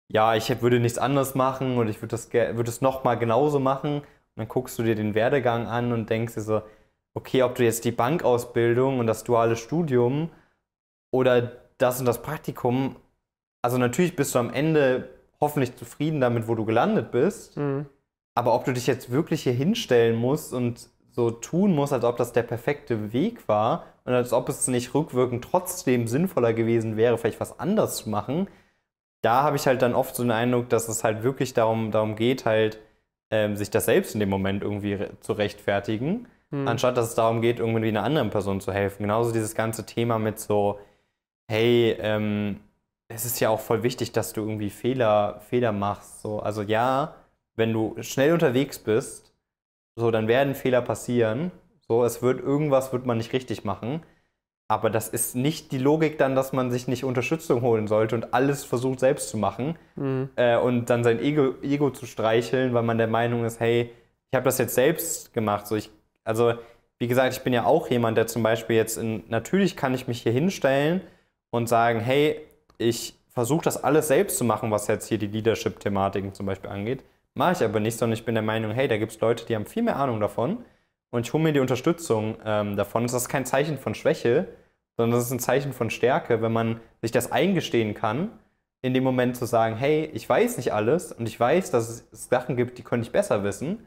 ja, ich würde nichts anderes machen und ich würde es würde nochmal genauso machen. Und dann guckst du dir den Werdegang an und denkst dir so, okay, ob du jetzt die Bankausbildung und das duale Studium oder das und das Praktikum, also natürlich bist du am Ende hoffentlich zufrieden damit, wo du gelandet bist, mhm. aber ob du dich jetzt wirklich hier hinstellen musst und so tun musst, als ob das der perfekte Weg war und als ob es nicht rückwirkend trotzdem sinnvoller gewesen wäre, vielleicht was anders zu machen, da habe ich halt dann oft so den Eindruck, dass es halt wirklich darum, darum geht, halt ähm, sich das selbst in dem Moment irgendwie zu rechtfertigen mhm. anstatt dass es darum geht, irgendwie einer anderen Person zu helfen. Genauso dieses ganze Thema mit so, hey, ähm, es ist ja auch voll wichtig, dass du irgendwie Fehler, Fehler machst. So. Also ja, wenn du schnell unterwegs bist, so, dann werden Fehler passieren. So, es wird irgendwas wird man nicht richtig machen. Aber das ist nicht die Logik dann, dass man sich nicht Unterstützung holen sollte und alles versucht selbst zu machen mhm. äh, und dann sein Ego, Ego zu streicheln, weil man der Meinung ist, hey, ich habe das jetzt selbst gemacht, so ich also wie gesagt, ich bin ja auch jemand, der zum Beispiel jetzt in, natürlich kann ich mich hier hinstellen und sagen, hey, ich versuche das alles selbst zu machen, was jetzt hier die Leadership-Thematiken zum Beispiel angeht. Mache ich aber nicht, sondern ich bin der Meinung, hey, da gibt es Leute, die haben viel mehr Ahnung davon und ich hole mir die Unterstützung ähm, davon. Das ist kein Zeichen von Schwäche, sondern das ist ein Zeichen von Stärke, wenn man sich das eingestehen kann, in dem Moment zu sagen, hey, ich weiß nicht alles und ich weiß, dass es Sachen gibt, die könnte ich besser wissen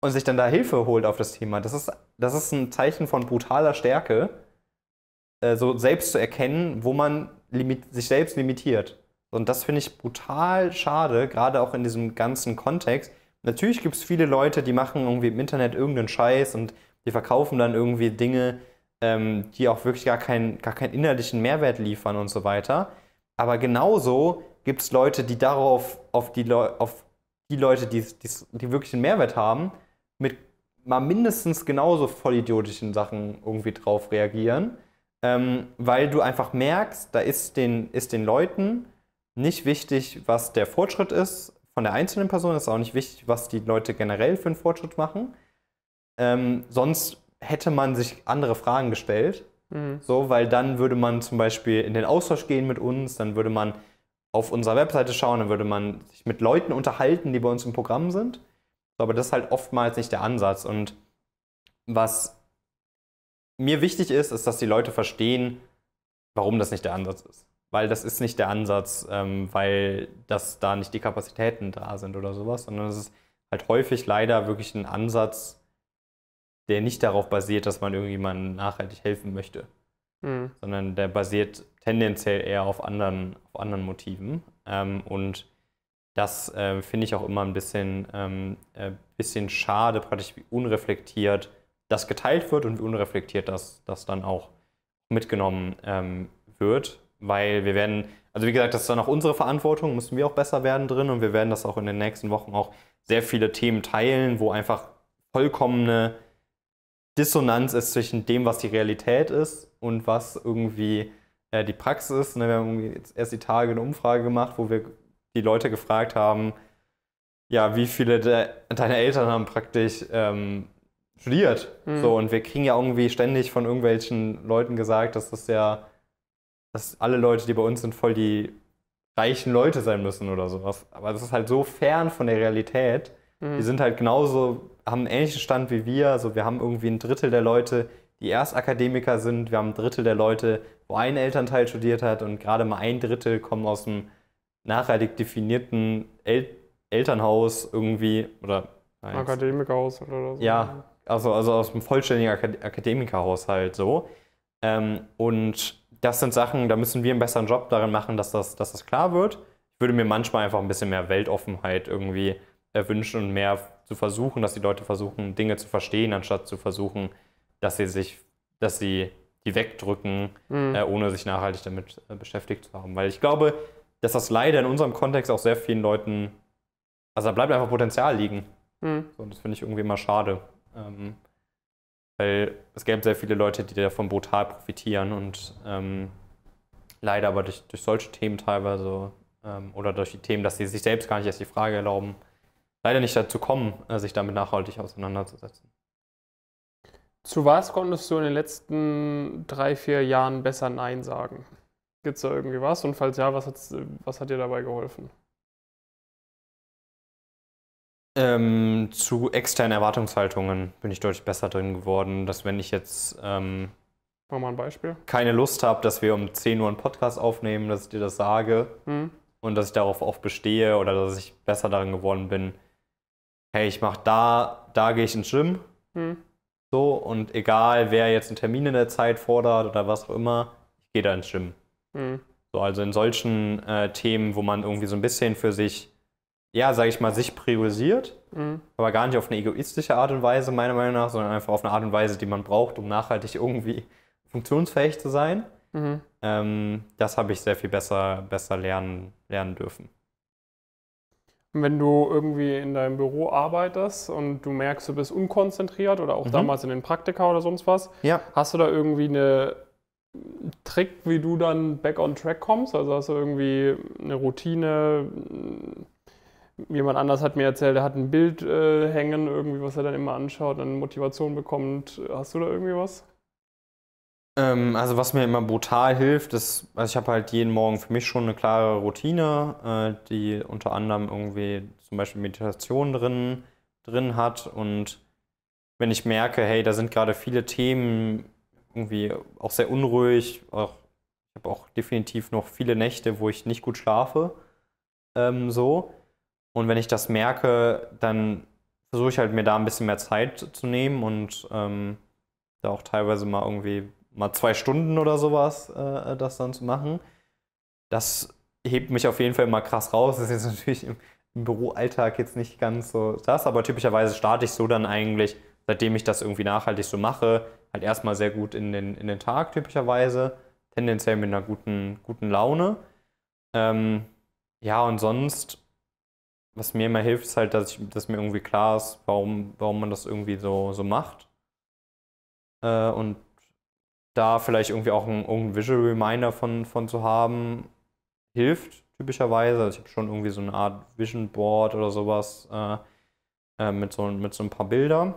und sich dann da Hilfe holt auf das Thema. Das ist, das ist ein Zeichen von brutaler Stärke, äh, so selbst zu erkennen, wo man sich selbst limitiert. Und das finde ich brutal schade, gerade auch in diesem ganzen Kontext. Natürlich gibt es viele Leute, die machen irgendwie im Internet irgendeinen Scheiß und die verkaufen dann irgendwie Dinge, ähm, die auch wirklich gar, kein, gar keinen innerlichen Mehrwert liefern und so weiter. Aber genauso gibt es Leute, die darauf, auf die, Le auf die Leute, die, die, die wirklich einen Mehrwert haben, mit mal mindestens genauso vollidiotischen Sachen irgendwie drauf reagieren, ähm, weil du einfach merkst, da ist den, ist den Leuten nicht wichtig, was der Fortschritt ist von der einzelnen Person, ist auch nicht wichtig, was die Leute generell für einen Fortschritt machen. Ähm, sonst hätte man sich andere Fragen gestellt, mhm. so, weil dann würde man zum Beispiel in den Austausch gehen mit uns, dann würde man auf unserer Webseite schauen, dann würde man sich mit Leuten unterhalten, die bei uns im Programm sind. Aber das ist halt oftmals nicht der Ansatz. Und was mir wichtig ist, ist, dass die Leute verstehen, warum das nicht der Ansatz ist. Weil das ist nicht der Ansatz, ähm, weil das da nicht die Kapazitäten da sind oder sowas, sondern es ist halt häufig leider wirklich ein Ansatz, der nicht darauf basiert, dass man irgendjemandem nachhaltig helfen möchte, mhm. sondern der basiert tendenziell eher auf anderen, auf anderen Motiven. Ähm, und das äh, finde ich auch immer ein bisschen, ähm, äh, bisschen schade, praktisch wie unreflektiert das geteilt wird und wie unreflektiert das, das dann auch mitgenommen ähm, wird. Weil wir werden, also wie gesagt, das ist dann auch unsere Verantwortung, müssen wir auch besser werden drin und wir werden das auch in den nächsten Wochen auch sehr viele Themen teilen, wo einfach vollkommene Dissonanz ist zwischen dem, was die Realität ist und was irgendwie äh, die Praxis. Ne? Wir haben jetzt erst die Tage eine Umfrage gemacht, wo wir die Leute gefragt haben, ja, wie viele de deiner Eltern haben praktisch ähm, studiert. Mhm. So, und wir kriegen ja irgendwie ständig von irgendwelchen Leuten gesagt, dass das ja, dass alle Leute, die bei uns sind, voll die reichen Leute sein müssen oder sowas. Aber das ist halt so fern von der Realität. Mhm. Die sind halt genauso, haben einen ähnlichen Stand wie wir. Also wir haben irgendwie ein Drittel der Leute, die Erstakademiker sind. Wir haben ein Drittel der Leute, wo ein Elternteil studiert hat und gerade mal ein Drittel kommen aus dem nachhaltig definierten El Elternhaus irgendwie oder nein, Akademikerhaus oder so. Ja, also, also aus einem vollständigen Akad Akademikerhaushalt so. Ähm, und das sind Sachen, da müssen wir einen besseren Job darin machen, dass das, dass das klar wird. Ich würde mir manchmal einfach ein bisschen mehr Weltoffenheit irgendwie wünschen und mehr zu versuchen, dass die Leute versuchen, Dinge zu verstehen, anstatt zu versuchen, dass sie sich, dass sie die wegdrücken, mhm. äh, ohne sich nachhaltig damit äh, beschäftigt zu haben. Weil ich glaube, dass das leider in unserem Kontext auch sehr vielen Leuten, also da bleibt einfach Potenzial liegen. Mhm. und das finde ich irgendwie immer schade. Ähm, weil es gäbe sehr viele Leute, die davon brutal profitieren und ähm, leider aber durch, durch solche Themen teilweise ähm, oder durch die Themen, dass sie sich selbst gar nicht erst die Frage erlauben, leider nicht dazu kommen, äh, sich damit nachhaltig auseinanderzusetzen. Zu was konntest du in den letzten drei, vier Jahren besser Nein sagen? Gibt es da irgendwie was? Und falls ja, was, was hat dir dabei geholfen? Ähm, zu externen Erwartungshaltungen bin ich deutlich besser drin geworden, dass wenn ich jetzt ähm, Mach mal ein Beispiel. keine Lust habe, dass wir um 10 Uhr einen Podcast aufnehmen, dass ich dir das sage mhm. und dass ich darauf auch bestehe oder dass ich besser darin geworden bin, hey, ich mache da, da gehe ich ins Gym. Mhm. So, und egal, wer jetzt einen Termin in der Zeit fordert oder was auch immer, ich gehe da ins Gym. So, also in solchen äh, Themen, wo man irgendwie so ein bisschen für sich, ja, sage ich mal, sich priorisiert, mhm. aber gar nicht auf eine egoistische Art und Weise, meiner Meinung nach, sondern einfach auf eine Art und Weise, die man braucht, um nachhaltig irgendwie funktionsfähig zu sein. Mhm. Ähm, das habe ich sehr viel besser, besser lernen, lernen dürfen. Und wenn du irgendwie in deinem Büro arbeitest und du merkst, du bist unkonzentriert oder auch mhm. damals in den Praktika oder sonst was, ja. hast du da irgendwie eine Trick, wie du dann back on track kommst? Also hast du irgendwie eine Routine? Jemand anders hat mir erzählt, er hat ein Bild äh, hängen, irgendwie, was er dann immer anschaut, dann Motivation bekommt. Hast du da irgendwie was? Ähm, also was mir immer brutal hilft, ist, also ich habe halt jeden Morgen für mich schon eine klare Routine, äh, die unter anderem irgendwie zum Beispiel Meditation drin, drin hat und wenn ich merke, hey, da sind gerade viele Themen, irgendwie auch sehr unruhig. Auch, ich habe auch definitiv noch viele Nächte, wo ich nicht gut schlafe. Ähm, so. Und wenn ich das merke, dann versuche ich halt mir da ein bisschen mehr Zeit zu nehmen und ähm, da auch teilweise mal irgendwie mal zwei Stunden oder sowas äh, das dann zu machen. Das hebt mich auf jeden Fall immer krass raus. Das ist jetzt <laughs> natürlich im, im Büroalltag jetzt nicht ganz so das, aber typischerweise starte ich so dann eigentlich seitdem ich das irgendwie nachhaltig so mache, halt erstmal sehr gut in den, in den Tag typischerweise, tendenziell mit einer guten, guten Laune. Ähm, ja, und sonst, was mir immer hilft, ist halt, dass, ich, dass mir irgendwie klar ist, warum, warum man das irgendwie so, so macht. Äh, und da vielleicht irgendwie auch ein, einen Visual Reminder von, von zu haben, hilft typischerweise. Also ich habe schon irgendwie so eine Art Vision Board oder sowas äh, äh, mit, so, mit so ein paar Bildern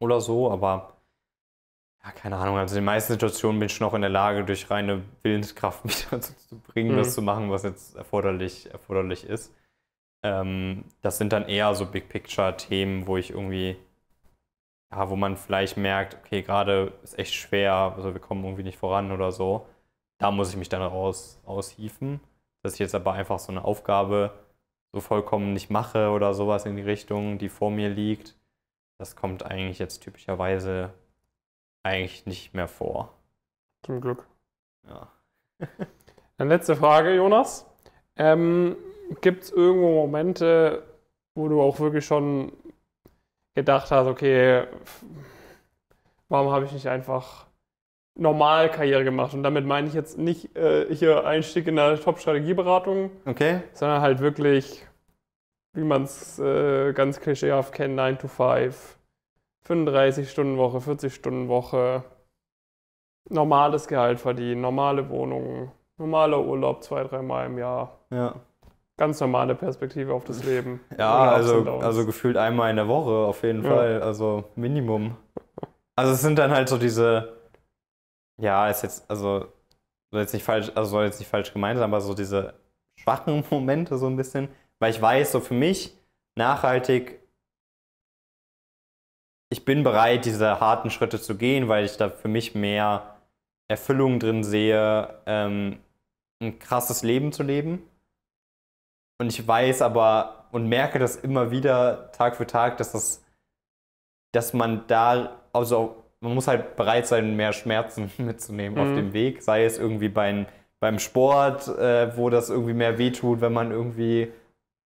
oder so, aber ja, keine Ahnung. Also in den meisten Situationen bin ich noch in der Lage, durch reine Willenskraft mich <laughs> dazu zu bringen, mhm. das zu machen, was jetzt erforderlich, erforderlich ist. Ähm, das sind dann eher so Big Picture-Themen, wo ich irgendwie, ja, wo man vielleicht merkt, okay, gerade ist echt schwer, also wir kommen irgendwie nicht voran oder so. Da muss ich mich dann raus, raushiefen. Dass ich jetzt aber einfach so eine Aufgabe so vollkommen nicht mache oder sowas in die Richtung, die vor mir liegt, das kommt eigentlich jetzt typischerweise eigentlich nicht mehr vor. Zum Glück. Ja. <laughs> Dann letzte Frage, Jonas. Ähm, Gibt es irgendwo Momente, wo du auch wirklich schon gedacht hast, okay, warum habe ich nicht einfach normal Karriere gemacht? Und damit meine ich jetzt nicht äh, hier Einstieg in eine Top-Strategieberatung, okay. sondern halt wirklich wie man es äh, ganz klischeehaft kennt, 9 to 5, 35-Stunden-Woche, 40-Stunden-Woche, normales Gehalt verdienen, normale Wohnungen, normaler Urlaub zwei, dreimal im Jahr. Ja. Ganz normale Perspektive auf das Leben. <laughs> Ja, also, also gefühlt einmal in der Woche auf jeden ja. Fall, also Minimum. Also es sind dann halt so diese, ja, ist jetzt, also soll jetzt nicht falsch, also soll jetzt nicht falsch gemeint sein, aber so diese schwachen <laughs> Momente so ein bisschen, weil ich weiß, so für mich nachhaltig, ich bin bereit, diese harten Schritte zu gehen, weil ich da für mich mehr Erfüllung drin sehe, ähm, ein krasses Leben zu leben. Und ich weiß aber und merke das immer wieder Tag für Tag, dass das, dass man da, also man muss halt bereit sein, mehr Schmerzen <laughs> mitzunehmen mhm. auf dem Weg, sei es irgendwie beim, beim Sport, äh, wo das irgendwie mehr wehtut, wenn man irgendwie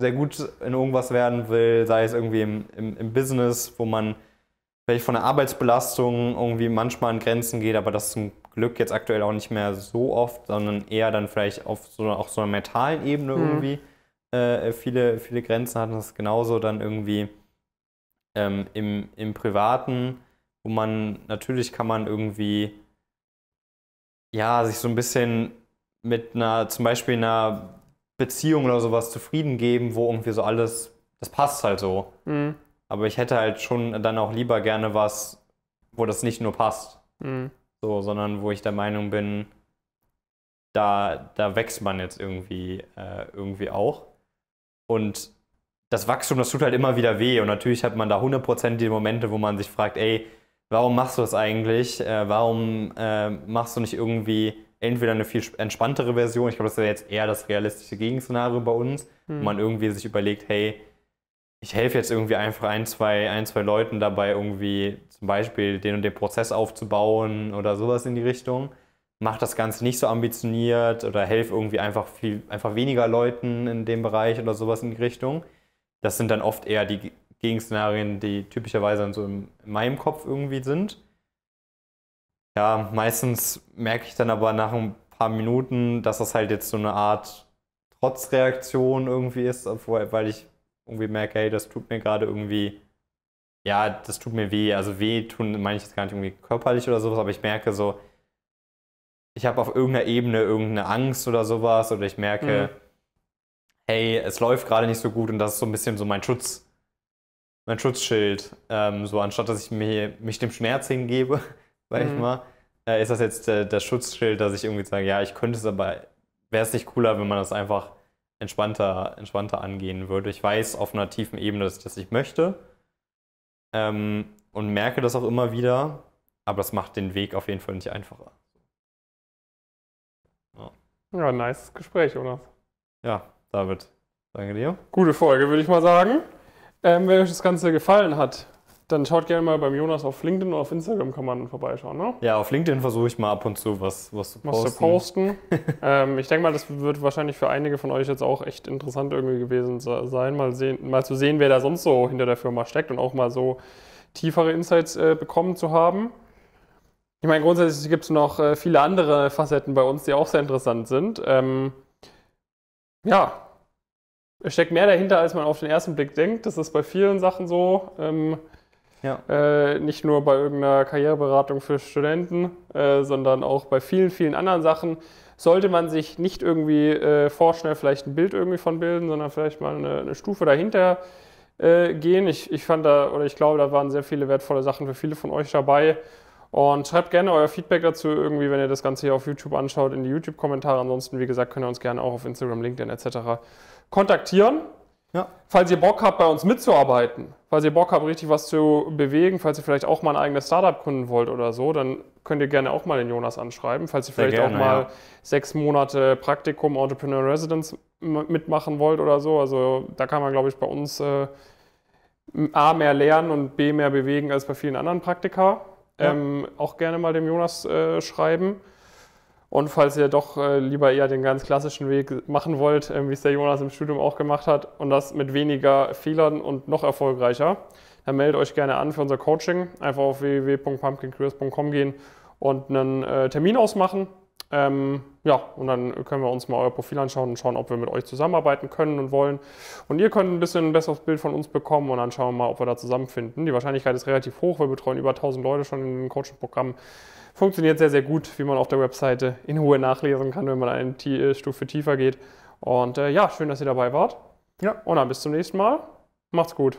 sehr gut in irgendwas werden will, sei es irgendwie im, im, im Business, wo man vielleicht von der Arbeitsbelastung irgendwie manchmal an Grenzen geht, aber das zum Glück jetzt aktuell auch nicht mehr so oft, sondern eher dann vielleicht auf so, auf so einer mentalen Ebene mhm. irgendwie äh, viele, viele Grenzen hat. Und das ist genauso dann irgendwie ähm, im, im Privaten, wo man natürlich kann man irgendwie ja, sich so ein bisschen mit einer, zum Beispiel einer Beziehung oder sowas zufrieden geben, wo irgendwie so alles, das passt halt so. Mhm. Aber ich hätte halt schon dann auch lieber gerne was, wo das nicht nur passt, mhm. so, sondern wo ich der Meinung bin, da, da wächst man jetzt irgendwie, äh, irgendwie auch. Und das Wachstum, das tut halt immer wieder weh. Und natürlich hat man da 100% die Momente, wo man sich fragt, ey, warum machst du das eigentlich? Äh, warum äh, machst du nicht irgendwie entweder eine viel entspanntere Version, ich glaube, das wäre jetzt eher das realistische Gegenszenario bei uns, hm. wo man irgendwie sich überlegt, hey, ich helfe jetzt irgendwie einfach ein zwei, ein, zwei Leuten dabei, irgendwie zum Beispiel den und den Prozess aufzubauen oder sowas in die Richtung. Mach das Ganze nicht so ambitioniert oder helfe irgendwie einfach, viel, einfach weniger Leuten in dem Bereich oder sowas in die Richtung. Das sind dann oft eher die Gegenszenarien, die typischerweise so in meinem Kopf irgendwie sind. Ja, meistens merke ich dann aber nach ein paar Minuten, dass das halt jetzt so eine Art Trotzreaktion irgendwie ist, weil ich irgendwie merke, hey, das tut mir gerade irgendwie, ja, das tut mir weh. Also weh tun meine ich jetzt gar nicht irgendwie körperlich oder sowas, aber ich merke so, ich habe auf irgendeiner Ebene irgendeine Angst oder sowas oder ich merke, mhm. hey, es läuft gerade nicht so gut und das ist so ein bisschen so mein Schutz, mein Schutzschild. Ähm, so anstatt, dass ich mir, mich dem Schmerz hingebe, sag mhm. mal. Äh, ist das jetzt äh, das Schutzschild, dass ich irgendwie sage, ja, ich könnte es, aber wäre es nicht cooler, wenn man das einfach entspannter, entspannter angehen würde? Ich weiß auf einer tiefen Ebene, dass ich das nicht möchte ähm, und merke das auch immer wieder, aber das macht den Weg auf jeden Fall nicht einfacher. Ja, ja nice Gespräch, oder? Ja, David, danke dir. Gute Folge, würde ich mal sagen. Ähm, wenn euch das Ganze gefallen hat, dann schaut gerne mal beim Jonas auf LinkedIn oder auf Instagram kann man vorbeischauen, ne? Ja, auf LinkedIn versuche ich mal ab und zu was, was zu posten. Was zu posten. <laughs> ähm, ich denke mal, das wird wahrscheinlich für einige von euch jetzt auch echt interessant irgendwie gewesen sein, mal, sehen, mal zu sehen, wer da sonst so hinter der Firma steckt und auch mal so tiefere Insights äh, bekommen zu haben. Ich meine, grundsätzlich gibt es noch äh, viele andere Facetten bei uns, die auch sehr interessant sind. Ähm, ja, es steckt mehr dahinter, als man auf den ersten Blick denkt. Das ist bei vielen Sachen so. Ähm, ja. Äh, nicht nur bei irgendeiner Karriereberatung für Studenten, äh, sondern auch bei vielen, vielen anderen Sachen. Sollte man sich nicht irgendwie äh, vorschnell vielleicht ein Bild irgendwie von bilden, sondern vielleicht mal eine, eine Stufe dahinter äh, gehen. Ich, ich fand da, oder ich glaube, da waren sehr viele wertvolle Sachen für viele von euch dabei. Und schreibt gerne euer Feedback dazu irgendwie, wenn ihr das Ganze hier auf YouTube anschaut, in die YouTube-Kommentare. Ansonsten, wie gesagt, könnt ihr uns gerne auch auf Instagram, LinkedIn etc. kontaktieren. Ja. Falls ihr Bock habt, bei uns mitzuarbeiten, falls ihr Bock habt, richtig was zu bewegen, falls ihr vielleicht auch mal ein eigenes Startup gründen wollt oder so, dann könnt ihr gerne auch mal den Jonas anschreiben. Falls ihr Sehr vielleicht gerne, auch mal ja. sechs Monate Praktikum Entrepreneur Residence mitmachen wollt oder so. Also da kann man, glaube ich, bei uns äh, A mehr lernen und B mehr bewegen als bei vielen anderen Praktika. Ja. Ähm, auch gerne mal dem Jonas äh, schreiben. Und falls ihr doch äh, lieber eher den ganz klassischen Weg machen wollt, äh, wie es der Jonas im Studium auch gemacht hat, und das mit weniger Fehlern und noch erfolgreicher, dann meldet euch gerne an für unser Coaching. Einfach auf www.pumpkincareers.com gehen und einen äh, Termin ausmachen. Ähm, ja, und dann können wir uns mal euer Profil anschauen und schauen, ob wir mit euch zusammenarbeiten können und wollen. Und ihr könnt ein bisschen ein besseres Bild von uns bekommen und dann schauen wir mal, ob wir da zusammenfinden. Die Wahrscheinlichkeit ist relativ hoch. Wir betreuen über 1000 Leute schon in den Coaching-Programmen. Funktioniert sehr, sehr gut, wie man auf der Webseite in Ruhe nachlesen kann, wenn man eine T äh, Stufe tiefer geht. Und äh, ja, schön, dass ihr dabei wart. Ja. Und dann bis zum nächsten Mal. Macht's gut.